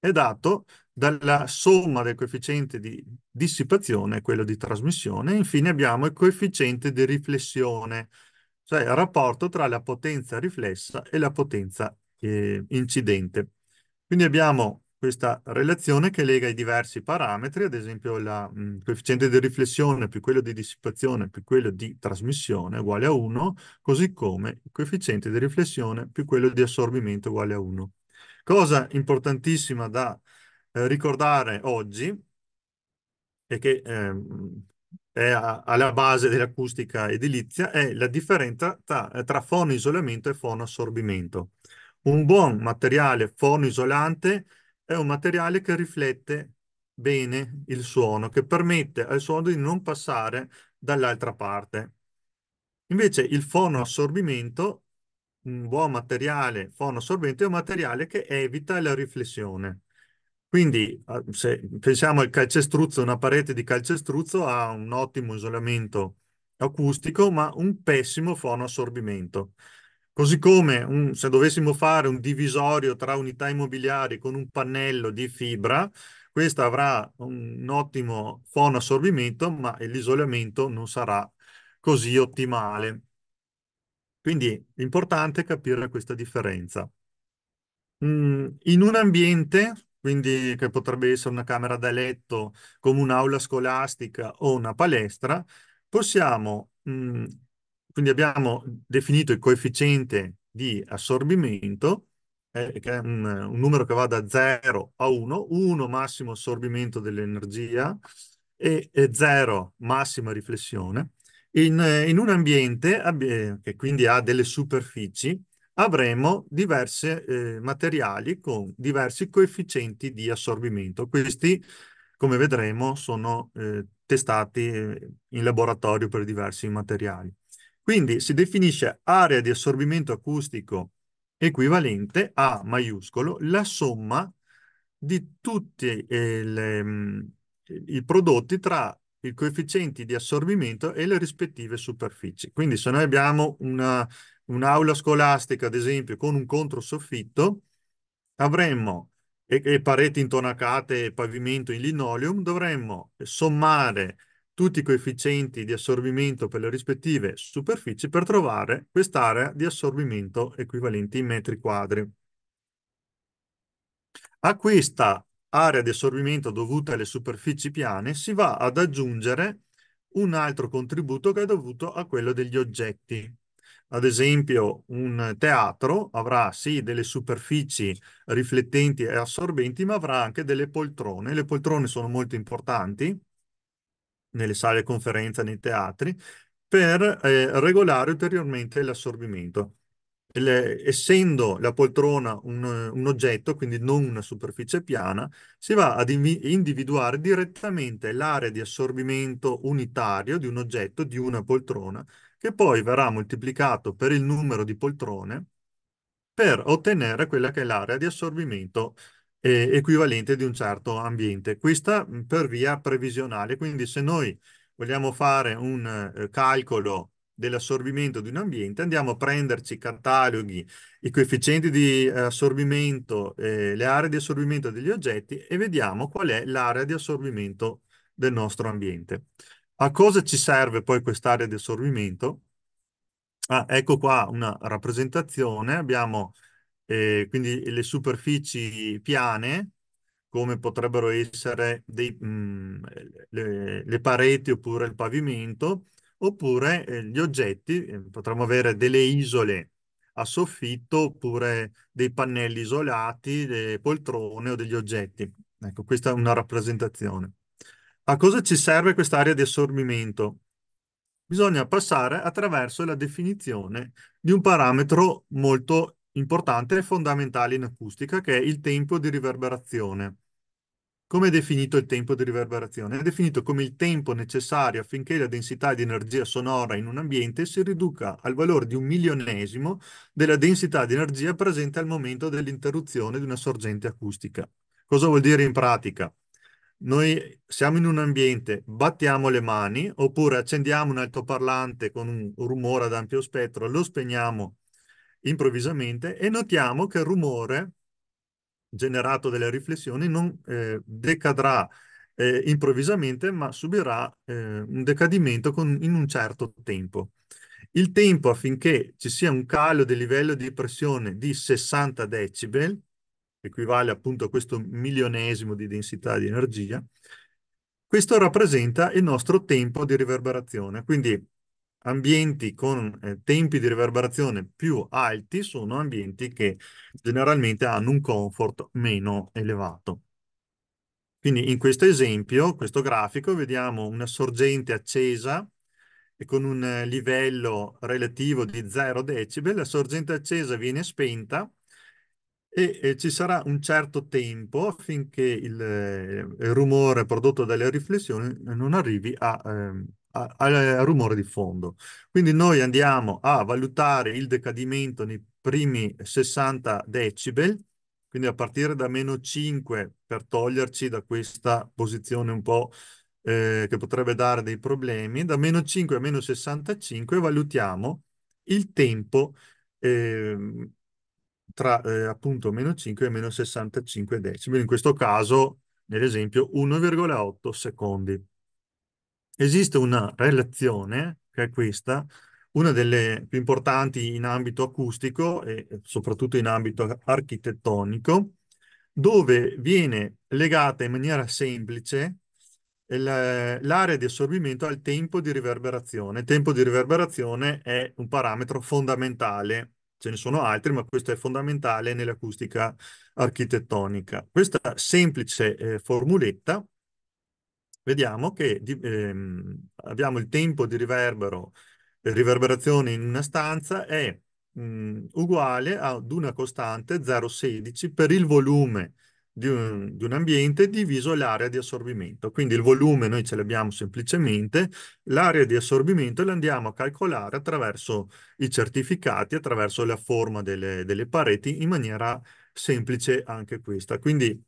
è dato dalla somma del coefficiente di dissipazione, quello di trasmissione, e infine abbiamo il coefficiente di riflessione, cioè il rapporto tra la potenza riflessa e la potenza eh, incidente. Quindi abbiamo questa relazione che lega i diversi parametri, ad esempio il mm, coefficiente di riflessione più quello di dissipazione più quello di trasmissione uguale a 1, così come il coefficiente di riflessione più quello di assorbimento uguale a 1. Cosa importantissima da eh, ricordare oggi e che eh, è a, alla base dell'acustica edilizia è la differenza tra, eh, tra fono isolamento e fono assorbimento. Un buon materiale fono isolante è un materiale che riflette bene il suono, che permette al suono di non passare dall'altra parte. Invece il fonoassorbimento, un buon materiale fonoassorbente, è un materiale che evita la riflessione. Quindi se pensiamo al calcestruzzo, una parete di calcestruzzo ha un ottimo isolamento acustico, ma un pessimo fonoassorbimento. Così come un, se dovessimo fare un divisorio tra unità immobiliari con un pannello di fibra, questa avrà un, ottimo fono assorbimento, ma l'isolamento non sarà così ottimale. Quindi è importante capire questa differenza. Mm, in un ambiente, quindi che potrebbe essere una camera da letto, come un'aula scolastica o una palestra, possiamo mh, mm, quindi abbiamo definito il coefficiente di assorbimento, eh, che è un, un, numero che va da 0 a 1, 1 massimo assorbimento dell'energia e, 0 massima riflessione. In, in, un ambiente eh, che quindi ha delle superfici avremo diversi eh, materiali con diversi coefficienti di assorbimento. Questi, come vedremo, sono eh, testati eh, in laboratorio per diversi materiali. Quindi si definisce area di assorbimento acustico equivalente a maiuscolo la somma di tutti eh, le, mm, i prodotti tra i coefficienti di assorbimento e le rispettive superfici. Quindi se noi abbiamo un'aula un scolastica, ad esempio, con un controsoffitto, avremmo e, e pareti intonacate e pavimento in linoleum, dovremmo sommare tutti i coefficienti di assorbimento per le rispettive superfici per trovare quest'area di assorbimento equivalente in metri quadri. A questa area di assorbimento dovuta alle superfici piane si va ad aggiungere un altro contributo che è dovuto a quello degli oggetti. Ad esempio, un teatro avrà sì delle superfici riflettenti e assorbenti, ma avrà anche delle poltrone. Le poltrone sono molto importanti nelle sale conferenza, nei teatri, per eh, regolare ulteriormente l'assorbimento. essendo la poltrona un, un, oggetto, quindi non una superficie piana, si va ad individuare direttamente l'area di assorbimento unitario di un oggetto, di una poltrona, che poi verrà moltiplicato per il numero di poltrone per ottenere quella che è l'area di assorbimento eh, equivalente di un certo ambiente. Questa per via previsionale, quindi se noi vogliamo fare un eh, calcolo dell'assorbimento di un ambiente, andiamo a prenderci cataloghi, i coefficienti di eh, assorbimento, eh, le aree di assorbimento degli oggetti e vediamo qual è l'area di assorbimento del nostro ambiente. A cosa ci serve poi quest'area di assorbimento? Ah, ecco qua una rappresentazione, abbiamo eh, quindi le superfici piane, come potrebbero essere dei, mh, mm, le, le, pareti oppure il pavimento, oppure eh, gli oggetti, eh, potremmo avere delle isole a soffitto oppure dei pannelli isolati, le poltrone o degli oggetti. Ecco, questa è una rappresentazione. A cosa ci serve quest'area di assorbimento? Bisogna passare attraverso la definizione di un parametro molto importante e fondamentale in acustica, che è il tempo di riverberazione. Come è definito il tempo di riverberazione? È definito come il tempo necessario affinché la densità di energia sonora in un ambiente si riduca al valore di un milionesimo della densità di energia presente al momento dell'interruzione di una sorgente acustica. Cosa vuol dire in pratica? Noi siamo in un ambiente, battiamo le mani oppure accendiamo un altoparlante con un rumore ad ampio spettro, lo spegniamo improvvisamente e notiamo che il rumore generato dalle riflessioni non eh, decadrà eh, improvvisamente, ma subirà eh, un decadimento con, in un certo tempo. Il tempo affinché ci sia un calo del livello di pressione di 60 decibel, equivale appunto a questo milionesimo di densità di energia, questo rappresenta il nostro tempo di riverberazione. Quindi ambienti con eh, tempi di riverberazione più alti sono ambienti che generalmente hanno un comfort meno elevato. Quindi in questo esempio, questo grafico, vediamo una sorgente accesa e con un livello relativo di 0 decibel, la sorgente accesa viene spenta e, e ci sarà un certo tempo affinché il, eh, il rumore prodotto dalle riflessioni non arrivi a... Eh, al ah, ah, eh, eh, rumore di fondo. Quindi noi andiamo a valutare il decadimento nei primi 60 decibel, quindi a partire da meno 5 per toglierci da questa posizione un po' eh, che potrebbe dare dei problemi, da meno 5 a meno 65 valutiamo il tempo eh, tra eh, appunto meno 5 e meno 65 decibel, in questo caso nell'esempio 1,8 secondi esiste una relazione, che è questa, una delle più importanti in ambito acustico e soprattutto in ambito architettonico, dove viene legata in maniera semplice l'area di assorbimento al tempo di riverberazione. Il tempo di riverberazione è un parametro fondamentale, ce ne sono altri, ma questo è fondamentale nell'acustica architettonica. Questa semplice eh, formuletta vediamo che ehm, abbiamo il tempo di riverbero, eh, riverberazione in una stanza è mh, mm, uguale ad una costante 0,16 per il volume di un, di un, ambiente diviso l'area di assorbimento. Quindi il volume noi ce l'abbiamo semplicemente, l'area di assorbimento la andiamo a calcolare attraverso i certificati, attraverso la forma delle, delle pareti in maniera semplice anche questa. Quindi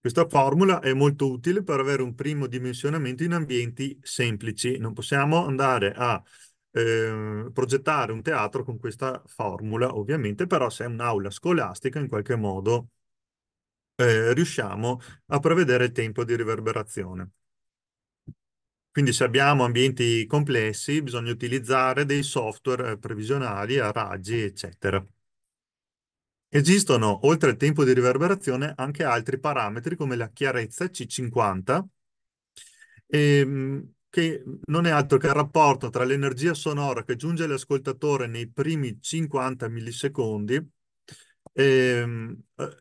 questa formula è molto utile per avere un primo dimensionamento in ambienti semplici. Non possiamo andare a eh, progettare un teatro con questa formula, ovviamente, però se è un'aula scolastica, in qualche modo eh, riusciamo a prevedere il tempo di riverberazione. Quindi se abbiamo ambienti complessi bisogna utilizzare dei software eh, previsionali a raggi, eccetera. Esistono, oltre al tempo di riverberazione, anche altri parametri come la chiarezza C50, ehm, che non è altro che il rapporto tra l'energia sonora che giunge all'ascoltatore nei primi 50 millisecondi ehm, eh,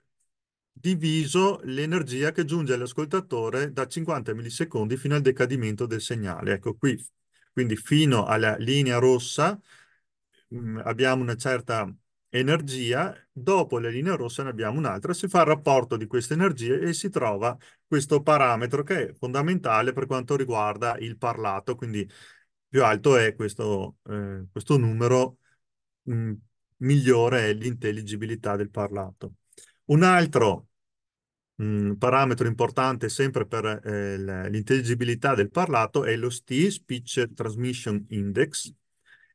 diviso l'energia che giunge all'ascoltatore da 50 millisecondi fino al decadimento del segnale. Ecco qui, quindi fino alla linea rossa mh, mm, abbiamo una certa energia, dopo la linea rossa ne abbiamo un'altra, si fa il rapporto di queste energie e si trova questo parametro che è fondamentale per quanto riguarda il parlato, quindi più alto è questo, eh, questo numero, mh, mm, migliore è l'intelligibilità del parlato. Un altro mh, mm, parametro importante sempre per eh, l'intelligibilità del parlato è lo STI, Speech Transmission Index,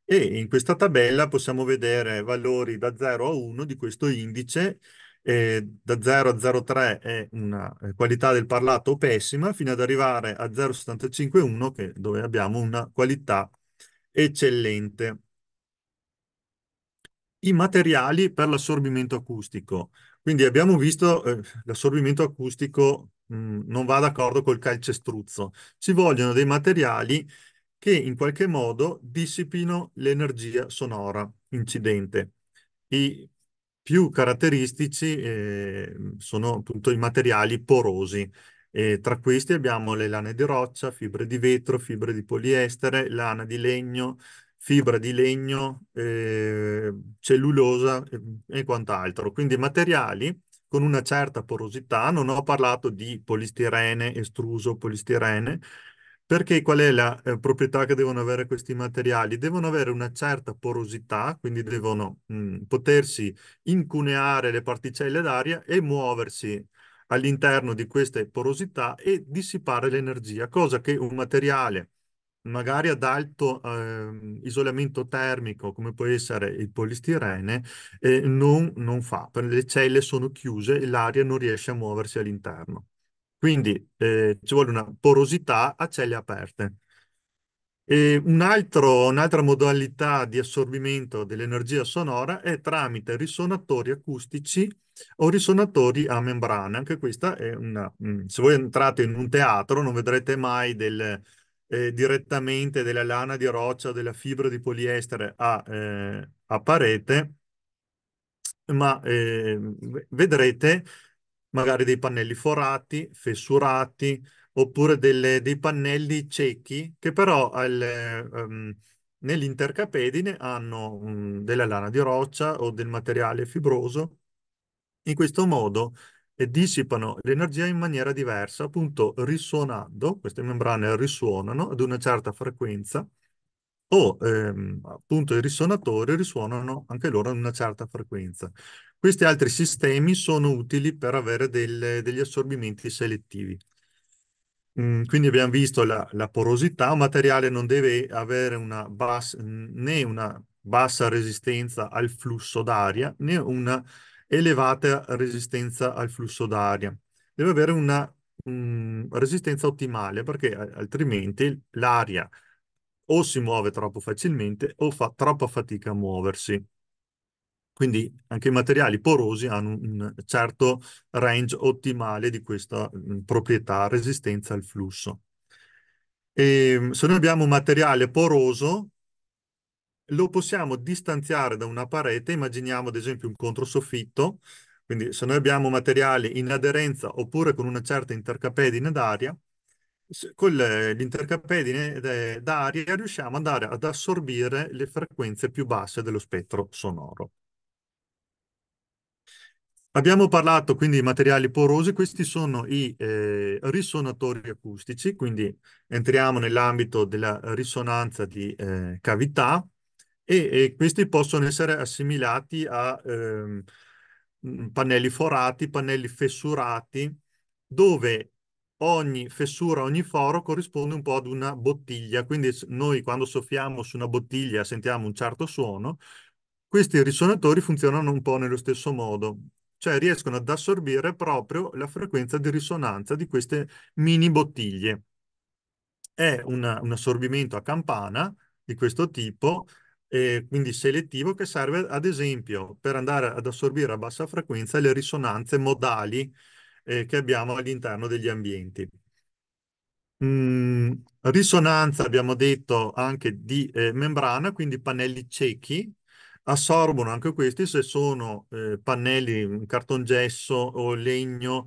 e in questa tabella possiamo vedere valori da 0 a 1 di questo indice. Eh, da 0 a 0,3 è una eh, qualità del parlato pessima, fino ad arrivare a 0,751, che, dove abbiamo una qualità eccellente. I materiali per l'assorbimento acustico. Quindi abbiamo visto eh, l'assorbimento acustico mh, mm, non va d'accordo col calcestruzzo. Ci vogliono dei materiali che in qualche modo dissipino l'energia sonora incidente. I più caratteristici eh, sono appunto i materiali porosi. E tra questi abbiamo le lane di roccia, fibre di vetro, fibre di poliestere, lana di legno, fibra di legno, eh, cellulosa e, ehm, e quant'altro. Quindi materiali con una certa porosità, non ho parlato di polistirene, estruso, polistirene, perché qual è la eh, proprietà che devono avere questi materiali? Devono avere una certa porosità, quindi devono mh, mm, potersi incuneare le particelle d'aria e muoversi all'interno di queste porosità e dissipare l'energia, cosa che un materiale magari ad alto eh, isolamento termico, come può essere il polistirene, eh, non, non fa. Le celle sono chiuse e l'aria non riesce a muoversi all'interno. Quindi eh, ci vuole una porosità a celle aperte. Un altro, un'altra modalità di assorbimento dell'energia sonora è tramite risonatori acustici o risonatori a membrana. Anche questa è una... Mm, se voi entrate in un teatro non vedrete mai del, eh, direttamente della lana di roccia, della fibra di poliestere a, eh, a parete, ma eh, vedrete magari dei pannelli forati, fessurati, oppure delle, dei pannelli ciechi che però al, um, nell'intercapedine hanno um, della lana di roccia o del materiale fibroso. In questo modo eh, dissipano l'energia in maniera diversa, appunto risuonando, queste membrane risuonano ad una certa frequenza o ehm, appunto il risonatore risuonano anche loro ad una certa frequenza. Questi altri sistemi sono utili per avere delle, degli assorbimenti selettivi. Mm, quindi abbiamo visto la, la, porosità, un materiale non deve avere una bassa, né una bassa resistenza al flusso d'aria né una elevata resistenza al flusso d'aria. Deve avere una mh, mm, resistenza ottimale perché altrimenti l'aria o si muove troppo facilmente o fa troppa fatica a muoversi. Quindi anche i materiali porosi hanno un certo range ottimale di questa mm, proprietà, resistenza al flusso. E ehm, se noi abbiamo un materiale poroso, lo possiamo distanziare da una parete, immaginiamo ad esempio un controsoffitto, quindi se noi abbiamo materiale in aderenza oppure con una certa intercapedine d'aria, con l'intercapedine d'aria riusciamo ad andare ad assorbire le frequenze più basse dello spettro sonoro. Abbiamo parlato quindi di materiali porosi, questi sono i eh, risonatori acustici, quindi entriamo nell'ambito della risonanza di eh, cavità e, e questi possono essere assimilati a ehm, pannelli forati, pannelli fessurati, dove ogni fessura, ogni foro corrisponde un po' ad una bottiglia, quindi noi quando soffiamo su una bottiglia sentiamo un certo suono, questi risonatori funzionano un po' nello stesso modo, cioè riescono ad assorbire proprio la frequenza di risonanza di queste mini bottiglie. È una, un assorbimento a campana di questo tipo, eh, quindi selettivo, che serve ad esempio per andare ad assorbire a bassa frequenza le risonanze modali, eh, che abbiamo all'interno degli ambienti. Mm, risonanza, abbiamo detto, anche di eh, membrana, quindi pannelli ciechi, assorbono anche questi se sono eh, pannelli cartongesso o legno,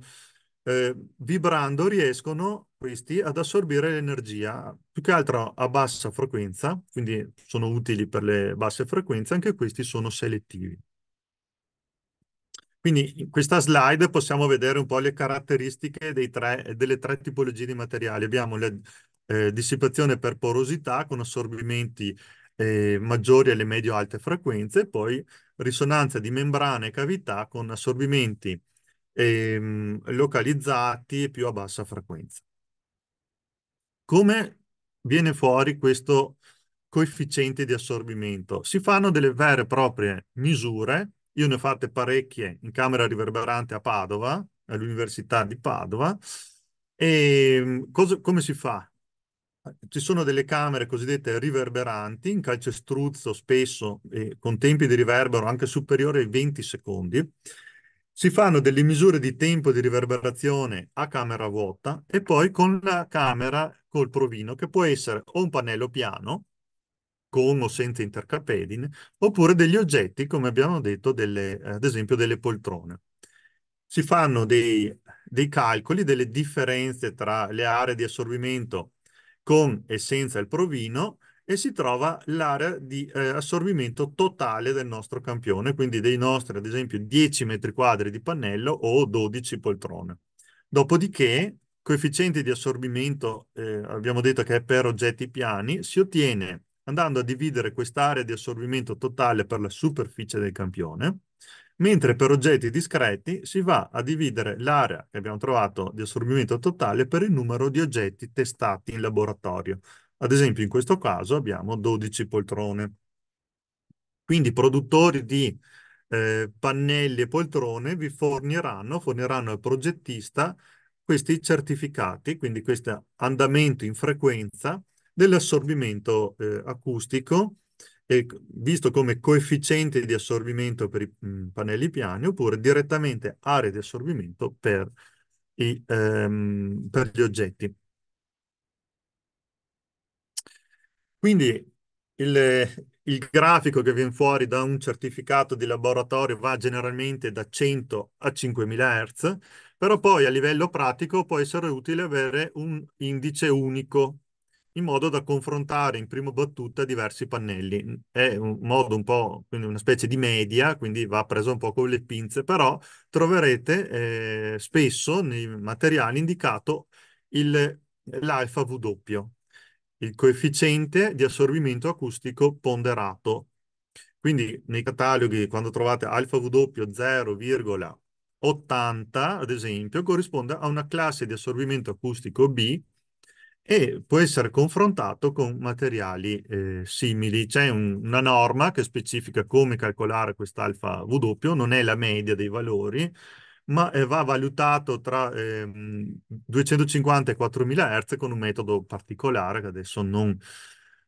eh, vibrando riescono questi ad assorbire l'energia, più che altro a bassa frequenza, quindi sono utili per le basse frequenze, anche questi sono selettivi. Quindi in questa slide possiamo vedere un po' le caratteristiche tre, delle tre tipologie di materiali. Abbiamo la eh, dissipazione per porosità con assorbimenti eh, maggiori alle medio-alte frequenze, poi risonanza di membrane e cavità con assorbimenti eh, localizzati più a bassa frequenza. Come viene fuori questo coefficiente di assorbimento? Si fanno delle vere e proprie misure io ne ho fatte parecchie in camera riverberante a Padova, all'Università di Padova. E ehm, cosa, come si fa? Ci sono delle camere cosiddette riverberanti in calcestruzzo spesso eh, con tempi di riverbero anche superiori ai 20 secondi. Si fanno delle misure di tempo di riverberazione a camera vuota e poi con la camera col provino che può essere o un pannello piano con o senza intercapedine, oppure degli oggetti, come abbiamo detto, delle, ad esempio delle poltrone. Si fanno dei, dei calcoli delle differenze tra le aree di assorbimento con e senza il provino e si trova l'area di eh, assorbimento totale del nostro campione, quindi dei nostri, ad esempio, 10 metri quadri di pannello o 12 poltrone. Dopodiché, coefficiente di assorbimento, eh, abbiamo detto che è per oggetti piani, si ottiene andando a dividere quest'area di assorbimento totale per la superficie del campione, mentre per oggetti discreti si va a dividere l'area che abbiamo trovato di assorbimento totale per il numero di oggetti testati in laboratorio. Ad esempio in questo caso abbiamo 12 poltrone. Quindi i produttori di eh, pannelli e poltrone vi forniranno, forniranno al progettista questi certificati, quindi questo andamento in frequenza dell'assorbimento eh, acustico, eh, visto come coefficiente di assorbimento per i mh, pannelli piani, oppure direttamente aree di assorbimento per, i, ehm, per gli oggetti. Quindi il, il grafico che viene fuori da un certificato di laboratorio va generalmente da 100 a 5000 Hz, però poi a livello pratico può essere utile avere un indice unico in modo da confrontare in prima battuta diversi pannelli. È un modo un po', quindi una specie di media, quindi va preso un po' con le pinze, però troverete eh, spesso nei materiali indicato il, l'alfa W, il coefficiente di assorbimento acustico ponderato. Quindi nei cataloghi, quando trovate alfa W 0,80, ad esempio, corrisponde a una classe di assorbimento acustico B e può essere confrontato con materiali eh, simili. C'è un, una norma che specifica come calcolare quest'alfa W, non è la media dei valori, ma eh, va valutato tra eh, 250 e 4000 Hz con un metodo particolare che adesso non,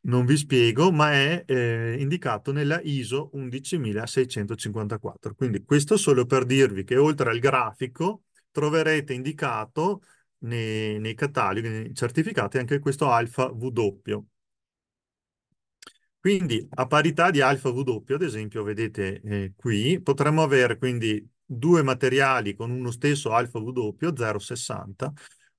non vi spiego, ma è eh, indicato nella ISO 11654. Quindi questo solo per dirvi che oltre al grafico troverete indicato nei, nei cataloghi, nei certificati, anche questo alfa W. Quindi a parità di alfa W, ad esempio, vedete eh, qui, potremmo avere quindi due materiali con uno stesso alfa W 0,60,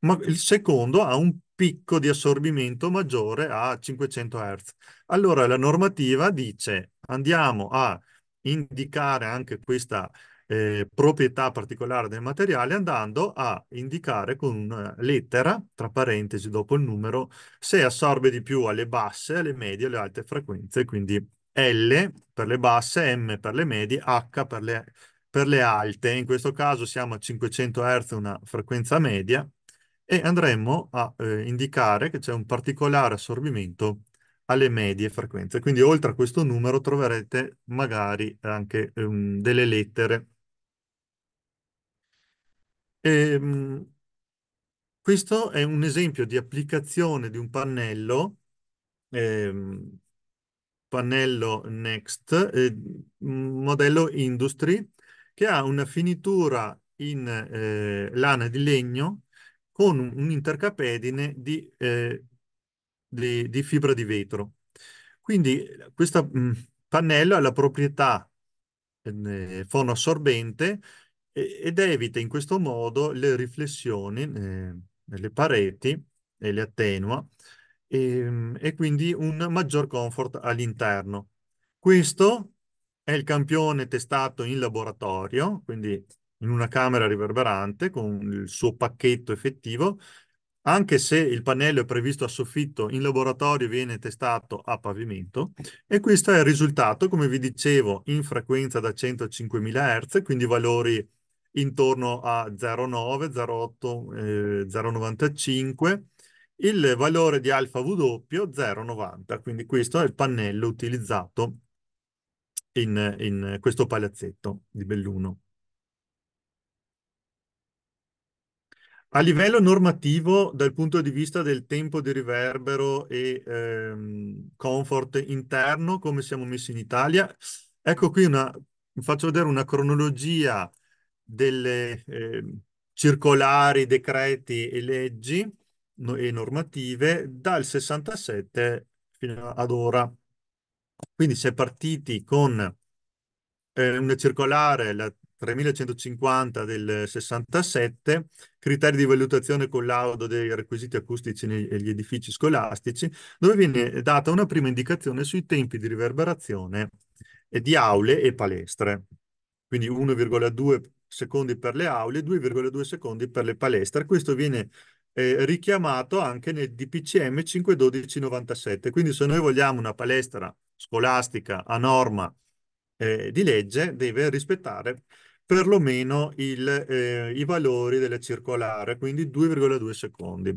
ma il secondo ha un picco di assorbimento maggiore a 500 Hz. Allora la normativa dice andiamo a indicare anche questa eh, proprietà particolare del materiale andando a indicare con una lettera, tra parentesi dopo il numero, se assorbe di più alle basse, alle medie e alle alte frequenze, quindi L per le basse, M per le medie, H per le, per le alte. In questo caso siamo a 500 Hz, una frequenza media, e andremo a eh, indicare che c'è un particolare assorbimento alle medie frequenze. Quindi oltre a questo numero troverete magari anche um, delle lettere e, ehm, questo è un esempio di applicazione di un pannello, ehm, pannello Next, eh, modello Industry, che ha una finitura in eh, lana di legno con un'intercapedine di, eh, di, di, fibra di vetro. Quindi questo mm, pannello ha la proprietà eh, fonoassorbente ed evita in questo modo le riflessioni eh, nelle pareti e le attenua e, ehm, e quindi un maggior comfort all'interno. Questo è il campione testato in laboratorio, quindi in una camera riverberante con il suo pacchetto effettivo, anche se il pannello è previsto a soffitto, in laboratorio viene testato a pavimento e questo è il risultato, come vi dicevo, in frequenza da 105.000 Hz, quindi valori intorno a 0,9, 0,8, eh, 0,95, il valore di alfa W 0,90, quindi questo è il pannello utilizzato in, in questo palazzetto di Belluno. A livello normativo, dal punto di vista del tempo di riverbero e ehm, comfort interno, come siamo messi in Italia, ecco qui una, faccio vedere una cronologia delle eh, circolari, decreti e leggi no, e normative dal 67 fino ad ora. Quindi si è partiti con eh, una circolare, la 3150 del 67, criteri di valutazione con l'audo dei requisiti acustici negli edifici scolastici, dove viene data una prima indicazione sui tempi di riverberazione di aule e palestre. Quindi 1,2 secondi per le aule e 2,2 secondi per le palestre. Questo viene eh, richiamato anche nel DPCM 51297. Quindi se noi vogliamo una palestra scolastica a norma eh, di legge, deve rispettare perlomeno il, eh, i valori della circolare, quindi 2,2 secondi.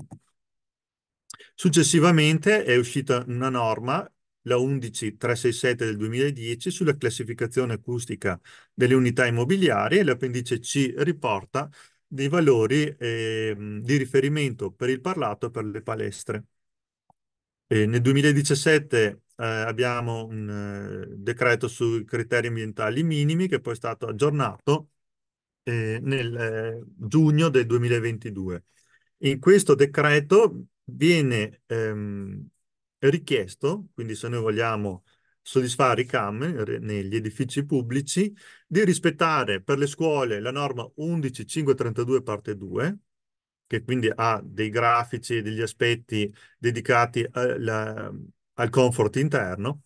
Successivamente è uscita una norma la 11367 del 2010 sulla classificazione acustica delle unità immobiliari e l'appendice C riporta dei valori eh, di riferimento per il parlato e per le palestre. E nel 2017 eh, abbiamo un eh, decreto sui criteri ambientali minimi che poi è stato aggiornato eh, nel eh, giugno del 2022. In questo decreto viene ehm, richiesto, quindi se noi vogliamo soddisfare i CAM negli edifici pubblici, di rispettare per le scuole la norma 11532 parte 2, che quindi ha dei grafici e degli aspetti dedicati alla, al comfort interno,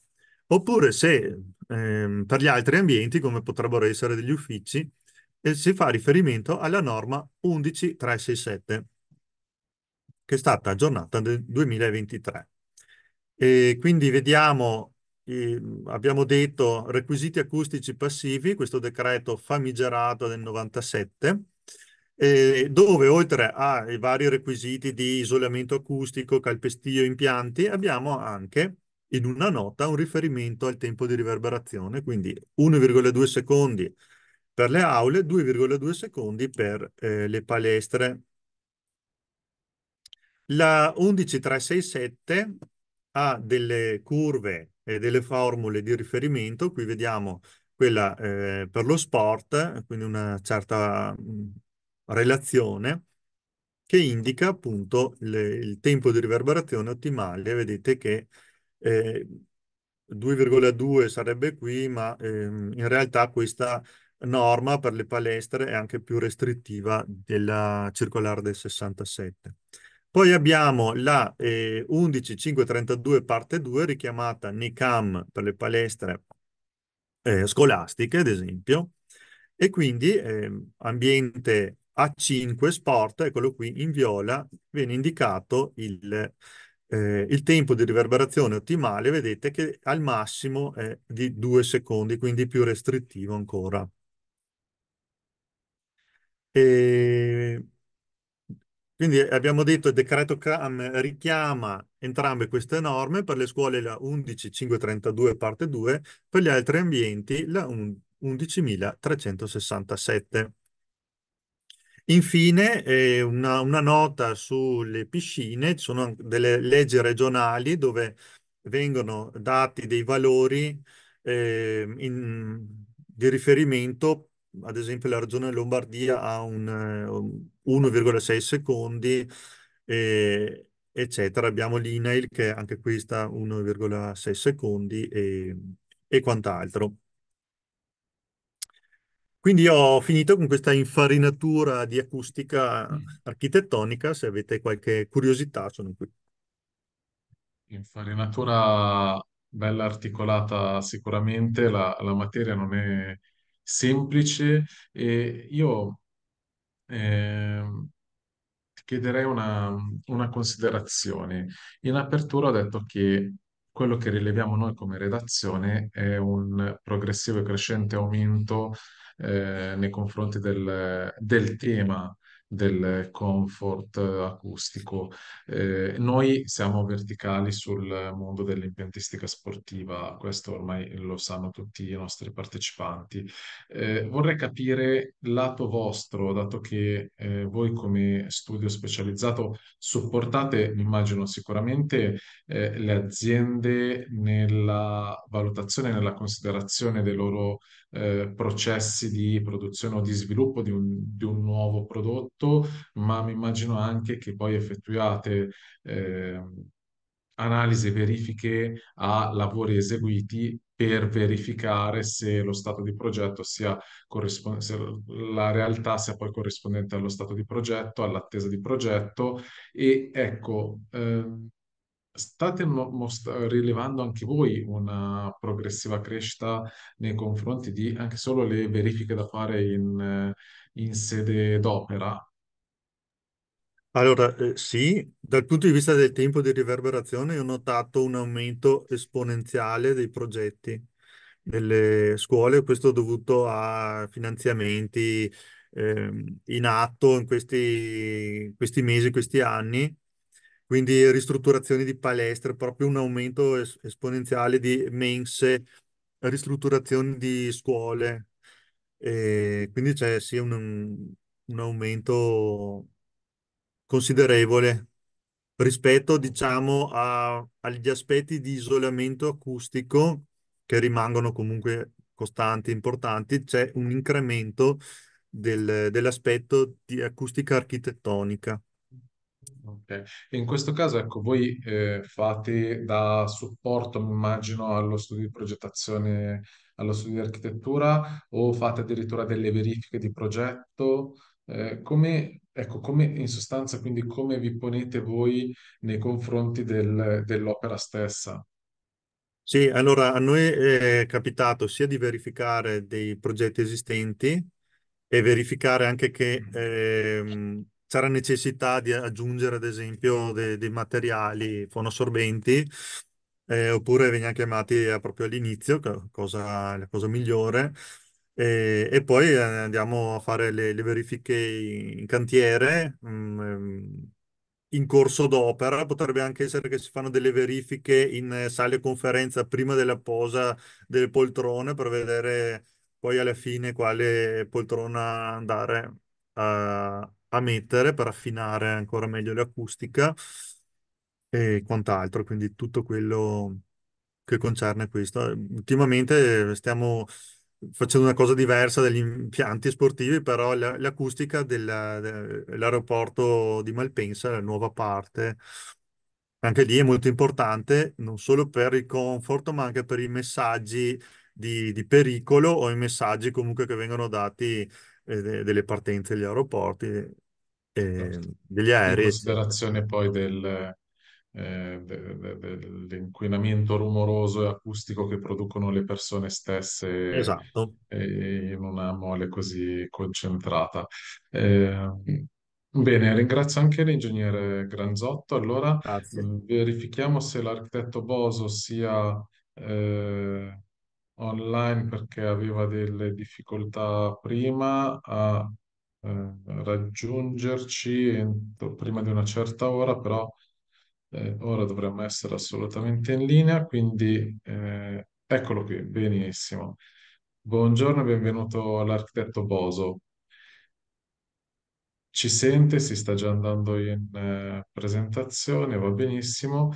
oppure se ehm, per gli altri ambienti, come potrebbero essere degli uffici, eh, si fa riferimento alla norma 11367, che è stata aggiornata nel 2023. E quindi vediamo, eh, abbiamo detto, requisiti acustici passivi, questo decreto famigerato del 97, eh, dove oltre ai vari requisiti di isolamento acustico, calpestio, impianti, abbiamo anche in una nota un riferimento al tempo di riverberazione, quindi 1,2 secondi per le aule, 2,2 secondi per eh, le palestre. La 11367 ha delle curve e delle formule di riferimento. Qui vediamo quella eh, per lo sport, quindi una certa mm, relazione che indica appunto le, il tempo di riverberazione ottimale. Vedete che eh, 2,2 sarebbe qui, ma ehm, in realtà questa norma per le palestre è anche più restrittiva della circolare del 67. Poi abbiamo la eh, 11532 parte 2 richiamata NICAM per le palestre eh, scolastiche, ad esempio, e quindi eh, ambiente A5 sport, eccolo qui in viola, viene indicato il, eh, il tempo di riverberazione ottimale, vedete che al massimo è di 2 secondi, quindi più restrittivo ancora. E quindi abbiamo detto che il decreto CAM richiama entrambe queste norme, per le scuole la 11532 parte 2, per gli altri ambienti la 11367. Infine eh, una, una, nota sulle piscine, ci sono delle leggi regionali dove vengono dati dei valori eh, in, di riferimento, ad esempio la regione Lombardia ha un, eh, un 1,6 secondi, e, eccetera. Abbiamo l'INAIL che è anche questa 1,6 secondi e, e quant'altro. Quindi ho finito con questa infarinatura di acustica mm. architettonica, se avete qualche curiosità sono qui. Infarinatura bella articolata sicuramente, la, la materia non è semplice e io Ehm, ti chiederei una, una considerazione. In apertura ho detto che quello che rileviamo noi come redazione è un progressivo e crescente aumento eh, nei confronti del, del tema del comfort acustico. Eh, noi siamo verticali sul mondo dell'impiantistica sportiva, questo ormai lo sanno tutti i nostri partecipanti. Eh, vorrei capire lato vostro, dato che eh, voi come studio specializzato supportate, immagino sicuramente, eh, le aziende nella valutazione, nella considerazione dei loro eh, processi di produzione o di sviluppo di un, di un, nuovo prodotto, ma mi immagino anche che poi effettuate eh, analisi e verifiche a lavori eseguiti per verificare se lo stato di progetto sia corrispondente, se la realtà sia poi corrispondente allo stato di progetto, all'attesa di progetto. E ecco, ehm, state most- rilevando anche voi una progressiva crescita nei confronti di anche solo le verifiche da fare in, in sede d'opera? Allora, eh, sì, dal punto di vista del tempo di riverberazione ho notato un aumento esponenziale dei progetti nelle scuole, questo dovuto a finanziamenti eh, in atto in questi, questi mesi, questi anni, quindi ristrutturazioni di palestre, proprio un aumento es- esponenziale di mense, ristrutturazioni di scuole. E quindi c'è sì un, un aumento considerevole rispetto, diciamo, a, agli aspetti di isolamento acustico che rimangono comunque costanti, importanti, c'è un incremento del, dell'aspetto di acustica architettonica. Okay. in questo caso, ecco, voi eh, fate da supporto, immagino, allo studio di progettazione, allo studio di architettura o fate addirittura delle verifiche di progetto? Eh, come, ecco, come in sostanza, quindi come vi ponete voi nei confronti del, dell'opera stessa? Sì, allora a noi è capitato sia di verificare dei progetti esistenti e verificare anche che mm. ehm, c'era necessità di aggiungere ad esempio dei, dei materiali fonosorbenti eh, oppure veniva chiamati eh, proprio all'inizio, cosa, la cosa migliore. E, e, poi eh, andiamo a fare le, le verifiche in cantiere, mh, mm, ehm, in corso d'opera, potrebbe anche essere che si fanno delle verifiche in sale conferenza prima della posa delle poltrone per vedere poi alla fine quale poltrona andare a, a mettere per affinare ancora meglio l'acustica e quant'altro, quindi tutto quello che concerne questo. Ultimamente stiamo facendo una cosa diversa degli impianti sportivi, però l'acustica dell'aeroporto di Malpensa, la nuova parte, anche lì è molto importante, non solo per il comfort, ma anche per i messaggi di, di pericolo o i messaggi comunque che vengono dati eh, delle partenze degli aeroporti, eh, degli aerei. In considerazione poi del, eh, de, de, de, dell'inquinamento rumoroso e acustico che producono le persone stesse esatto. eh, in una mole così concentrata. Eh, bene, ringrazio anche l'ingegnere Granzotto. Allora, Grazie. Mm, verifichiamo se l'architetto Boso sia eh, online perché aveva delle difficoltà prima a eh, raggiungerci entro- prima di una certa ora, però eh, ora dovremmo essere assolutamente in linea, quindi eh, eccolo qui, benissimo. Buongiorno e benvenuto all'architetto Boso. Ci sente, si sta già andando in eh, presentazione, va benissimo.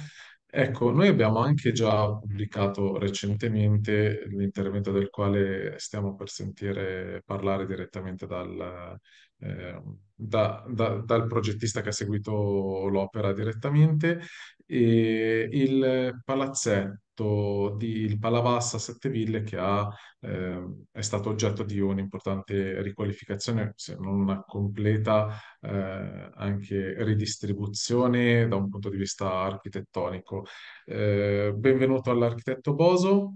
Ecco, noi abbiamo anche già pubblicato recentemente l'intervento del quale stiamo per sentire parlare direttamente dal, eh, da- da- dal progettista che ha seguito l'opera direttamente. E il palazzetto di il Palavassa Setteville che ha, eh, è stato oggetto di un'importante riqualificazione, se non una completa eh, anche ridistribuzione da un punto di vista architettonico. Eh, benvenuto all'architetto Boso.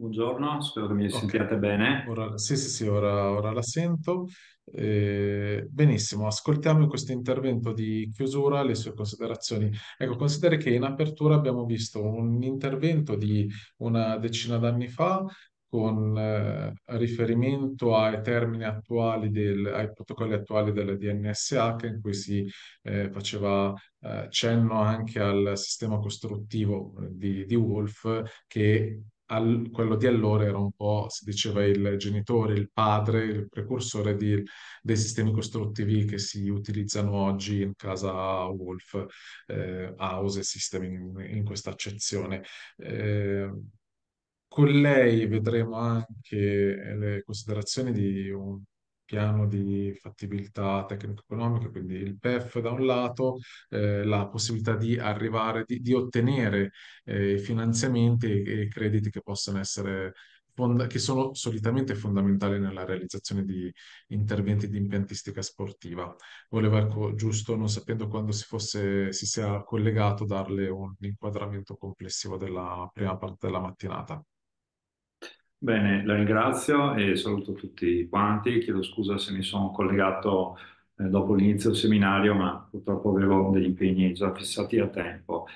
Buongiorno, spero che mi Ok, sentiate bene. ora, sì, sì, sì, ora, ora la sento. Eh, benissimo, ascoltiamo in questo intervento di chiusura le sue considerazioni. Ecco, consideri che in apertura abbiamo visto un intervento di una decina d'anni fa con eh, riferimento ai termini attuali, del, ai protocolli attuali della DNSH, in cui si eh, faceva eh, cenno anche al sistema costruttivo eh, di, di Wolf che al, quello di allora era un po', si diceva, il genitore, il padre, il precursore di, dei sistemi costruttivi che si utilizzano oggi in casa Wolf, eh, house e system in, in questa accezione. Eh, con lei vedremo anche le considerazioni di un piano di fattibilità tecnico-economica, quindi il PEF da un lato, eh, la possibilità di arrivare, di, di ottenere eh, finanziamenti e crediti che possono essere che sono solitamente fondamentali nella realizzazione di interventi di impiantistica sportiva. Volevo, ecco, giusto, non sapendo quando si, fosse, si sia collegato, darle un inquadramento complessivo della prima parte della mattinata. Bene, la ringrazio e saluto tutti quanti. Chiedo scusa se mi sono collegato eh, dopo l'inizio del seminario, ma purtroppo avevo degli impegni già fissati a tempo.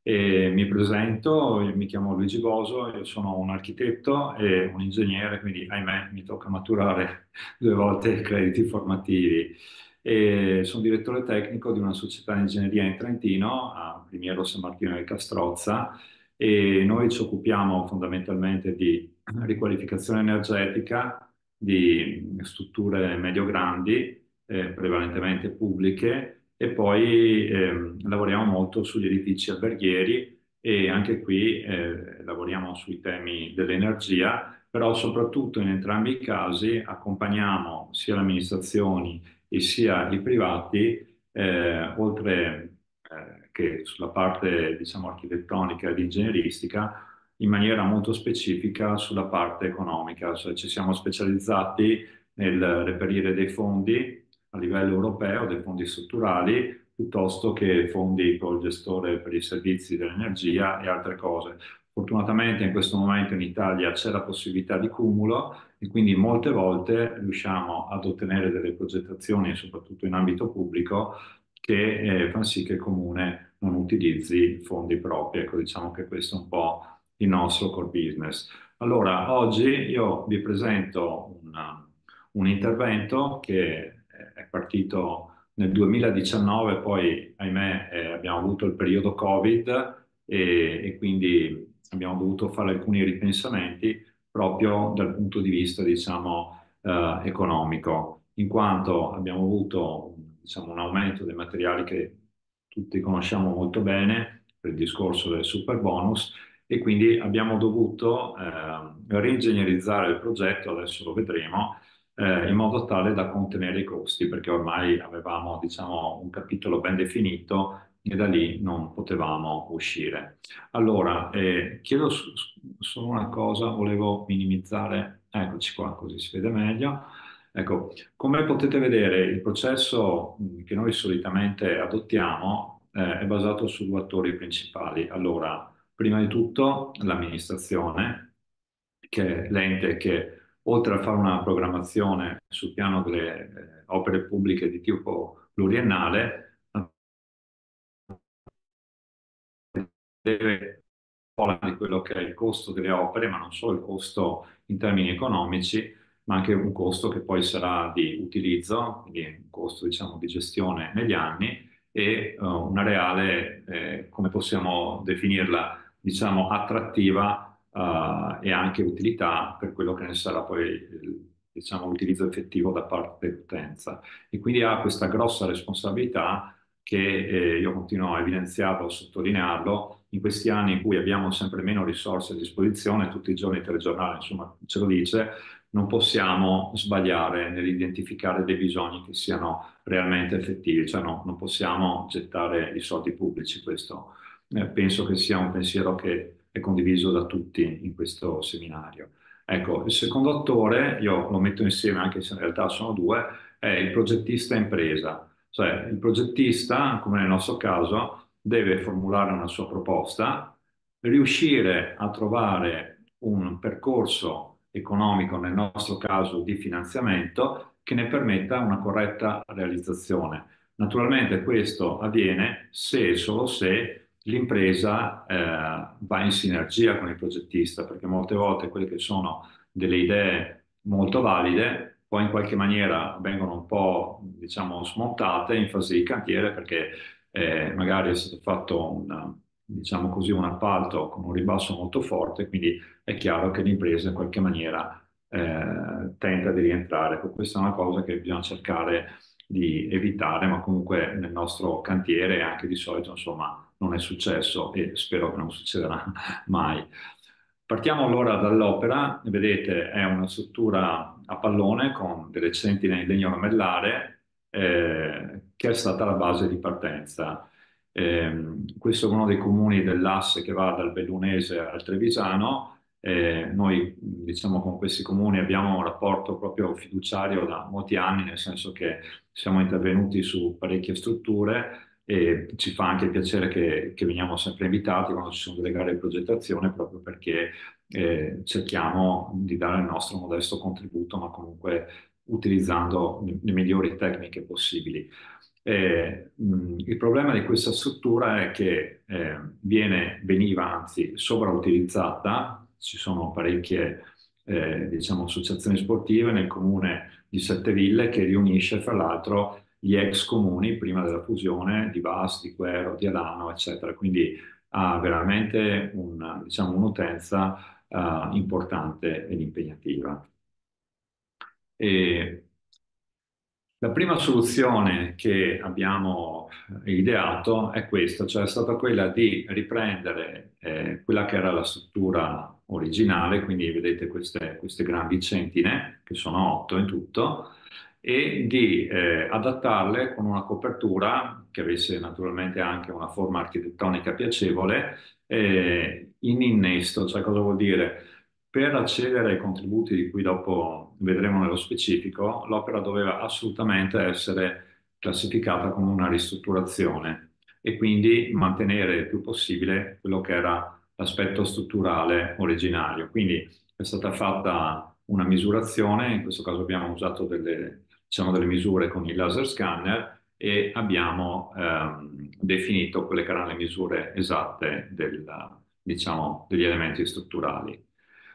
E mi presento, mi chiamo Luigi Boso, io sono un architetto e un ingegnere, quindi ahimè mi tocca maturare due volte i crediti formativi. E sono direttore tecnico di una società di ingegneria in Trentino, a Primiero San Martino di Castrozza, e noi ci occupiamo fondamentalmente di riqualificazione energetica di strutture medio-grandi, eh, prevalentemente pubbliche, e poi eh, lavoriamo molto sugli edifici alberghieri e anche qui eh, lavoriamo sui temi dell'energia, però soprattutto in entrambi i casi accompagniamo sia le amministrazioni e sia i privati, eh, oltre eh, che sulla parte diciamo architettonica ed ingegneristica, in maniera molto specifica sulla parte economica, cioè ci siamo specializzati nel reperire dei fondi a livello europeo, dei fondi strutturali, piuttosto che fondi col gestore per i servizi dell'energia e altre cose. Fortunatamente in questo momento in Italia c'è la possibilità di cumulo e quindi molte volte riusciamo ad ottenere delle progettazioni, soprattutto in ambito pubblico, che eh, fanno sì che il comune non utilizzi fondi propri. Ecco, diciamo che questo è un po' il nostro core business. Allora, oggi io vi presento una, un intervento che è partito nel 2019, poi ahimè eh, abbiamo avuto il periodo Covid e, e quindi abbiamo dovuto fare alcuni ripensamenti proprio dal punto di vista, diciamo, eh, economico, in quanto abbiamo avuto diciamo, un aumento dei materiali che tutti conosciamo molto bene per il discorso del super bonus e quindi abbiamo dovuto eh, reingegnerizzare il progetto, adesso lo vedremo, eh, in modo tale da contenere i costi, perché ormai avevamo diciamo, un capitolo ben definito e da lì non potevamo uscire. Allora, eh, chiedo solo una cosa, volevo minimizzare, eccoci qua così si vede meglio. Ecco, come potete vedere il processo che noi solitamente adottiamo eh, è basato su due attori principali. Allora, Prima di tutto l'amministrazione, che è l'ente che oltre a fare una programmazione sul piano delle eh, opere pubbliche di tipo pluriennale, deve parlare di quello che è il costo delle opere, ma non solo il costo in termini economici, ma anche un costo che poi sarà di utilizzo, quindi un costo diciamo, di gestione negli anni e uh, una reale, eh, come possiamo definirla, diciamo, attrattiva uh, e anche utilità per quello che ne sarà poi diciamo, l'utilizzo effettivo da parte dell'utenza. E quindi ha questa grossa responsabilità che eh, io continuo a evidenziarlo, a sottolinearlo, in questi anni in cui abbiamo sempre meno risorse a disposizione, tutti i giorni il telegiornale insomma, ce lo dice, non possiamo sbagliare nell'identificare dei bisogni che siano realmente effettivi, cioè no, non possiamo gettare i soldi pubblici, questo eh, penso che sia un pensiero che è condiviso da tutti in questo seminario. Ecco, il secondo attore, io lo metto insieme anche se in realtà sono due, è il progettista impresa. Cioè il progettista, come nel nostro caso, deve formulare una sua proposta, riuscire a trovare un percorso economico, nel nostro caso di finanziamento, che ne permetta una corretta realizzazione. Naturalmente questo avviene se e solo se l'impresa eh, va in sinergia con il progettista, perché molte volte quelle che sono delle idee molto valide, poi in qualche maniera vengono un po', diciamo, smontate in fase di cantiere, perché eh, magari è stato fatto una, diciamo così, un appalto con un ribasso molto forte, quindi è chiaro che l'impresa in qualche maniera eh, tenta di rientrare. Ecco, questa è una cosa che bisogna cercare di evitare, ma comunque nel nostro cantiere anche di solito, insomma, non è successo e spero che non succederà mai. Partiamo allora dall'opera, vedete è una struttura a pallone con delle centine di legno lamellare eh, che è stata la base di partenza. Eh, questo è uno dei comuni dell'asse che va dal Bellunese al Trevisano. Eh, noi diciamo con questi comuni abbiamo un rapporto proprio fiduciario da molti anni, nel senso che siamo intervenuti su parecchie strutture e ci fa anche il piacere che, che, veniamo sempre invitati quando ci sono delle gare di progettazione proprio perché eh, cerchiamo di dare il nostro modesto contributo ma comunque utilizzando le migliori tecniche possibili. Eh, mh, il problema di questa struttura è che eh, viene, veniva anzi sovrautilizzata, ci sono parecchie eh, diciamo, associazioni sportive nel comune di Setteville che riunisce fra l'altro gli ex comuni prima della fusione di Vas, di Quero, di Alano, eccetera. Quindi ha veramente un, diciamo, un'utenza uh, importante ed impegnativa. E la prima soluzione che abbiamo eh, ideato è questa, cioè è stata quella di riprendere eh, quella che era la struttura originale, quindi vedete queste, queste grandi centine, che sono otto in tutto, e di eh, adattarle con una copertura che avesse naturalmente anche una forma architettonica piacevole eh, in innesto, cioè cosa vuol dire? Per accedere ai contributi di cui dopo vedremo nello specifico, l'opera doveva assolutamente essere classificata come una ristrutturazione e quindi mantenere il più possibile quello che era l'aspetto strutturale originario. Quindi è stata fatta una misurazione, in questo caso abbiamo usato delle ci sono delle misure con il laser scanner e abbiamo ehm, definito quelle che erano le misure esatte del, diciamo, degli elementi strutturali.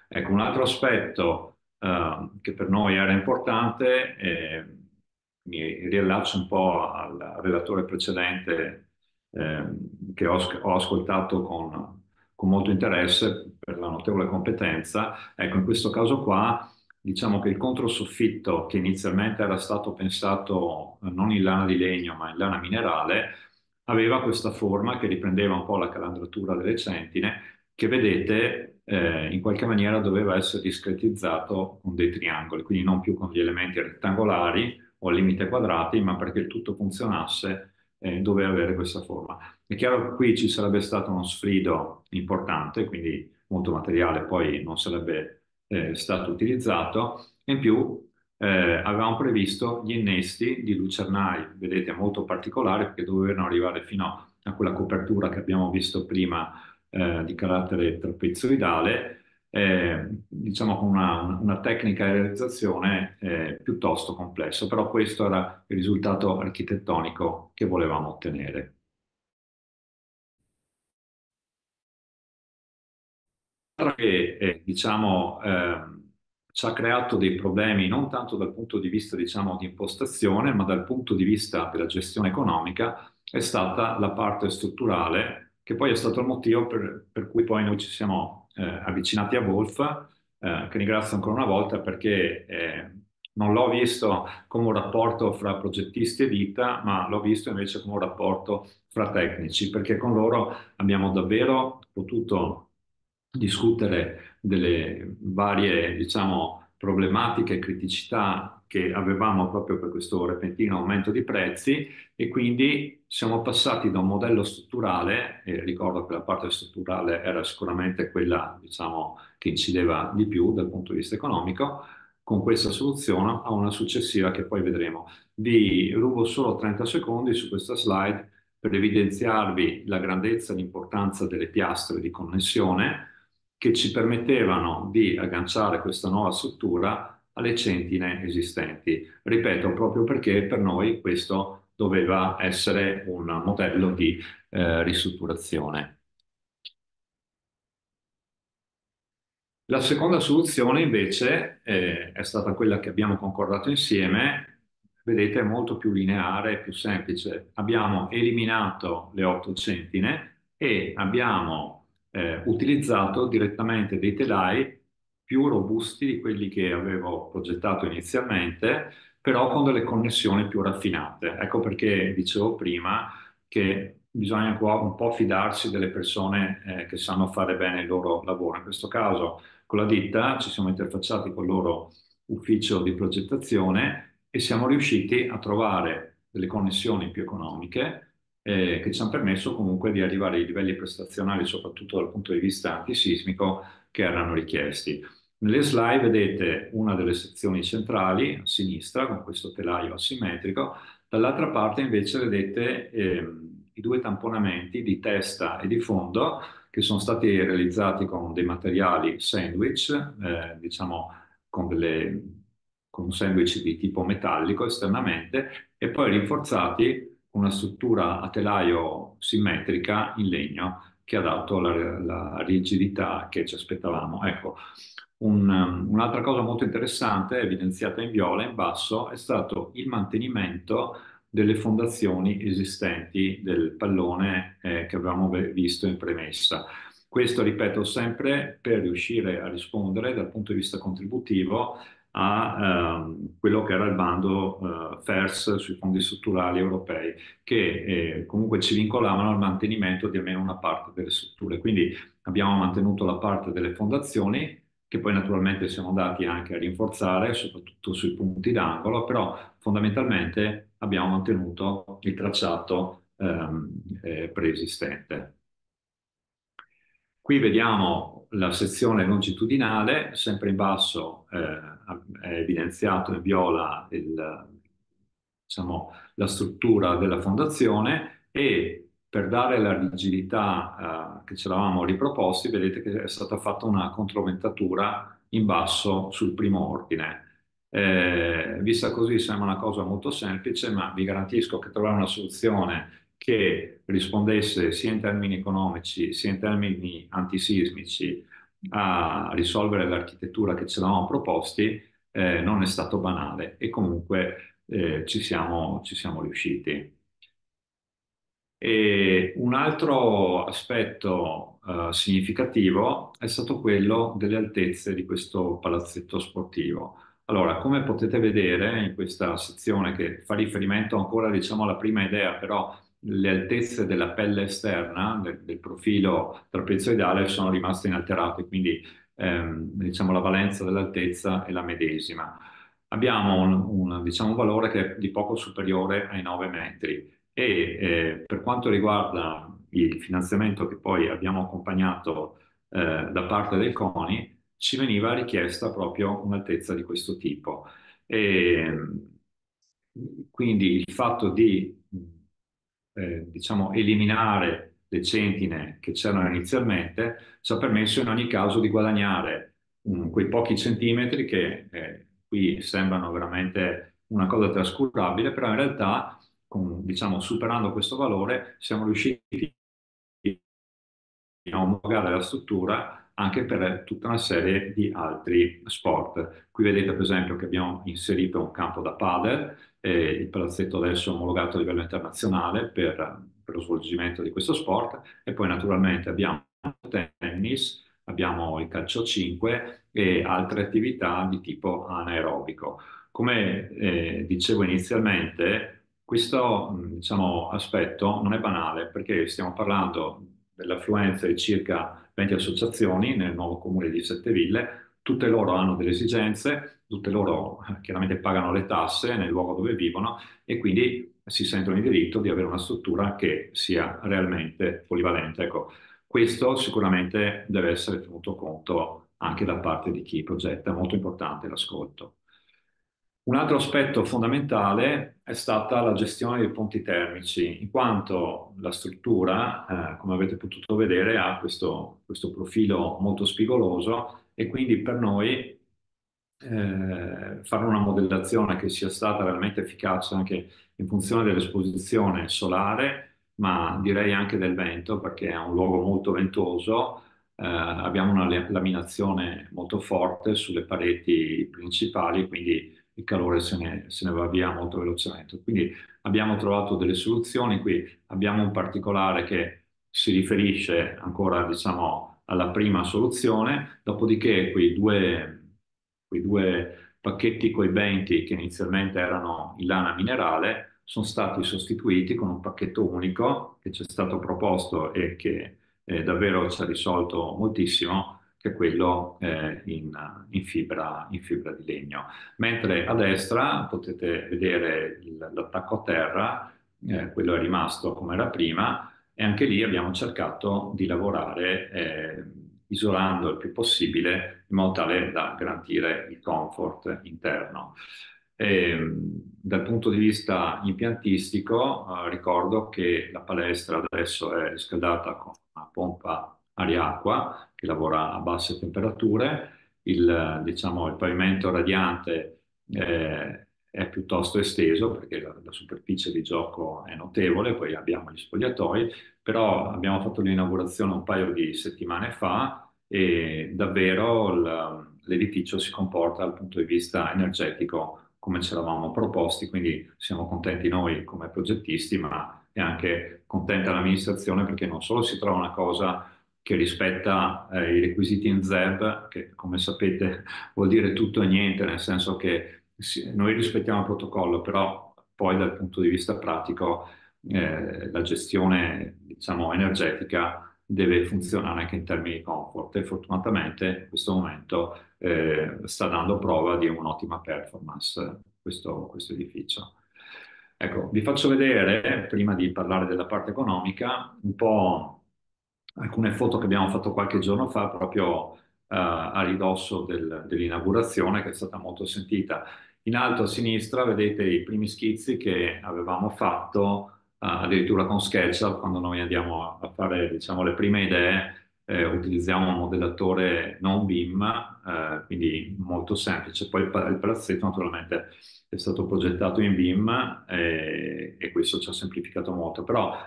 Ecco, un altro aspetto eh, che per noi era importante, eh, mi riallaccio un po' al relatore precedente eh, che ho, ho ascoltato con, con molto interesse per la notevole competenza, ecco, in questo caso qua diciamo che il controsoffitto che inizialmente era stato pensato eh, non in lana di legno ma in lana minerale aveva questa forma che riprendeva un po' la calandratura delle centine che vedete eh, in qualche maniera doveva essere discretizzato con dei triangoli, quindi non più con gli elementi rettangolari o al limite quadrati, ma perché il tutto funzionasse eh, doveva avere questa forma. È chiaro che qui ci sarebbe stato uno sfrido importante, quindi molto materiale poi non sarebbe eh, stato utilizzato in più eh, avevamo previsto gli innesti di lucernai, vedete molto particolare perché dovevano arrivare fino a quella copertura che abbiamo visto prima eh, di carattere trapezoidale, eh, diciamo con una, una, tecnica di realizzazione eh, piuttosto complessa, però questo era il risultato architettonico che volevamo ottenere. Un'altra che eh, ci ha creato dei problemi non tanto dal punto di vista diciamo, di impostazione, ma dal punto di vista della gestione economica, è stata la parte strutturale, che poi è stato il motivo per, per cui poi noi ci siamo eh, avvicinati a Wolf, eh, che ringrazio ancora una volta perché eh, non l'ho visto come un rapporto fra progettisti e ditta, ma l'ho visto invece come un rapporto fra tecnici, perché con loro abbiamo davvero potuto discutere delle varie, diciamo, problematiche e criticità che avevamo proprio per questo repentino aumento di prezzi e quindi siamo passati da un modello strutturale, e ricordo che la parte strutturale era sicuramente quella, diciamo, che incideva di più dal punto di vista economico, con questa soluzione a una successiva che poi vedremo. Vi rubo solo 30 secondi su questa slide per evidenziarvi la grandezza e l'importanza delle piastre di connessione che ci permettevano di agganciare questa nuova struttura alle centine esistenti. Ripeto, proprio perché per noi questo doveva essere un modello di eh, ristrutturazione. La seconda soluzione invece eh, è stata quella che abbiamo concordato insieme, vedete è molto più lineare, e più semplice. Abbiamo eliminato le otto centine e abbiamo eh, utilizzato direttamente dei telai più robusti di quelli che avevo progettato inizialmente, però con delle connessioni più raffinate. Ecco perché dicevo prima che bisogna un po' fidarsi delle persone eh, che sanno fare bene il loro lavoro. In questo caso con la ditta ci siamo interfacciati con il loro ufficio di progettazione e siamo riusciti a trovare delle connessioni più economiche eh, che ci hanno permesso comunque di arrivare ai livelli prestazionali, soprattutto dal punto di vista antisismico, che erano richiesti. Nelle slide vedete una delle sezioni centrali a sinistra con questo telaio asimmetrico, dall'altra parte invece vedete eh, i due tamponamenti di testa e di fondo che sono stati realizzati con dei materiali sandwich, eh, diciamo con, delle, con un sandwich di tipo metallico esternamente e poi rinforzati una struttura a telaio simmetrica in legno che ha dato la, la rigidità che ci aspettavamo. Ecco, un, un'altra cosa molto interessante, evidenziata in viola in basso, è stato il mantenimento delle fondazioni esistenti del pallone eh, che avevamo visto in premessa. Questo, ripeto, sempre per riuscire a rispondere dal punto di vista contributivo a eh, quello che era il bando eh, FERS sui fondi strutturali europei, che eh, comunque ci vincolavano al mantenimento di almeno una parte delle strutture. Quindi abbiamo mantenuto la parte delle fondazioni, che poi naturalmente siamo andati anche a rinforzare, soprattutto sui punti d'angolo, però fondamentalmente abbiamo mantenuto il tracciato ehm, eh, preesistente. Qui vediamo la sezione longitudinale, sempre in basso eh, è evidenziato in viola il, diciamo, la struttura della fondazione e per dare la rigidità eh, che ci eravamo riproposti, vedete che è stata fatta una controventatura in basso sul primo ordine. Eh, vista così sembra una cosa molto semplice, ma vi garantisco che trovare una soluzione che rispondesse sia in termini economici sia in termini antisismici a risolvere l'architettura che ci eravamo proposti eh, non è stato banale e comunque eh, ci, siamo, ci siamo riusciti. E un altro aspetto uh, significativo è stato quello delle altezze di questo palazzetto sportivo. Allora, come potete vedere in questa sezione che fa riferimento ancora diciamo, alla prima idea, però le altezze della pelle esterna del, del profilo trapezoidale sono rimaste inalterate, quindi ehm, diciamo, la valenza dell'altezza è la medesima. Abbiamo un, un, diciamo, un, valore che è di poco superiore ai 9 metri e eh, per quanto riguarda il finanziamento che poi abbiamo accompagnato eh, da parte del CONI, ci veniva richiesta proprio un'altezza di questo tipo. E, ehm, quindi il fatto di eh, diciamo, eliminare le centine che c'erano inizialmente, ci ha permesso in ogni caso di guadagnare um, quei pochi centimetri che eh, qui sembrano veramente una cosa trascurabile, però in realtà, con, diciamo, superando questo valore, siamo riusciti a omologare la struttura anche per tutta una serie di altri sport. Qui vedete per esempio che abbiamo inserito un campo da padel, eh, il palazzetto adesso è omologato a livello internazionale per, per, lo svolgimento di questo sport e poi naturalmente abbiamo tennis, abbiamo il calcio 5 e altre attività di tipo anaerobico. Come eh, dicevo inizialmente, questo diciamo, aspetto non è banale perché stiamo parlando dell'affluenza di circa 20 associazioni nel nuovo comune di Setteville tutte loro hanno delle esigenze, tutte loro eh, chiaramente pagano le tasse nel luogo dove vivono e quindi si sentono in diritto di avere una struttura che sia realmente polivalente. Ecco, questo sicuramente deve essere tenuto conto anche da parte di chi progetta, è molto importante l'ascolto. Un altro aspetto fondamentale è stata la gestione dei ponti termici, in quanto la struttura, eh, come avete potuto vedere, ha questo, questo profilo molto spigoloso e quindi per noi eh, fare una modellazione che sia stata veramente efficace anche in funzione dell'esposizione solare, ma direi anche del vento, perché è un luogo molto ventoso, eh, abbiamo una laminazione molto forte sulle pareti principali, quindi il calore se ne, se ne, va via molto velocemente. Quindi abbiamo trovato delle soluzioni qui, abbiamo un particolare che si riferisce ancora, diciamo, alla prima soluzione, dopodiché quei due, quei due pacchetti coibenti che inizialmente erano in lana minerale sono stati sostituiti con un pacchetto unico che ci è stato proposto e che eh, davvero ci ha risolto moltissimo, che è quello eh, in, in, fibra, in, fibra, di legno. Mentre a destra potete vedere l'attacco a terra, eh, quello è rimasto come era prima, e anche lì abbiamo cercato di lavorare eh, isolando il più possibile in modo tale da garantire il comfort interno. E, ehm, dal punto di vista impiantistico eh, ricordo che la palestra adesso è riscaldata con una pompa aria-acqua che lavora a basse temperature, il, diciamo, il pavimento radiante eh, è piuttosto esteso perché la, la, superficie di gioco è notevole, poi abbiamo gli spogliatoi, però abbiamo fatto l'inaugurazione un paio di settimane fa e davvero l, l'edificio si comporta dal punto di vista energetico come ce l'avamo proposti, quindi siamo contenti noi come progettisti, ma è anche contenta l'amministrazione perché non solo si trova una cosa che rispetta eh, i requisiti in ZEB, che come sapete vuol dire tutto e niente, nel senso che sì, noi rispettiamo il protocollo, però poi dal punto di vista pratico eh, la gestione diciamo, energetica deve funzionare anche in termini di comfort e fortunatamente in questo momento eh, sta dando prova di un'ottima performance questo, questo edificio. Ecco, vi faccio vedere, prima di parlare della parte economica, un po' alcune foto che abbiamo fatto qualche giorno fa proprio eh, a ridosso del, dell'inaugurazione che è stata molto sentita. In alto a sinistra vedete i primi schizzi che avevamo fatto eh, addirittura con SketchUp quando noi andiamo a fare diciamo, le prime idee eh, utilizziamo un modellatore non BIM, eh, quindi molto semplice. Poi il, palazzetto naturalmente è stato progettato in BIM eh, e questo ci ha semplificato molto, però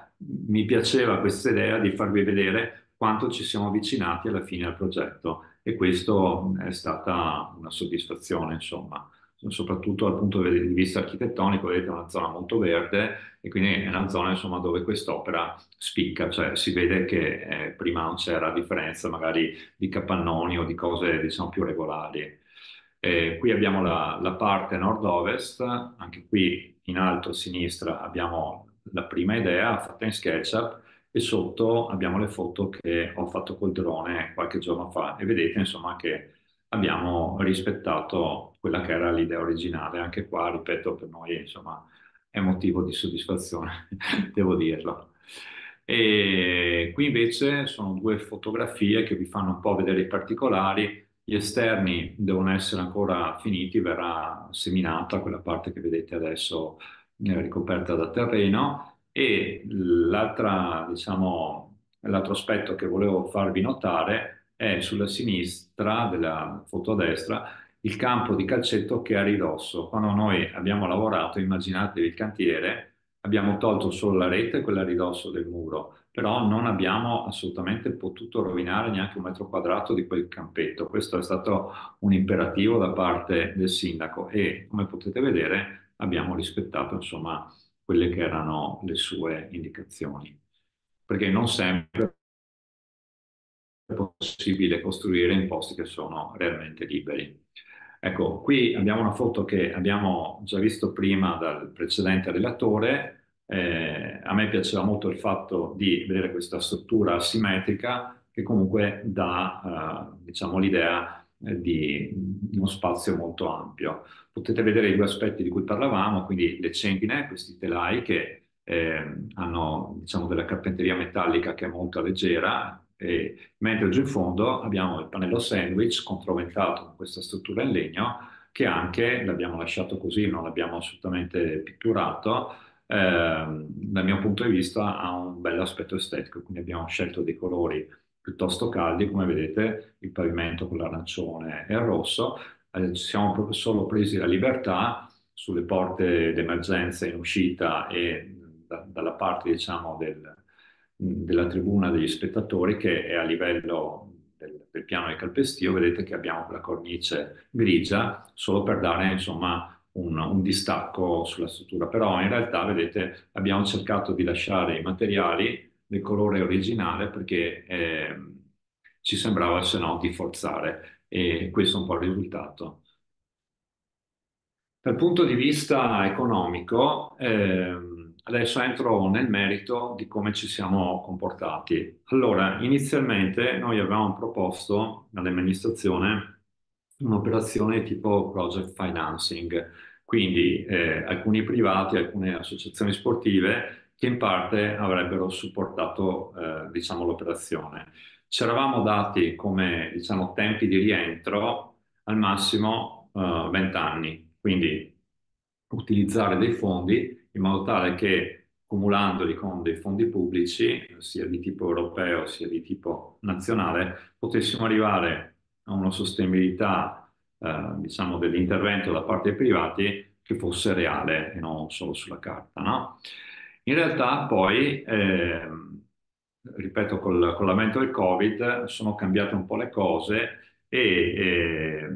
mi piaceva questa idea di farvi vedere quanto ci siamo avvicinati alla fine del progetto e questo è stata una soddisfazione, insomma, soprattutto dal punto di vista architettonico, vedete è una zona molto verde e quindi è una zona insomma, dove quest'opera spicca, cioè si vede che eh, prima non c'era differenza magari di capannoni o di cose diciamo, più regolari. Eh, qui abbiamo la, la parte nord-ovest, anche qui in alto a sinistra abbiamo la prima idea fatta in SketchUp e sotto abbiamo le foto che ho fatto col drone qualche giorno fa e vedete insomma che abbiamo rispettato quella che era l'idea originale. Anche qua, ripeto, per noi insomma è motivo di soddisfazione, devo dirlo. E qui invece sono due fotografie che vi fanno un po' vedere i particolari. Gli esterni devono essere ancora finiti, verrà seminata quella parte che vedete adesso eh, ricoperta da terreno e diciamo, l'altro diciamo, aspetto che volevo farvi notare è sulla sinistra della foto a destra il campo di calcetto che è a ridosso. Quando noi abbiamo lavorato, immaginatevi il cantiere, abbiamo tolto solo la rete, quella a ridosso del muro, però non abbiamo assolutamente potuto rovinare neanche un metro quadrato di quel campetto. Questo è stato un imperativo da parte del sindaco e come potete vedere abbiamo rispettato insomma, quelle che erano le sue indicazioni, perché non sempre è possibile costruire in posti che sono realmente liberi. Ecco, qui abbiamo una foto che abbiamo già visto prima dal precedente relatore, eh, a me piaceva molto il fatto di vedere questa struttura asimmetrica che comunque dà eh, diciamo, l'idea eh, di uno spazio molto ampio. Potete vedere i due aspetti di cui parlavamo, quindi le cempine, questi telai che eh, hanno diciamo, della carpenteria metallica che è molto leggera, e, mentre giù in fondo abbiamo il pannello sandwich controventato con questa struttura in legno che anche l'abbiamo lasciato così, non l'abbiamo assolutamente pitturato, eh, dal mio punto di vista ha un bel aspetto estetico, quindi abbiamo scelto dei colori piuttosto caldi, come vedete il pavimento con l'arancione e il rosso. Eh, ci siamo solo presi la libertà sulle porte d'emergenza in uscita e da, dalla parte diciamo, del, della tribuna degli spettatori che è a livello del, del, piano del calpestio, vedete che abbiamo la cornice grigia solo per dare insomma, un, un, distacco sulla struttura, però in realtà vedete abbiamo cercato di lasciare i materiali del colore originale perché eh, ci sembrava se no di forzare e questo è un po' il risultato. Dal punto di vista economico, eh, adesso entro nel merito di come ci siamo comportati. Allora, inizialmente noi avevamo proposto all'amministrazione un'operazione tipo project financing, quindi eh, alcuni privati, alcune associazioni sportive che in parte avrebbero supportato eh, diciamo, l'operazione. Ci eravamo dati come diciamo, tempi di rientro al massimo eh, 20 anni, quindi utilizzare dei fondi in modo tale che cumulandoli con dei fondi pubblici, sia di tipo europeo sia di tipo nazionale, potessimo arrivare a una sostenibilità eh, diciamo, dell'intervento da parte dei privati che fosse reale e non solo sulla carta. No? In realtà poi, eh, ripeto, col, con l'avvento del Covid sono cambiate un po' le cose e eh,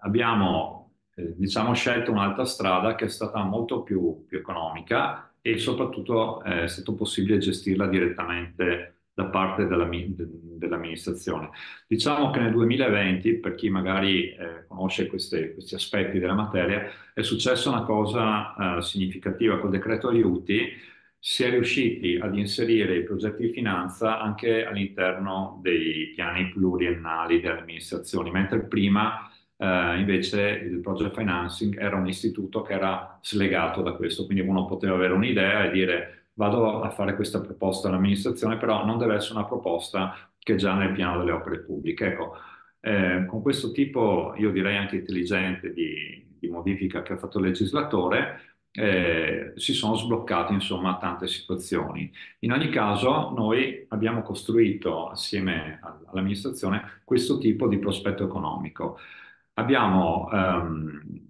abbiamo eh, diciamo, scelto un'altra strada che è stata molto più, più economica e soprattutto eh, è stato possibile gestirla direttamente da parte dell'amministrazione. Diciamo che nel 2020, per chi magari eh, conosce queste, questi aspetti della materia, è successa una cosa eh, significativa col decreto aiuti, si è riusciti ad inserire i progetti di finanza anche all'interno dei piani pluriennali delle amministrazioni, mentre prima eh, invece il project financing era un istituto che era slegato da questo, quindi uno poteva avere un'idea e dire vado a fare questa proposta all'amministrazione, però non deve essere una proposta che è già nel piano delle opere pubbliche. Ecco, eh, con questo tipo, io direi anche intelligente, di, di modifica che ha fatto il legislatore, eh, si sono sbloccate insomma tante situazioni. In ogni caso noi abbiamo costruito assieme all'amministrazione questo tipo di prospetto economico. Abbiamo ehm,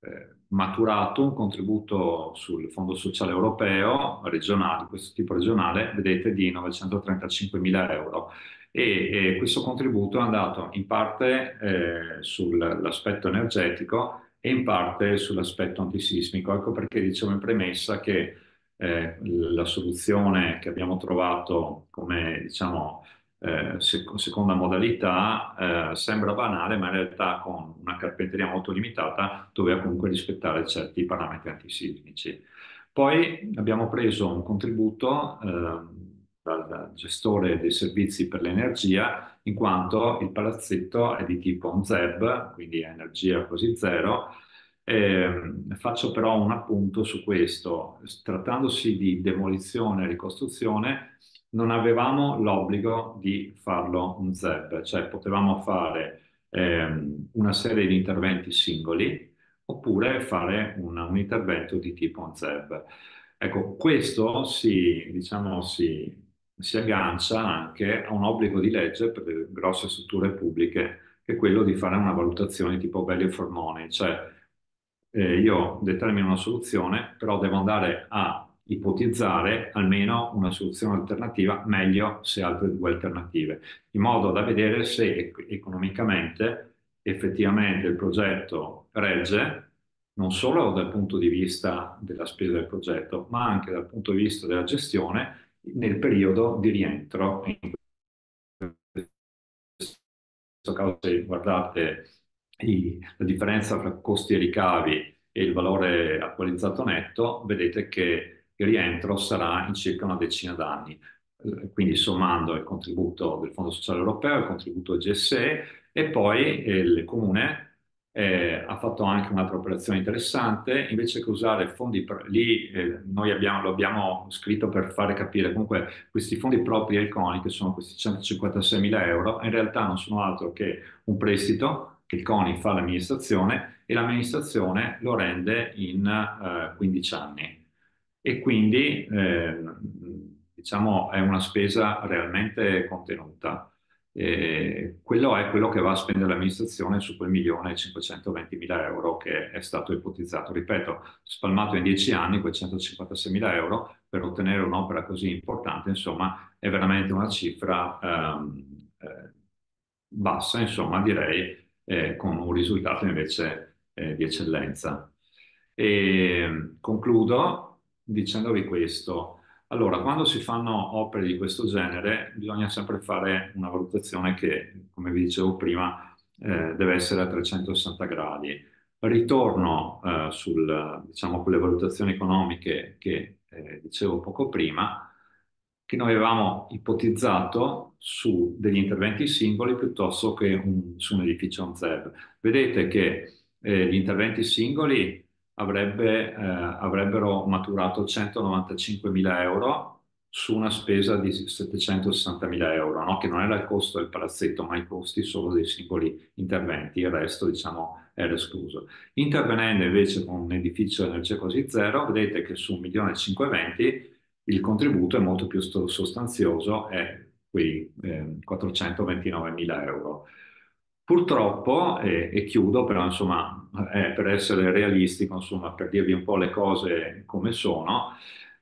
eh, maturato un contributo sul Fondo Sociale Europeo regionale, questo tipo regionale, vedete di 935 mila euro. E, e, questo contributo è andato in parte eh, sull'aspetto energetico e in parte sull'aspetto antisismico. Ecco perché dicevo in premessa che eh, la soluzione che abbiamo trovato come diciamo, eh, sec- seconda modalità, eh, sembra banale, ma in realtà con una carpenteria molto limitata doveva comunque rispettare certi parametri antisismici. Poi abbiamo preso un contributo ehm, dal gestore dei servizi per l'energia, in quanto il palazzetto è di tipo un ZEB, quindi è energia quasi zero. Eh, faccio però un appunto su questo. Trattandosi di demolizione e ricostruzione, non avevamo l'obbligo di farlo un ZEB, cioè potevamo fare ehm, una serie di interventi singoli oppure fare un, un intervento di tipo un ZEB. Ecco, questo si, diciamo, si, si aggancia anche a un obbligo di legge per le grosse strutture pubbliche, che è quello di fare una valutazione tipo value for money, cioè eh, io determino una soluzione, però devo andare a ipotizzare almeno una soluzione alternativa, meglio se altre due alternative, in modo da vedere se economicamente effettivamente il progetto regge non solo dal punto di vista della spesa del progetto, ma anche dal punto di vista della gestione nel periodo di rientro. In questo caso, se guardate i, la differenza tra costi e ricavi e il valore attualizzato netto, vedete che il rientro sarà in circa una decina d'anni, eh, quindi sommando il contributo del Fondo Sociale Europeo, il contributo GSE e poi eh, il comune eh, ha fatto anche un'altra operazione interessante, invece che usare fondi, lì eh, noi abbiamo, lo abbiamo scritto per fare capire, comunque questi fondi propri al CONI, che sono questi 156 mila euro, in realtà non sono altro che un prestito che il CONI fa all'amministrazione e l'amministrazione lo rende in eh, 15 anni e quindi eh, diciamo è una spesa realmente contenuta. Eh, quello è quello che va a spendere l'amministrazione su quel 1.520.000 euro che è stato ipotizzato. Ripeto, spalmato in 10 anni, quei 156.000 euro per ottenere un'opera così importante, insomma, è veramente una cifra ehm, eh, bassa, insomma, direi, eh, con un risultato invece eh, di eccellenza. E concludo dicendovi questo. Allora, quando si fanno opere di questo genere, bisogna sempre fare una valutazione che, come vi dicevo prima, eh, deve essere a 360 gradi. Ritorno eh, sul, diciamo, quelle valutazioni economiche che eh, dicevo poco prima, che noi avevamo ipotizzato su degli interventi singoli piuttosto che un, su un edificio on ZEB. Vedete che eh, gli interventi singoli avrebbe, eh, avrebbero maturato 195.000 euro su una spesa di 760.000 euro, no? che non era il costo del palazzetto, ma i costi solo dei singoli interventi, il resto diciamo era escluso. Intervenendo invece con un edificio a energia quasi zero, vedete che su 1.520.000 il contributo è molto più sostanzioso, è qui eh, 429.000 euro. Purtroppo, eh, e chiudo, però insomma, eh, per essere realistico, insomma, per dirvi un po' le cose come sono,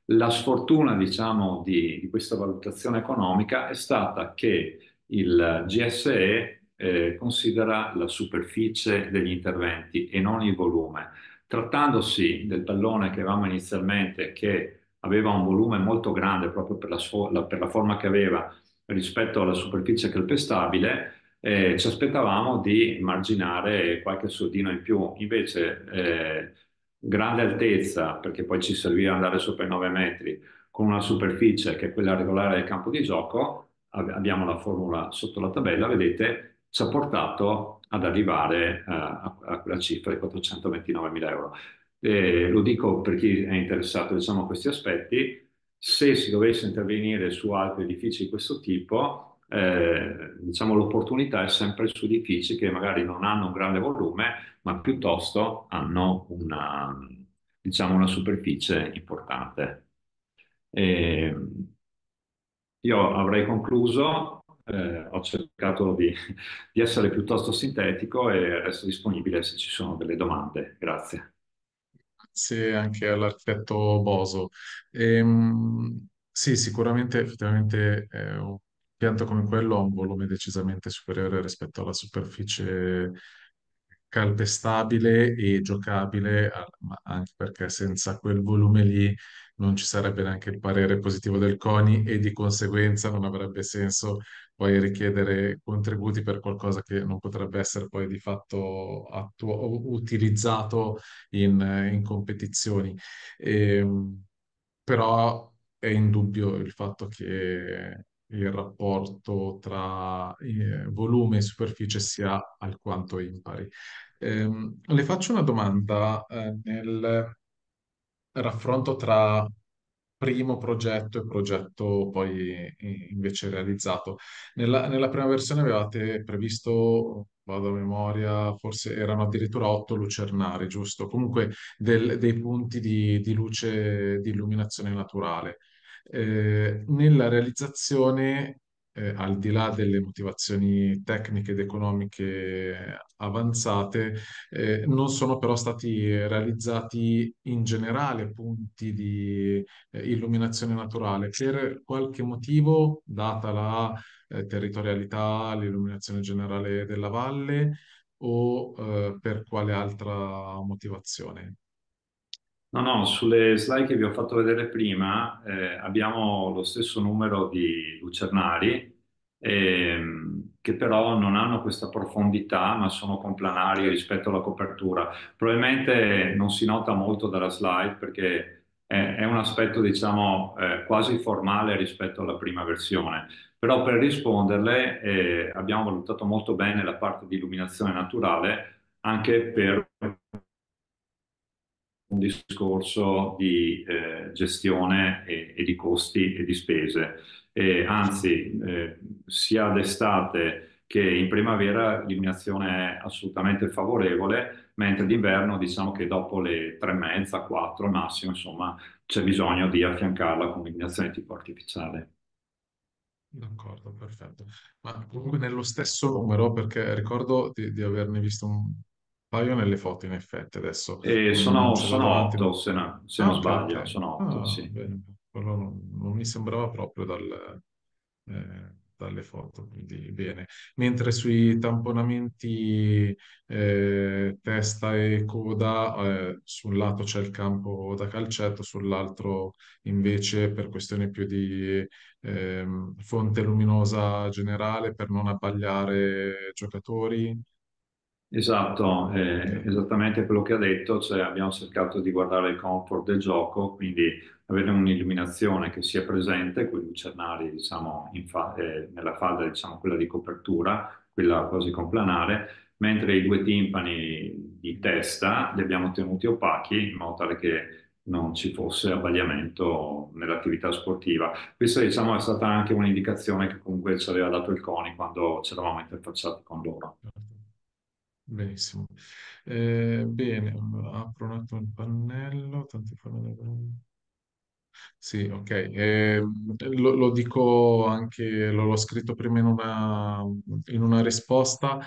la sfortuna, diciamo, di, di questa valutazione economica è stata che il GSE eh, considera la superficie degli interventi e non il volume. Trattandosi del pallone che avevamo inizialmente, che aveva un volume molto grande proprio per la, per la forma che aveva rispetto alla superficie calpestabile, eh, ci aspettavamo di marginare qualche soldino in più, invece eh, grande altezza, perché poi ci serviva andare sopra i 9 metri, con una superficie che è quella regolare del campo di gioco, abbiamo la formula sotto la tabella, vedete, ci ha portato ad arrivare eh, a, a, quella cifra di 429 mila euro. Eh, lo dico per chi è interessato diciamo, a questi aspetti, se si dovesse intervenire su altri edifici di questo tipo, eh, diciamo, l'opportunità è sempre su edifici che magari non hanno un grande volume, ma piuttosto hanno una, diciamo, una superficie importante. E ehm, io avrei concluso, eh, ho cercato di, di essere piuttosto sintetico e resto disponibile se ci sono delle domande. Grazie. Grazie anche all'architetto Boso. Ehm, sì, sicuramente effettivamente è un impianto come quello ha un volume decisamente superiore rispetto alla superficie calpestabile e giocabile, ah, ma anche perché senza quel volume lì non ci sarebbe neanche il parere positivo del CONI e di conseguenza non avrebbe senso poi richiedere contributi per qualcosa che non potrebbe essere poi di fatto attu- utilizzato in, in competizioni. E, ehm, però è indubbio il fatto che il rapporto tra eh, volume e superficie sia alquanto impari. Eh, le faccio una domanda eh, nel raffronto tra primo progetto e progetto poi eh, invece realizzato. Nella, nella prima versione avevate previsto, vado a memoria, forse erano addirittura otto lucernari, giusto? Comunque del- dei punti di, di luce, di illuminazione naturale. Eh, nella realizzazione, eh, al di là delle motivazioni tecniche ed economiche avanzate, eh, non sono però stati realizzati in generale punti di eh, illuminazione naturale. Per qualche motivo, data la eh, territorialità, l'illuminazione generale della valle o per quale altra motivazione. No, no, sulle slide che vi ho fatto vedere prima eh, abbiamo lo stesso numero di lucernari ehm, che però non hanno questa profondità ma sono complanari rispetto alla copertura. Probabilmente non si nota molto dalla slide perché è, è un aspetto diciamo eh, quasi formale rispetto alla prima versione, però per risponderle eh, abbiamo valutato molto bene la parte di illuminazione naturale anche per un discorso di eh, gestione e, e, di costi e di spese. E anzi, eh, sia d'estate che in primavera l'illuminazione è assolutamente favorevole, mentre d'inverno diciamo che dopo le tre e mezza, quattro massimo, insomma, c'è bisogno di affiancarla con l'illuminazione tipo artificiale. D'accordo, perfetto. Ma comunque nello stesso numero, perché ricordo di, di averne visto un, paio nelle foto in effetti adesso. Eh, sono, sono otto, se, no, se ah, non sbaglio, okay. sono ah, otto, ah, sì. non, non, mi sembrava proprio dal, eh, dalle foto, quindi bene. Mentre sui tamponamenti eh, testa e coda, eh, su un lato c'è il campo da calcetto, sull'altro invece per questione più di ehm, fonte luminosa generale, per non abbagliare giocatori, Esatto, eh, esattamente quello che ha detto, cioè abbiamo cercato di guardare il comfort del gioco, quindi avere un'illuminazione che sia presente con i lucernari diciamo, fa- eh, nella falda diciamo, quella di copertura, quella quasi complanare, mentre i due timpani di testa li abbiamo tenuti opachi in modo tale che non ci fosse abbagliamento nell'attività sportiva. Questa diciamo, è stata anche un'indicazione che comunque ci aveva dato il CONI quando ci eravamo interfacciati con loro. Benissimo. Eh, bene, apro un attimo il pannello, tante forme Sì, ok. Ehm, lo, lo dico anche, l'ho scritto prima in una, in una risposta,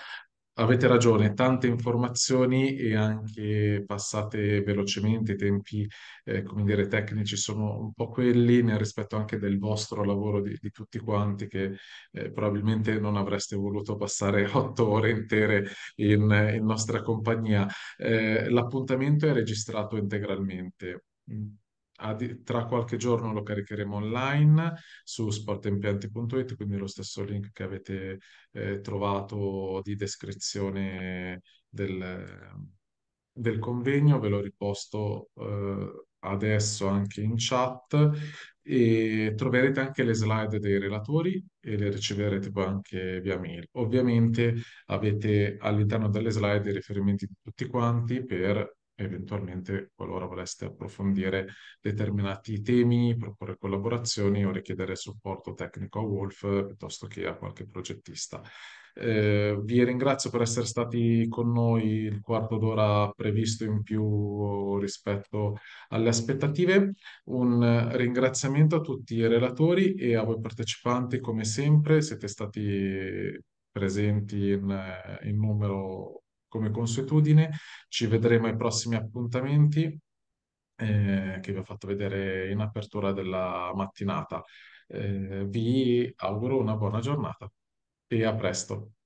Avete ragione, tante informazioni e anche passate velocemente, i tempi, eh, come dire, tecnici sono un po' quelli, nel rispetto anche del vostro lavoro di, di tutti quanti, che eh, probabilmente non avreste voluto passare otto ore intere in, in nostra compagnia. Eh, l'appuntamento è registrato integralmente. Mm tra qualche giorno lo caricheremo online su sportempianti.it, quindi lo stesso link che avete eh, trovato di descrizione del, del, convegno, ve lo riposto eh, adesso anche in chat e troverete anche le slide dei relatori e le riceverete poi anche via mail. Ovviamente avete all'interno delle slide i riferimenti di tutti quanti per eventualmente qualora voleste approfondire determinati temi, proporre collaborazioni o richiedere supporto tecnico a Wolf piuttosto che a qualche progettista. Eh, vi ringrazio per essere stati con noi il quarto d'ora previsto in più rispetto alle aspettative. Un ringraziamento a tutti i relatori e a voi partecipanti come sempre, siete stati presenti in, in numero come consuetudine. Ci vedremo ai prossimi appuntamenti eh, che vi ho fatto vedere in apertura della mattinata. Eh, vi auguro una buona giornata e a presto.